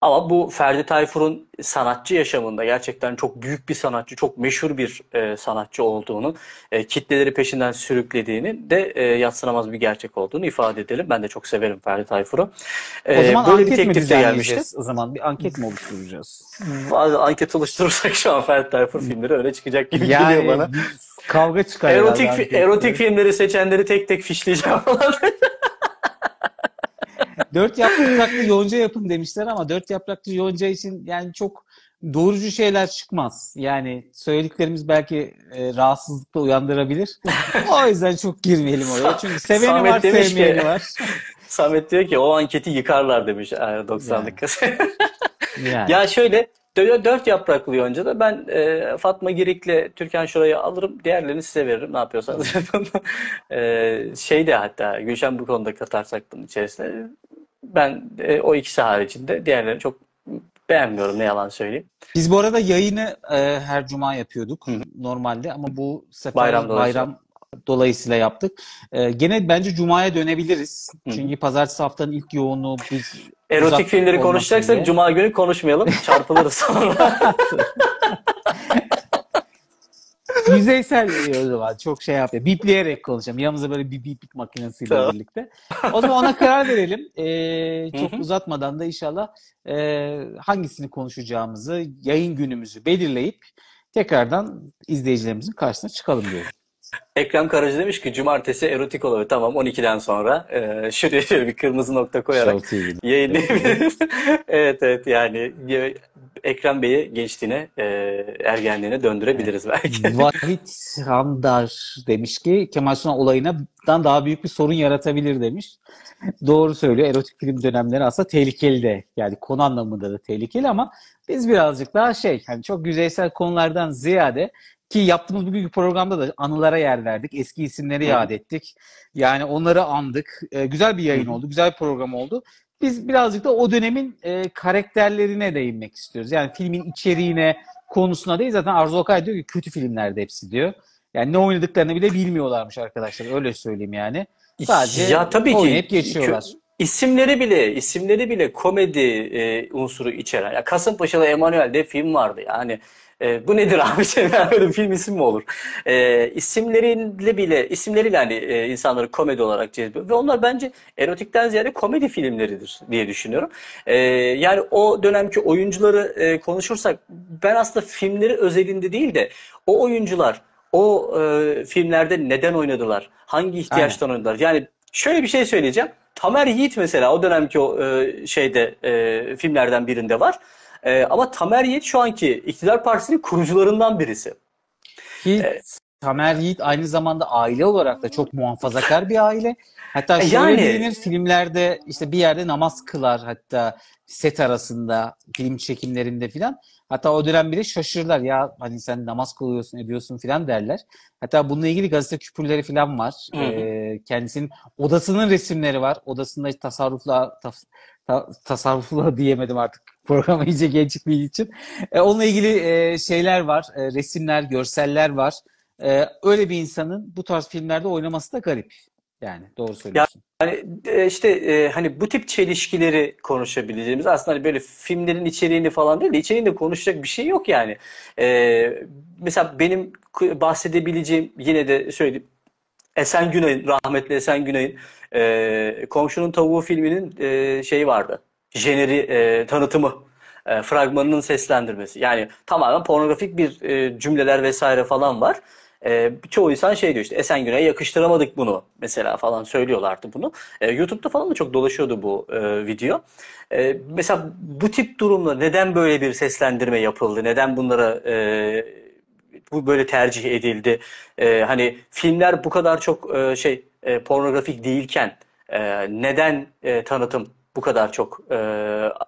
Speaker 1: Ama bu Ferdi Tayfur'un sanatçı yaşamında gerçekten çok büyük bir sanatçı, çok meşhur bir e, sanatçı olduğunu, e, kitleleri peşinden sürüklediğini de e, yatsınamaz bir gerçek olduğunu ifade edelim. Ben de çok severim Ferdi Tayfur'u. E, o zaman böyle anket bir mi düzenleyeceğiz?
Speaker 2: O zaman bir anket mi oluşturacağız?
Speaker 1: anket oluşturursak şu an Ferdi Tayfur hmm. filmleri öyle çıkacak gibi yani, geliyor bana.
Speaker 2: Kavga çıkar erotik,
Speaker 1: Erotik filmleri seçenleri tek tek
Speaker 2: fişleyeceğim falan. (laughs) dört yapraklı yonca yapın demişler ama dört yapraklı yonca için yani çok doğrucu şeyler çıkmaz. Yani söylediklerimiz belki e, rahatsızlıkla uyandırabilir. o yüzden çok girmeyelim oraya. Çünkü seveni Samet var, sevmeyeni ki, var.
Speaker 1: (laughs) Samet diyor ki o anketi yıkarlar demiş 90'lık e, kız. (laughs) Yani. Ya şöyle dört yapraklı yonca da ben e, Fatma Girik'le Türkan Şoray'ı alırım. Diğerlerini size veririm. Ne yapıyorsanız hmm. (laughs) e, şey de hatta Gülşen bu konuda katarsak bunun içerisine ben e, o ikisi haricinde diğerlerini çok beğenmiyorum ne yalan söyleyeyim.
Speaker 2: Biz bu arada yayını e, her cuma yapıyorduk Hı-hı. normalde ama bu sefer bayram, bayram dolayısıyla yaptık. E, gene bence cumaya dönebiliriz. Hı-hı. Çünkü pazartesi haftanın ilk yoğunluğu biz erotik filmleri konuşacaksak diye. cuma
Speaker 1: günü konuşmayalım. Çarpılırız sonra. (laughs) (laughs)
Speaker 2: Yüzeysel diyoruz var Çok şey yapıyor. Bipleyerek konuşacağım. Yanımıza böyle bir biplik makinesiyle tamam. birlikte. O zaman ona karar verelim. Ee, çok Hı-hı. uzatmadan da inşallah e, hangisini konuşacağımızı, yayın günümüzü belirleyip tekrardan izleyicilerimizin karşısına çıkalım diyorum.
Speaker 1: Ekrem Karacı demiş ki cumartesi erotik oluyor. Tamam 12'den sonra e, şuraya şöyle bir kırmızı nokta koyarak yayınlayabiliriz. (laughs) evet evet yani Ekrem Bey'i gençliğine, e, ergenliğine döndürebiliriz belki.
Speaker 2: (laughs) Vahit Hamdar demiş ki Kemal Sunal olayından daha büyük bir sorun yaratabilir demiş. Doğru söylüyor. Erotik film dönemleri aslında tehlikeli de. Yani konu anlamında da tehlikeli ama biz birazcık daha şey hani çok yüzeysel konulardan ziyade ki yaptığımız bugünkü programda da anılara yer verdik. Eski isimleri evet. yad ettik. Yani onları andık. E, güzel bir yayın oldu. Güzel bir program oldu. Biz birazcık da o dönemin e, karakterlerine değinmek istiyoruz. Yani filmin içeriğine, konusuna değil. Zaten Arzu Okay diyor ki kötü filmlerde hepsi diyor. Yani ne oynadıklarını bile bilmiyorlarmış arkadaşlar. Öyle söyleyeyim yani. Sadece ya, tabii oynayıp ki, geçiyorlar. İsimleri bile, isimleri bile komedi
Speaker 1: e, unsuru içeren. Ya Kasımpaşa'da Emanuel'de film vardı. Yani e, bu nedir (laughs) abi? Şey, film isim mi olur? E, isimleriyle bile, isimleriyle hani e, insanları komedi olarak cezbediyor. Ve onlar bence erotikten ziyade komedi filmleridir diye düşünüyorum. E, yani o dönemki oyuncuları e, konuşursak ben aslında filmleri özelinde değil de o oyuncular o e, filmlerde neden oynadılar? Hangi ihtiyaçtan Aynen. oynadılar? Yani şöyle bir şey söyleyeceğim. Tamer Yiğit mesela o dönemki o e, şeyde e, filmlerden birinde var. E, ama Tamer Yiğit şu anki iktidar partisinin kurucularından birisi.
Speaker 2: Ki e, Tamer Yiğit aynı zamanda aile olarak da çok muhafazakar bir aile. Hatta e, şöyle yani, bilinir filmlerde işte bir yerde namaz kılar hatta set arasında film çekimlerinde filan. Hatta o dönem bile şaşırırlar ya hani sen namaz kılıyorsun ediyorsun filan derler. Hatta bununla ilgili gazete küpürleri filan var. Ee, kendisinin odasının resimleri var. Odasında tasarrufla ta, ta, tasarrufla (laughs) diyemedim artık programı iyice gecikmediği için. E, onunla ilgili e, şeyler var, e, resimler, görseller var. E, öyle bir insanın bu tarz filmlerde oynaması da garip. Yani doğru söylüyorsun.
Speaker 1: Yani e, işte e, hani bu tip çelişkileri konuşabileceğimiz aslında hani böyle filmlerin içeriğini falan değil de içeriğinde konuşacak bir şey yok yani. E, mesela benim bahsedebileceğim yine de söyleyeyim Esen Günay'ın rahmetli Esen Günay'ın e, Komşunun Tavuğu filminin e, şeyi vardı jeneri e, tanıtımı e, fragmanının seslendirmesi. Yani tamamen pornografik bir e, cümleler vesaire falan var. E, çoğu insan şey diyor işte Esen Güney'e yakıştıramadık bunu mesela falan söylüyorlardı bunu. E, YouTube'da falan da çok dolaşıyordu bu e, video. E, mesela bu tip durumda neden böyle bir seslendirme yapıldı? Neden bunlara e, bu böyle tercih edildi? E, hani filmler bu kadar çok e, şey e, pornografik değilken e, neden e, tanıtım bu kadar çok e,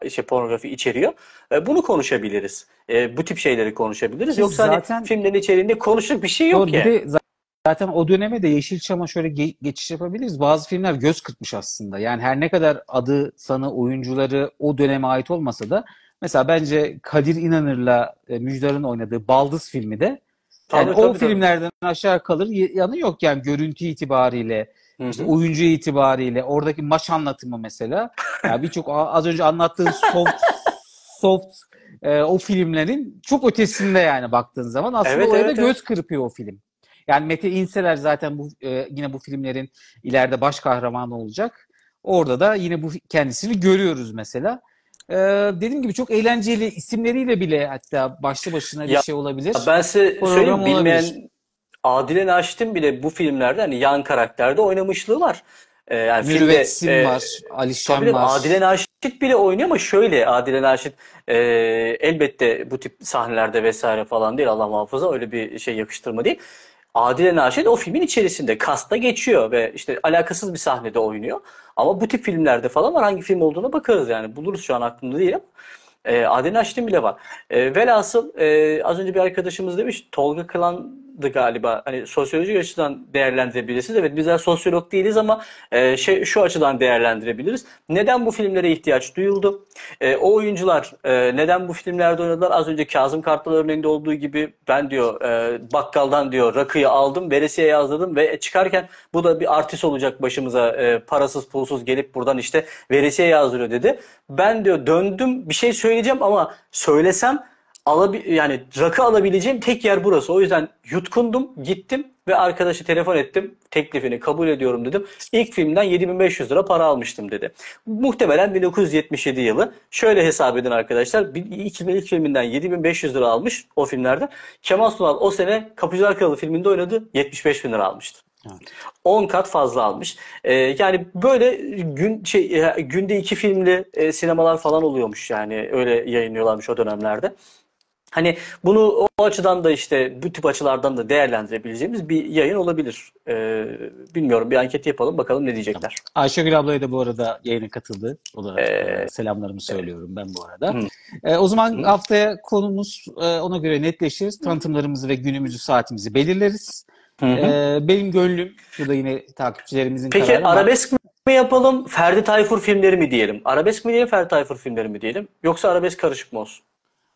Speaker 1: işte pornografi içeriyor. E, bunu konuşabiliriz. E, bu tip şeyleri konuşabiliriz. Biz Yoksa hani zaten,
Speaker 2: hani filmlerin içeriğinde konuşacak bir şey yok ya. Yani. Zaten o döneme de Yeşilçam'a şöyle ge- geçiş yapabiliriz. Bazı filmler göz kırpmış aslında. Yani her ne kadar adı, sanı, oyuncuları o döneme ait olmasa da mesela bence Kadir İnanır'la e, Müjdar'ın oynadığı Baldız filmi de yani tabii, o tabii, filmlerden tabii. aşağı kalır yanı yok yani görüntü itibariyle işte oyuncu itibariyle oradaki maç anlatımı mesela. Yani birçok az önce anlattığın soft soft e, o filmlerin çok ötesinde yani baktığın zaman aslında evet, oraya evet, da evet. göz kırpıyor o film. Yani Mete İnseler zaten bu e, yine bu filmlerin ileride baş kahramanı olacak. Orada da yine bu kendisini görüyoruz mesela. Ee, dediğim gibi çok eğlenceli isimleriyle bile hatta başlı başına bir ya, şey olabilir. Ben size söyleyeyim olabilir. bilmeyen
Speaker 1: Adile Naşit'in bile bu filmlerde hani yan karakterde oynamışlığı var. Ee, yani Mürüvvet e, var,
Speaker 2: Alişan var. Adile
Speaker 1: Naşit bile oynuyor ama şöyle Adile Naşit e, elbette bu tip sahnelerde vesaire falan değil Allah muhafaza öyle bir şey yakıştırma değil. Adile Naşit o filmin içerisinde kasta geçiyor ve işte alakasız bir sahnede oynuyor. Ama bu tip filmlerde falan var hangi film olduğuna bakarız yani buluruz şu an aklımda değil ama. E, Adile Naşit'in bile var. E, velhasıl e, az önce bir arkadaşımız demiş Tolga Kılan galiba. Hani sosyolojik açıdan değerlendirebilirsiniz. Evet bizler sosyolog değiliz ama e, şey şu açıdan değerlendirebiliriz. Neden bu filmlere ihtiyaç duyuldu? E, o oyuncular e, neden bu filmlerde oynadılar? Az önce Kazım Kartal örneğinde olduğu gibi ben diyor e, bakkaldan diyor rakıyı aldım, veresiye yazdım ve çıkarken bu da bir artist olacak başımıza e, parasız pulsuz gelip buradan işte veresiye yazdırıyor dedi. Ben diyor döndüm bir şey söyleyeceğim ama söylesem alabi yani rakı alabileceğim tek yer burası. O yüzden yutkundum, gittim ve arkadaşı telefon ettim. Teklifini kabul ediyorum dedim. İlk filmden 7500 lira para almıştım dedi. Muhtemelen 1977 yılı. Şöyle hesap edin arkadaşlar. İlk, ilk filminden 7500 lira almış o filmlerde. Kemal Sunal o sene Kapıcılar Kralı filminde oynadı. 75 bin lira almıştı. Evet. 10 kat fazla almış. Ee, yani böyle gün şey e, günde iki filmli e, sinemalar falan oluyormuş yani öyle yayınlıyorlarmış o dönemlerde. Hani bunu o açıdan da işte bu tip açılardan da değerlendirebileceğimiz bir yayın olabilir. Ee, bilmiyorum bir anket yapalım bakalım ne diyecekler.
Speaker 2: Tamam. Ayşegül ablaya da bu arada yayına katıldı. O da ee, e, selamlarımı söylüyorum evet. ben bu arada. Ee, o zaman Hı. haftaya konumuz e, ona göre netleşiriz. Tanıtımlarımızı ve günümüzü saatimizi belirleriz. Ee, benim gönlüm burada yine takipçilerimizin Peki, kararı. Peki arabesk
Speaker 1: ama... mi yapalım
Speaker 2: Ferdi Tayfur filmleri mi diyelim? Arabesk mi diyelim Ferdi Tayfur filmleri mi diyelim? Yoksa arabesk karışık mı olsun?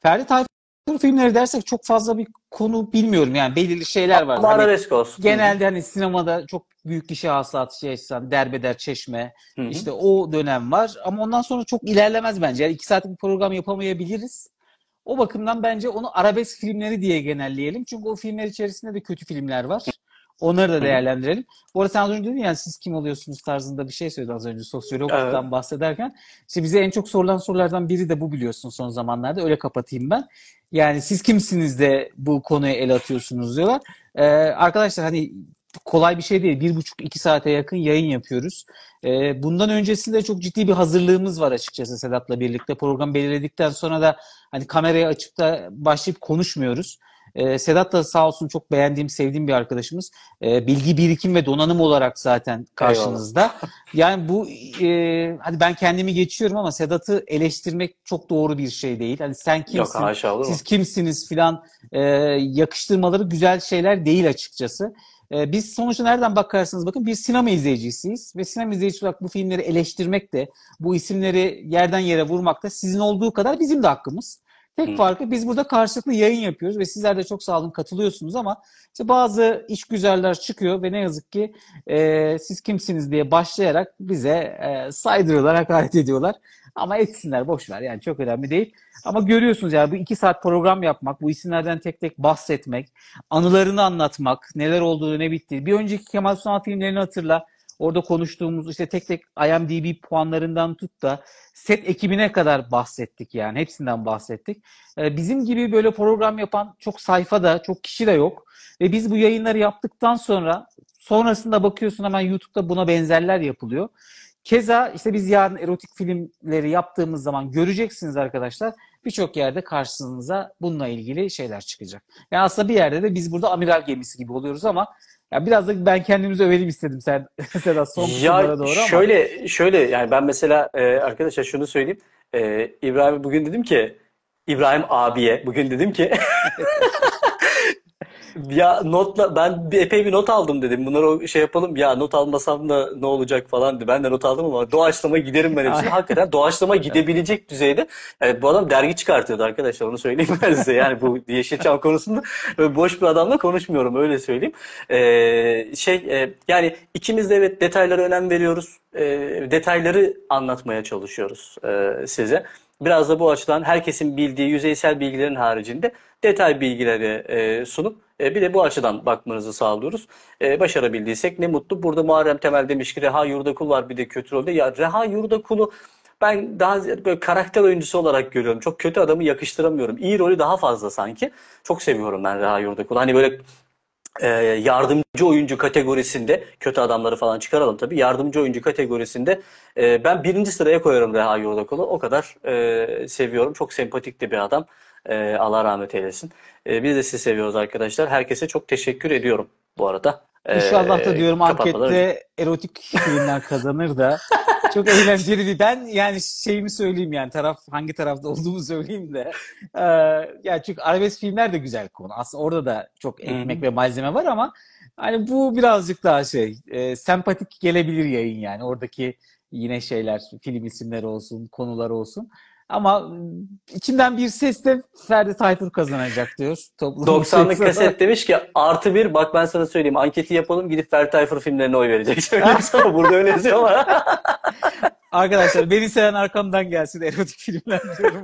Speaker 2: Ferdi Tayfur bu filmleri dersek çok fazla bir konu bilmiyorum yani belirli şeyler var. Ama hani olsun. Genelde hani sinemada çok büyük gişe hasılatı şey işte derbeder çeşme Hı-hı. işte o dönem var ama ondan sonra çok ilerlemez bence. Yani iki saatlik bir program yapamayabiliriz. O bakımdan bence onu arabesk filmleri diye genelleyelim. Çünkü o filmler içerisinde de kötü filmler var. Onları da değerlendirelim. Bu arada sen az önce dedin ya siz kim oluyorsunuz tarzında bir şey söyledi az önce sosyologdan evet. bahsederken. İşte bize en çok sorulan sorulardan biri de bu biliyorsun son zamanlarda. Öyle kapatayım ben. Yani siz kimsiniz de bu konuya el atıyorsunuz diyorlar. Ee, arkadaşlar hani kolay bir şey değil. Bir buçuk iki saate yakın yayın yapıyoruz. Ee, bundan öncesinde çok ciddi bir hazırlığımız var açıkçası Sedat'la birlikte. Program belirledikten sonra da hani kamerayı açıp da başlayıp konuşmuyoruz. E, Sedat da sağ olsun çok beğendiğim, sevdiğim bir arkadaşımız. E, bilgi birikim ve donanım olarak zaten karşınızda. Yani bu e, hadi ben kendimi geçiyorum ama Sedat'ı eleştirmek çok doğru bir şey değil. Hani sen kimsin? Yok, siz mu? kimsiniz filan e, yakıştırmaları güzel şeyler değil açıkçası. E, biz sonuçta nereden bakarsanız bakın bir sinema izleyicisiyiz ve sinema izleyicisi olarak bu filmleri eleştirmek de bu isimleri yerden yere vurmak da sizin olduğu kadar bizim de hakkımız. Tek Hı. farkı biz burada karşılıklı yayın yapıyoruz ve sizler de çok sağ olun katılıyorsunuz ama işte bazı işgüzerler çıkıyor ve ne yazık ki e, siz kimsiniz diye başlayarak bize e, saydırıyorlar, hakaret ediyorlar. Ama etsinler boşver yani çok önemli değil. Ama görüyorsunuz yani bu iki saat program yapmak, bu isimlerden tek tek bahsetmek, anılarını anlatmak, neler olduğu ne bitti Bir önceki Kemal Sunal filmlerini hatırla. Orada konuştuğumuz işte tek tek IMDb puanlarından tut da set ekibine kadar bahsettik yani. Hepsinden bahsettik. Ee, bizim gibi böyle program yapan çok sayfa da çok kişi de yok. Ve biz bu yayınları yaptıktan sonra sonrasında bakıyorsun hemen YouTube'da buna benzerler yapılıyor. Keza işte biz yarın erotik filmleri yaptığımız zaman göreceksiniz arkadaşlar. Birçok yerde karşınıza bununla ilgili şeyler çıkacak. Yani aslında bir yerde de biz burada amiral gemisi gibi oluyoruz ama ya biraz da ben kendimizi övelim istedim sen mesela (laughs) son ya doğru ama. Şöyle
Speaker 1: şöyle yani ben mesela e, arkadaşlar şunu söyleyeyim. E, İbrahim bugün dedim ki İbrahim abiye bugün dedim ki (laughs) ya notla ben bir, epey bir not aldım dedim. Bunları o şey yapalım. Ya not almasam da ne olacak falan diye. Ben de not aldım ama doğaçlama giderim ben hepsine. (laughs) Hakikaten doğaçlama gidebilecek düzeyde. Yani bu adam dergi çıkartıyordu arkadaşlar onu söyleyeyim ben size. Yani bu (laughs) Yeşilçam konusunda boş bir adamla konuşmuyorum öyle söyleyeyim. Ee, şey e, yani ikimiz de evet detaylara önem veriyoruz. E, detayları anlatmaya çalışıyoruz e, size biraz da bu açıdan herkesin bildiği yüzeysel bilgilerin haricinde detay bilgileri e, sunup e, bir de bu açıdan bakmanızı sağlıyoruz. E, başarabildiysek ne mutlu. Burada Muharrem Temel demiş ki Reha Yurdakul var bir de kötü rolde. Ya Reha Yurdakul'u ben daha böyle karakter oyuncusu olarak görüyorum. Çok kötü adamı yakıştıramıyorum. İyi rolü daha fazla sanki. Çok seviyorum ben Reha Yurdakul'u. Hani böyle e, yardımcı oyuncu kategorisinde kötü adamları falan çıkaralım tabii. Yardımcı oyuncu kategorisinde e, ben birinci sıraya koyarım Reha Yurdakol'u. O kadar e, seviyorum. Çok sempatik de bir adam. E, Allah rahmet eylesin. E, biz de sizi seviyoruz arkadaşlar. Herkese çok teşekkür ediyorum bu arada. Ee, İnşallah da diyorum ankette
Speaker 2: erotik filmler kazanır da çok eğlenceli. Ben yani şeyimi söyleyeyim yani taraf hangi tarafta olduğumu söyleyeyim de. Ee, yani çünkü arabesk filmler de güzel konu. Aslında orada da çok ekmek ve malzeme var ama hani bu birazcık daha şey e, sempatik gelebilir yayın yani. Oradaki yine şeyler film isimleri olsun, konular olsun. Ama içimden bir ses de Ferdi Tayfur kazanacak diyor. 90'lık kaset
Speaker 1: demiş ki artı bir bak ben sana söyleyeyim anketi yapalım gidip Ferdi Tayfur filmlerine oy verecek. Ama (laughs)
Speaker 2: burada öyle yazıyorlar. Arkadaşlar beni seven arkamdan gelsin erotik filmler diyorum.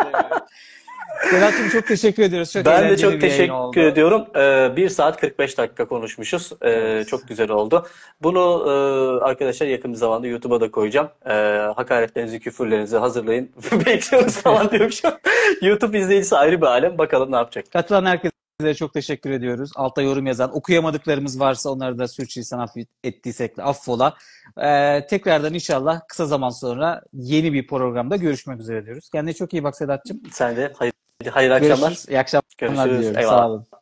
Speaker 2: (laughs) Serhat'cığım çok teşekkür ediyoruz. Çok ben de çok teşekkür ediyorum.
Speaker 1: Ee, 1 saat 45 dakika konuşmuşuz. Ee, evet. Çok güzel oldu. Bunu e, arkadaşlar yakın bir zamanda YouTube'a da koyacağım. Ee, hakaretlerinizi, küfürlerinizi hazırlayın. (laughs) Bekliyoruz falan (laughs) diyorum YouTube izleyicisi ayrı bir alem. Bakalım ne yapacak.
Speaker 2: Katılan herkese Sizlere çok teşekkür ediyoruz. Altta yorum yazan, okuyamadıklarımız varsa onları da sürçülisan aff ettiysek de affola. Ee, tekrardan inşallah kısa zaman sonra yeni bir programda görüşmek üzere diyoruz. Kendine çok iyi bak Sedat'cığım. Sen de hayır. Hayırlı akşamlar. İyi akşamlar Görüşürüz. diliyorum. Eyvallah. Sağ olun.